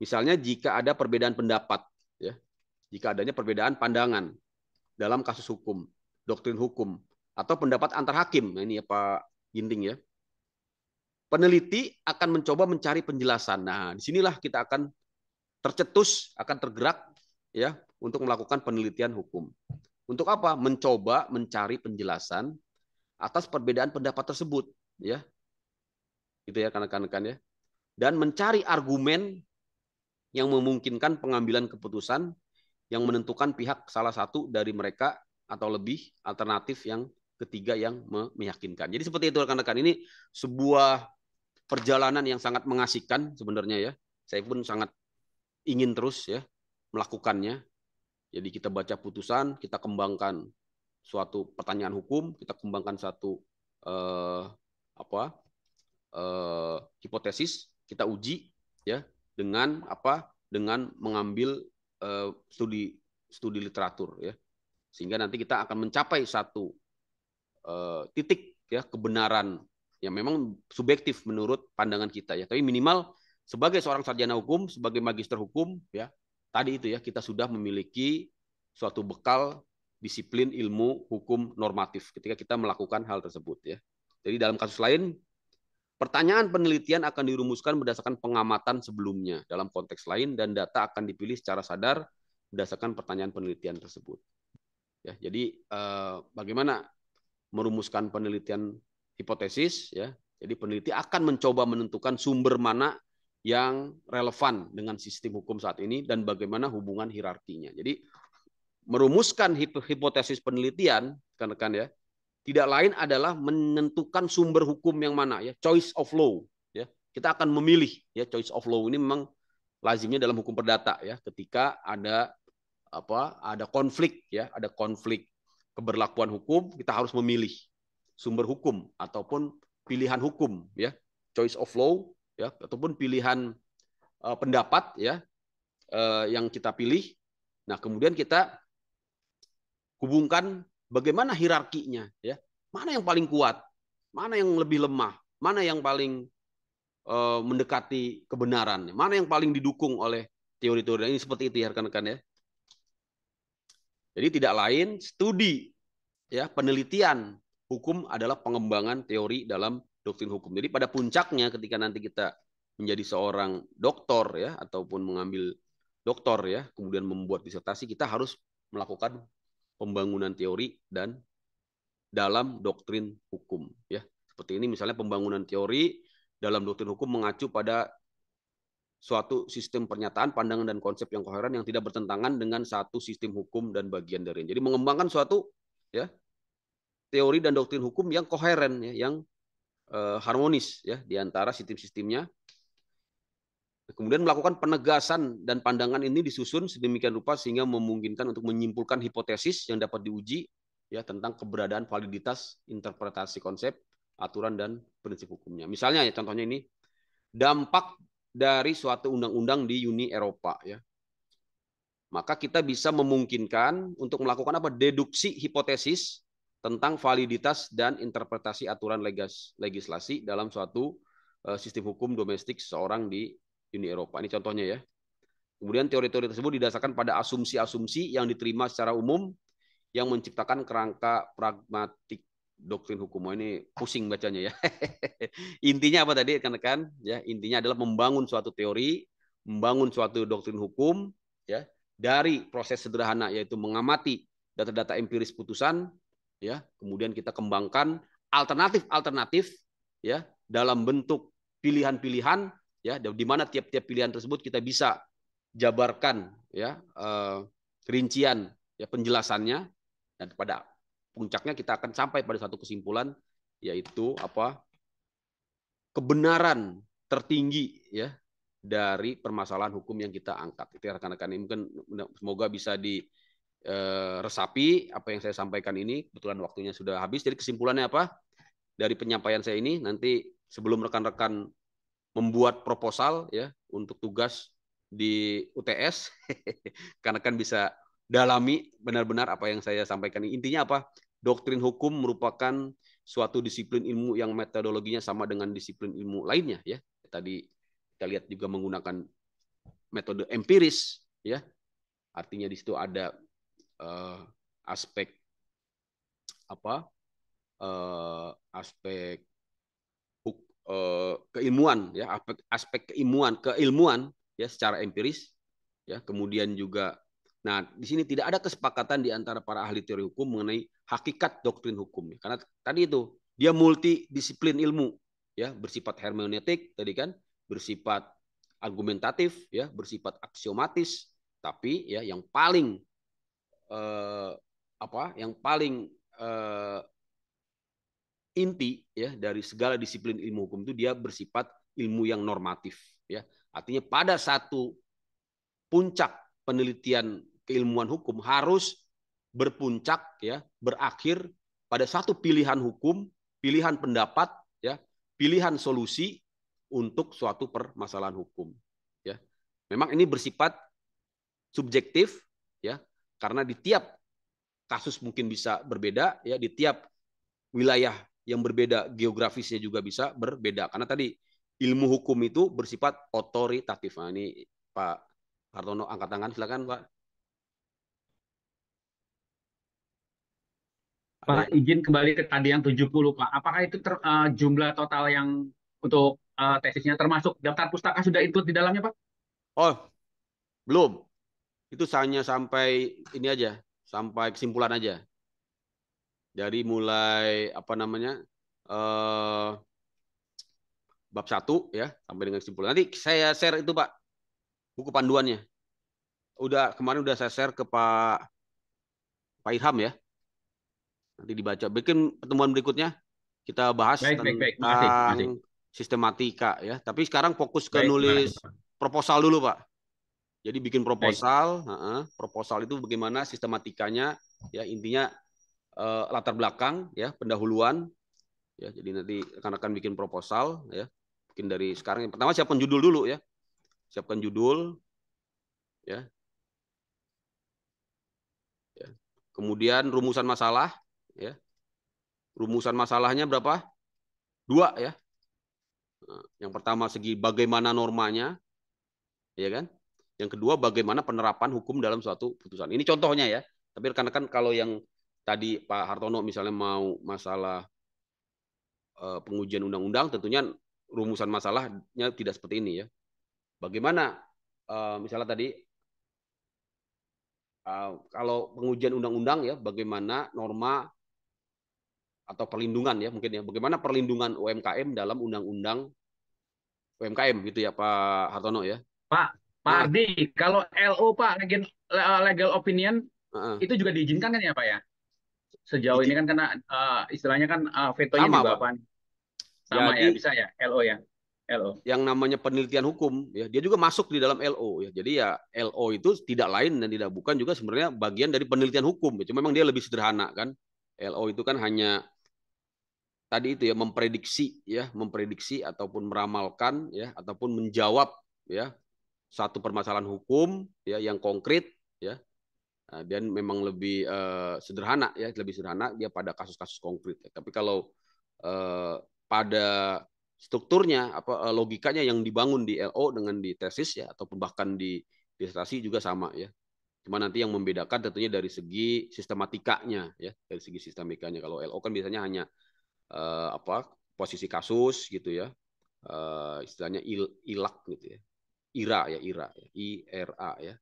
misalnya jika ada perbedaan pendapat ya jika adanya perbedaan pandangan dalam kasus hukum doktrin hukum atau pendapat antar hakim nah, ini ya Pak Ginting ya peneliti akan mencoba mencari penjelasan. Nah, disinilah kita akan tercetus, akan tergerak ya untuk melakukan penelitian hukum. Untuk apa? Mencoba mencari penjelasan atas perbedaan pendapat tersebut, ya. Gitu ya kanak kanak ya. Dan mencari argumen yang memungkinkan pengambilan keputusan yang menentukan pihak salah satu dari mereka atau lebih alternatif yang ketiga yang meyakinkan. Jadi seperti itu rekan-rekan ini sebuah perjalanan yang sangat mengasihkan sebenarnya ya. Saya pun sangat ingin terus ya melakukannya. Jadi kita baca putusan, kita kembangkan suatu pertanyaan hukum, kita kembangkan satu eh, apa eh, hipotesis, kita uji ya dengan apa dengan mengambil eh, studi studi literatur ya sehingga nanti kita akan mencapai satu eh, titik ya kebenaran ya memang subjektif menurut pandangan kita ya. Tapi minimal sebagai seorang sarjana hukum, sebagai magister hukum ya, tadi itu ya kita sudah memiliki suatu bekal disiplin ilmu hukum normatif ketika kita melakukan hal tersebut ya. Jadi dalam kasus lain pertanyaan penelitian akan dirumuskan berdasarkan pengamatan sebelumnya dalam konteks lain dan data akan dipilih secara sadar berdasarkan pertanyaan penelitian tersebut. Ya, jadi eh, bagaimana merumuskan penelitian hipotesis ya. Jadi peneliti akan mencoba menentukan sumber mana yang relevan dengan sistem hukum saat ini dan bagaimana hubungan hierarkinya. Jadi merumuskan hipotesis penelitian rekan-rekan ya, tidak lain adalah menentukan sumber hukum yang mana ya, choice of law ya. Kita akan memilih ya choice of law ini memang lazimnya dalam hukum perdata ya, ketika ada apa? ada konflik ya, ada konflik keberlakuan hukum, kita harus memilih sumber hukum ataupun pilihan hukum ya choice of law ya ataupun pilihan uh, pendapat ya uh, yang kita pilih nah kemudian kita hubungkan bagaimana hierarkinya ya mana yang paling kuat mana yang lebih lemah mana yang paling uh, mendekati kebenaran mana yang paling didukung oleh teori-teori nah, ini seperti itu ya rekan-rekan ya jadi tidak lain studi ya penelitian hukum adalah pengembangan teori dalam doktrin hukum. Jadi pada puncaknya ketika nanti kita menjadi seorang doktor ya ataupun mengambil doktor ya, kemudian membuat disertasi kita harus melakukan pembangunan teori dan dalam doktrin hukum ya. Seperti ini misalnya pembangunan teori dalam doktrin hukum mengacu pada suatu sistem pernyataan, pandangan dan konsep yang koheren yang tidak bertentangan dengan satu sistem hukum dan bagian dari. Jadi mengembangkan suatu ya teori dan doktrin hukum yang koheren ya, yang uh, harmonis ya di antara sistem-sistemnya. Kemudian melakukan penegasan dan pandangan ini disusun sedemikian rupa sehingga memungkinkan untuk menyimpulkan hipotesis yang dapat diuji ya tentang keberadaan validitas interpretasi konsep, aturan dan prinsip hukumnya. Misalnya ya contohnya ini dampak dari suatu undang-undang di Uni Eropa ya maka kita bisa memungkinkan untuk melakukan apa deduksi hipotesis tentang validitas dan interpretasi aturan legas, legislasi dalam suatu uh, sistem hukum domestik seorang di Uni Eropa. Ini contohnya ya. Kemudian teori-teori tersebut didasarkan pada asumsi-asumsi yang diterima secara umum yang menciptakan kerangka pragmatik doktrin hukum. ini pusing bacanya ya. intinya apa tadi rekan kan Ya, intinya adalah membangun suatu teori, membangun suatu doktrin hukum ya dari proses sederhana yaitu mengamati data-data empiris putusan ya kemudian kita kembangkan alternatif-alternatif ya dalam bentuk pilihan-pilihan ya di mana tiap-tiap pilihan tersebut kita bisa jabarkan ya eh, rincian ya penjelasannya dan pada puncaknya kita akan sampai pada satu kesimpulan yaitu apa kebenaran tertinggi ya dari permasalahan hukum yang kita angkat. Itu rekan-rekan ini mungkin semoga bisa di Eh, resapi apa yang saya sampaikan ini. Kebetulan waktunya sudah habis. Jadi kesimpulannya apa? Dari penyampaian saya ini nanti sebelum rekan-rekan membuat proposal ya untuk tugas di UTS karena kan bisa dalami benar-benar apa yang saya sampaikan. Intinya apa? Doktrin hukum merupakan suatu disiplin ilmu yang metodologinya sama dengan disiplin ilmu lainnya ya. Tadi kita lihat juga menggunakan metode empiris ya artinya di situ ada uh, aspek apa uh, aspek uh, keilmuan ya aspek aspek keilmuan keilmuan ya secara empiris ya kemudian juga nah di sini tidak ada kesepakatan di antara para ahli teori hukum mengenai hakikat doktrin hukum ya. karena tadi itu dia multidisiplin ilmu ya bersifat hermeneutik tadi kan bersifat argumentatif ya bersifat aksiomatis tapi ya yang paling eh, apa yang paling eh, inti ya dari segala disiplin ilmu hukum itu dia bersifat ilmu yang normatif ya artinya pada satu puncak penelitian keilmuan hukum harus berpuncak ya berakhir pada satu pilihan hukum pilihan pendapat ya pilihan solusi untuk suatu permasalahan hukum ya memang ini bersifat subjektif ya karena di tiap kasus mungkin bisa berbeda ya di tiap wilayah yang berbeda geografisnya juga bisa berbeda karena tadi ilmu hukum itu bersifat otoritatif. Nah, ini Pak Hartono angkat tangan silakan Pak. Pak izin kembali ke tadi yang 70 Pak. Apakah itu ter, uh, jumlah total yang untuk uh, tesisnya termasuk daftar pustaka sudah include di dalamnya Pak? Oh, belum itu hanya sampai ini aja, sampai kesimpulan aja. Dari mulai apa namanya? Eh, bab satu ya sampai dengan kesimpulan. Nanti saya share itu Pak buku panduannya. Udah kemarin udah saya share ke Pak Pak Irham ya. Nanti dibaca. Bikin pertemuan berikutnya kita bahas baik, tentang baik, baik. Masih, masih. sistematika ya. Tapi sekarang fokus ke baik, nulis baik. proposal dulu Pak. Jadi bikin proposal, uh, proposal itu bagaimana sistematikanya, ya intinya uh, latar belakang, ya pendahuluan, ya. Jadi nanti akan akan bikin proposal, ya. Bikin dari sekarang. pertama siapkan judul dulu, ya. Siapkan judul, ya. ya. Kemudian rumusan masalah, ya. Rumusan masalahnya berapa? Dua, ya. Nah, yang pertama segi bagaimana normanya, ya kan? Yang kedua, bagaimana penerapan hukum dalam suatu putusan. Ini contohnya ya. Tapi rekan-rekan kalau yang tadi Pak Hartono misalnya mau masalah eh, pengujian undang-undang, tentunya rumusan masalahnya tidak seperti ini ya. Bagaimana eh, misalnya tadi eh, kalau pengujian undang-undang ya, bagaimana norma atau perlindungan ya mungkin ya, bagaimana perlindungan UMKM dalam undang-undang UMKM gitu ya Pak Hartono ya. Pak, Pak iya. Ardi, kalau LO Pak legal, eh, legal opinion uh itu juga diizinkan kan ya Pak ya? Sejauh ini kan karena uh, istilahnya kan uh, vetonya sama, Bapak. Ya, sama ya, Jadi, ya bisa ya LO ya. LO. Yang namanya penelitian hukum ya, dia juga masuk di dalam LO ya. Jadi ya LO itu tidak lain dan tidak bukan juga sebenarnya bagian dari penelitian hukum. Ya. Cuma memang dia lebih sederhana kan. LO itu kan hanya tadi itu ya memprediksi ya, memprediksi ataupun meramalkan ya ataupun menjawab ya satu permasalahan hukum ya yang konkret ya nah, dan memang lebih uh, sederhana ya lebih sederhana dia pada kasus-kasus konkret ya. tapi kalau uh, pada strukturnya apa eh, logikanya yang dibangun di LO dengan di tesis ya ataupun bahkan di disertasi juga sama ya cuma nanti yang membedakan tentunya dari segi sistematikanya ya dari segi sistemikanya kalau LO kan biasanya hanya uh, apa posisi kasus gitu ya uh, istilahnya il, ilak gitu ya IRA ya IRA ya, I R A ya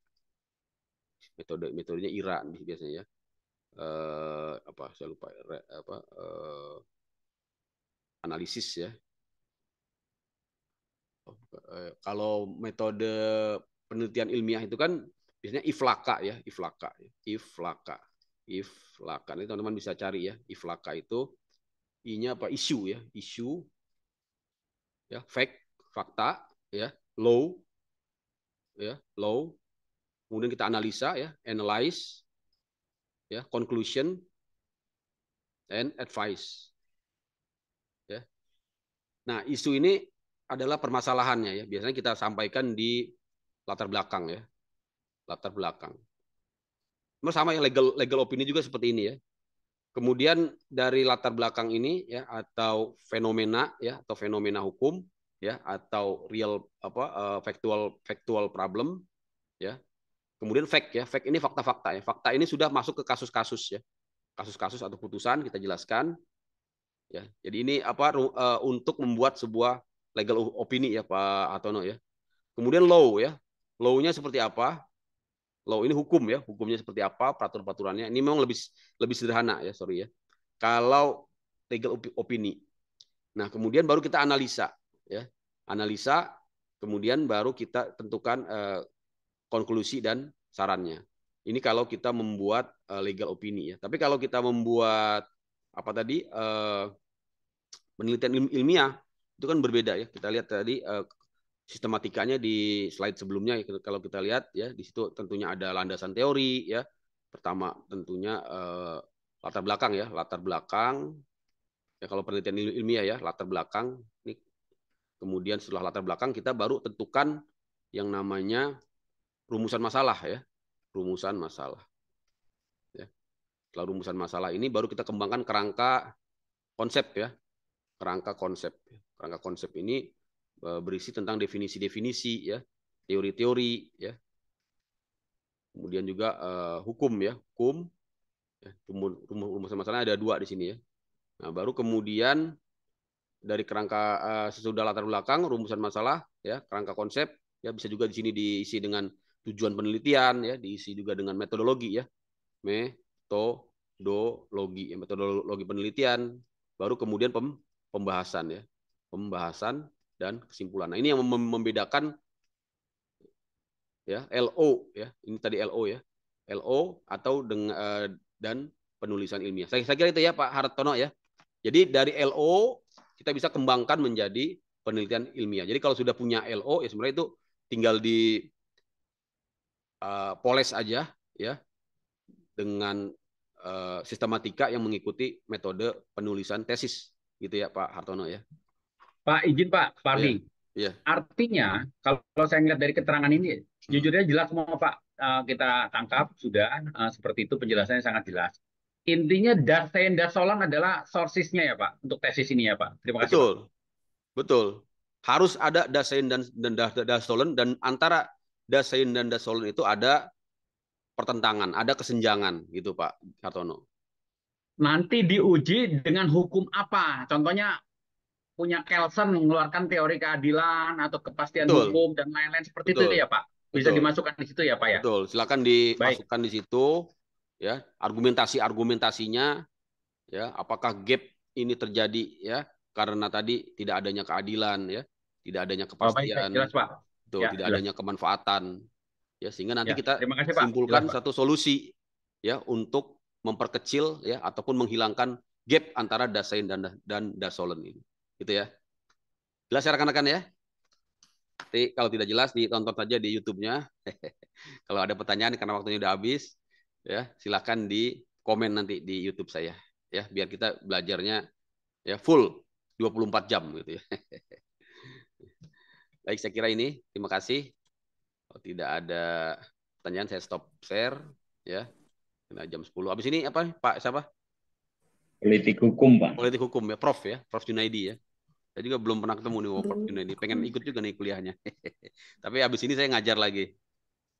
metode metodenya IRA biasanya ya eh, apa saya lupa re, apa eh, analisis ya oh, eh, kalau metode penelitian ilmiah itu kan biasanya iflaka ya iflaka ya, iflaka iflaka ini teman-teman bisa cari ya iflaka itu inya apa isu ya isu ya fact fakta ya low ya, low. Kemudian kita analisa ya, analyze ya, conclusion and advice. Ya. Nah, isu ini adalah permasalahannya ya. Biasanya kita sampaikan di latar belakang ya. Latar belakang. Sama yang legal legal opini juga seperti ini ya. Kemudian dari latar belakang ini ya atau fenomena ya atau fenomena hukum ya atau real apa uh, factual factual problem ya kemudian fact ya fact ini fakta-fakta ya fakta ini sudah masuk ke kasus-kasus ya kasus-kasus atau putusan kita jelaskan ya jadi ini apa uh, untuk membuat sebuah legal opini ya Pak Atono ya kemudian law ya law-nya seperti apa law ini hukum ya hukumnya seperti apa peraturan peraturannya ini memang lebih lebih sederhana ya sorry ya kalau legal opini nah kemudian baru kita analisa ya analisa kemudian baru kita tentukan eh, konklusi dan sarannya ini kalau kita membuat eh, legal opini ya tapi kalau kita membuat apa tadi eh, penelitian ilmiah itu kan berbeda ya kita lihat tadi eh, sistematikanya di slide sebelumnya ya, kalau kita lihat ya di situ tentunya ada landasan teori ya pertama tentunya eh, latar belakang ya latar belakang ya kalau penelitian ilmiah ya latar belakang ini Kemudian setelah latar belakang kita baru tentukan yang namanya rumusan masalah ya, rumusan masalah. Ya. Setelah rumusan masalah ini baru kita kembangkan kerangka konsep ya, kerangka konsep. Kerangka konsep ini e, berisi tentang definisi-definisi ya, teori-teori ya. Kemudian juga uh, hukum ya, hukum. Ya, rumusan masalah ada dua di sini ya. Nah, baru kemudian dari kerangka uh, sesudah latar belakang, rumusan masalah, ya, kerangka konsep, ya bisa juga di sini diisi dengan tujuan penelitian, ya, diisi juga dengan metodologi, ya, metodologi, ya, metodologi penelitian, baru kemudian pem, pembahasan, ya, pembahasan dan kesimpulan. Nah, ini yang mem membedakan ya LO ya ini tadi LO ya LO atau dengan uh, eh, dan penulisan ilmiah. Saya, saya kira itu ya Pak Hartono ya. Jadi dari LO kita bisa kembangkan menjadi penelitian ilmiah. Jadi kalau sudah punya LO ya sebenarnya itu tinggal di uh, poles aja ya dengan uh, sistematika yang mengikuti metode penulisan tesis gitu ya Pak Hartono ya. Pak izin Pak Fardi Ya. Ya. Artinya kalau saya lihat dari keterangan ini, hmm. jujurnya jelas semua Pak eh, kita tangkap sudah seperti itu penjelasannya sangat jelas intinya dan Dasolang adalah sourcesnya ya Pak untuk tesis ini ya Pak. Terima kasih. Betul, Pak. betul. Harus ada dasain dan dan dan antara dasain dan Dasolan itu ada pertentangan, ada kesenjangan gitu Pak Kartono. Nanti diuji dengan hukum apa? Contohnya punya Kelsen mengeluarkan teori keadilan atau kepastian betul. hukum dan lain-lain seperti betul. itu ya Pak. Bisa betul. dimasukkan di situ ya Pak ya. Betul, silakan dimasukkan Baik. di situ ya argumentasi argumentasinya ya apakah gap ini terjadi ya karena tadi tidak adanya keadilan ya tidak adanya kepastian jelas, Tuh, ya, tidak jelas. adanya kemanfaatan ya sehingga nanti ya, kita kasih, simpulkan jelas, satu solusi ya untuk memperkecil ya ataupun menghilangkan gap antara dasain dan dan dasolen ini gitu ya jelas ya rekan-rekan ya Nanti kalau tidak jelas ditonton saja di YouTube-nya. kalau ada pertanyaan karena waktunya sudah habis, ya silakan di komen nanti di YouTube saya ya biar kita belajarnya ya full 24 jam gitu ya. Baik, saya kira ini. Terima kasih. Kalau tidak ada pertanyaan, saya stop share. Ya, kena jam 10. Habis ini apa, Pak? Siapa? Politik hukum, Pak. Politik hukum ya, Prof ya, Prof Junaidi ya. Saya juga belum pernah ketemu nih Prof Junaidi. Pengen ikut juga nih kuliahnya. Tapi habis ini saya ngajar lagi.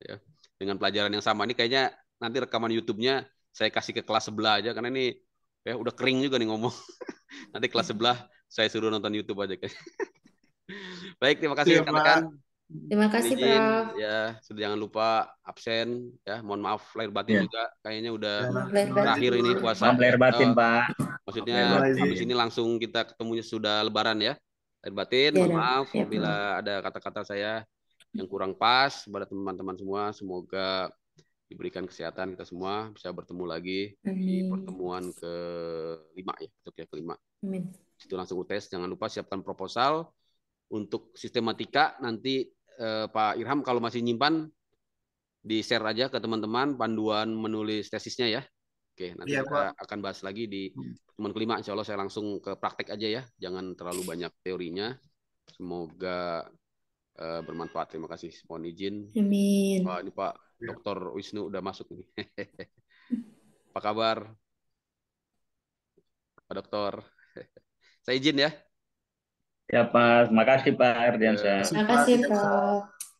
Ya, dengan pelajaran yang sama ini kayaknya nanti rekaman YouTube-nya saya kasih ke kelas sebelah aja karena ini ya udah kering juga nih ngomong. nanti kelas sebelah saya suruh nonton YouTube aja. Baik, terima kasih iya, rekan-rekan. Terima, Terima kasih Izin, Prof. Ya, sudah jangan lupa absen ya. Mohon maaf lahir batin ya. juga kayaknya udah terakhir ini puasa. Maaf lahir batin, uh, Pak. Maksudnya habis ini langsung kita ketemunya sudah lebaran ya. Lahir batin, ya, mohon maaf ya, bila ada kata-kata saya yang kurang pas pada teman-teman semua. Semoga diberikan kesehatan kita semua bisa bertemu lagi Amin. di pertemuan kelima ya untuk ya kelima. Amin. Itu langsung tes Jangan lupa siapkan proposal untuk sistematika nanti eh, Pak Irham kalau masih nyimpan di share aja ke teman-teman panduan menulis tesisnya ya. Oke, nanti ya, kita akan bahas lagi di pertemuan hmm. kelima. Insya Allah saya langsung ke praktek aja ya. Jangan terlalu banyak teorinya. Semoga eh, bermanfaat. Terima kasih. Mohon izin. Amin. Pak, ini Pak Iya. Dokter Wisnu udah masuk nih. Apa kabar? Pak Dokter. Saya izin ya. Ya Pak, makasih Pak Ardiansyah. Makasih Pak.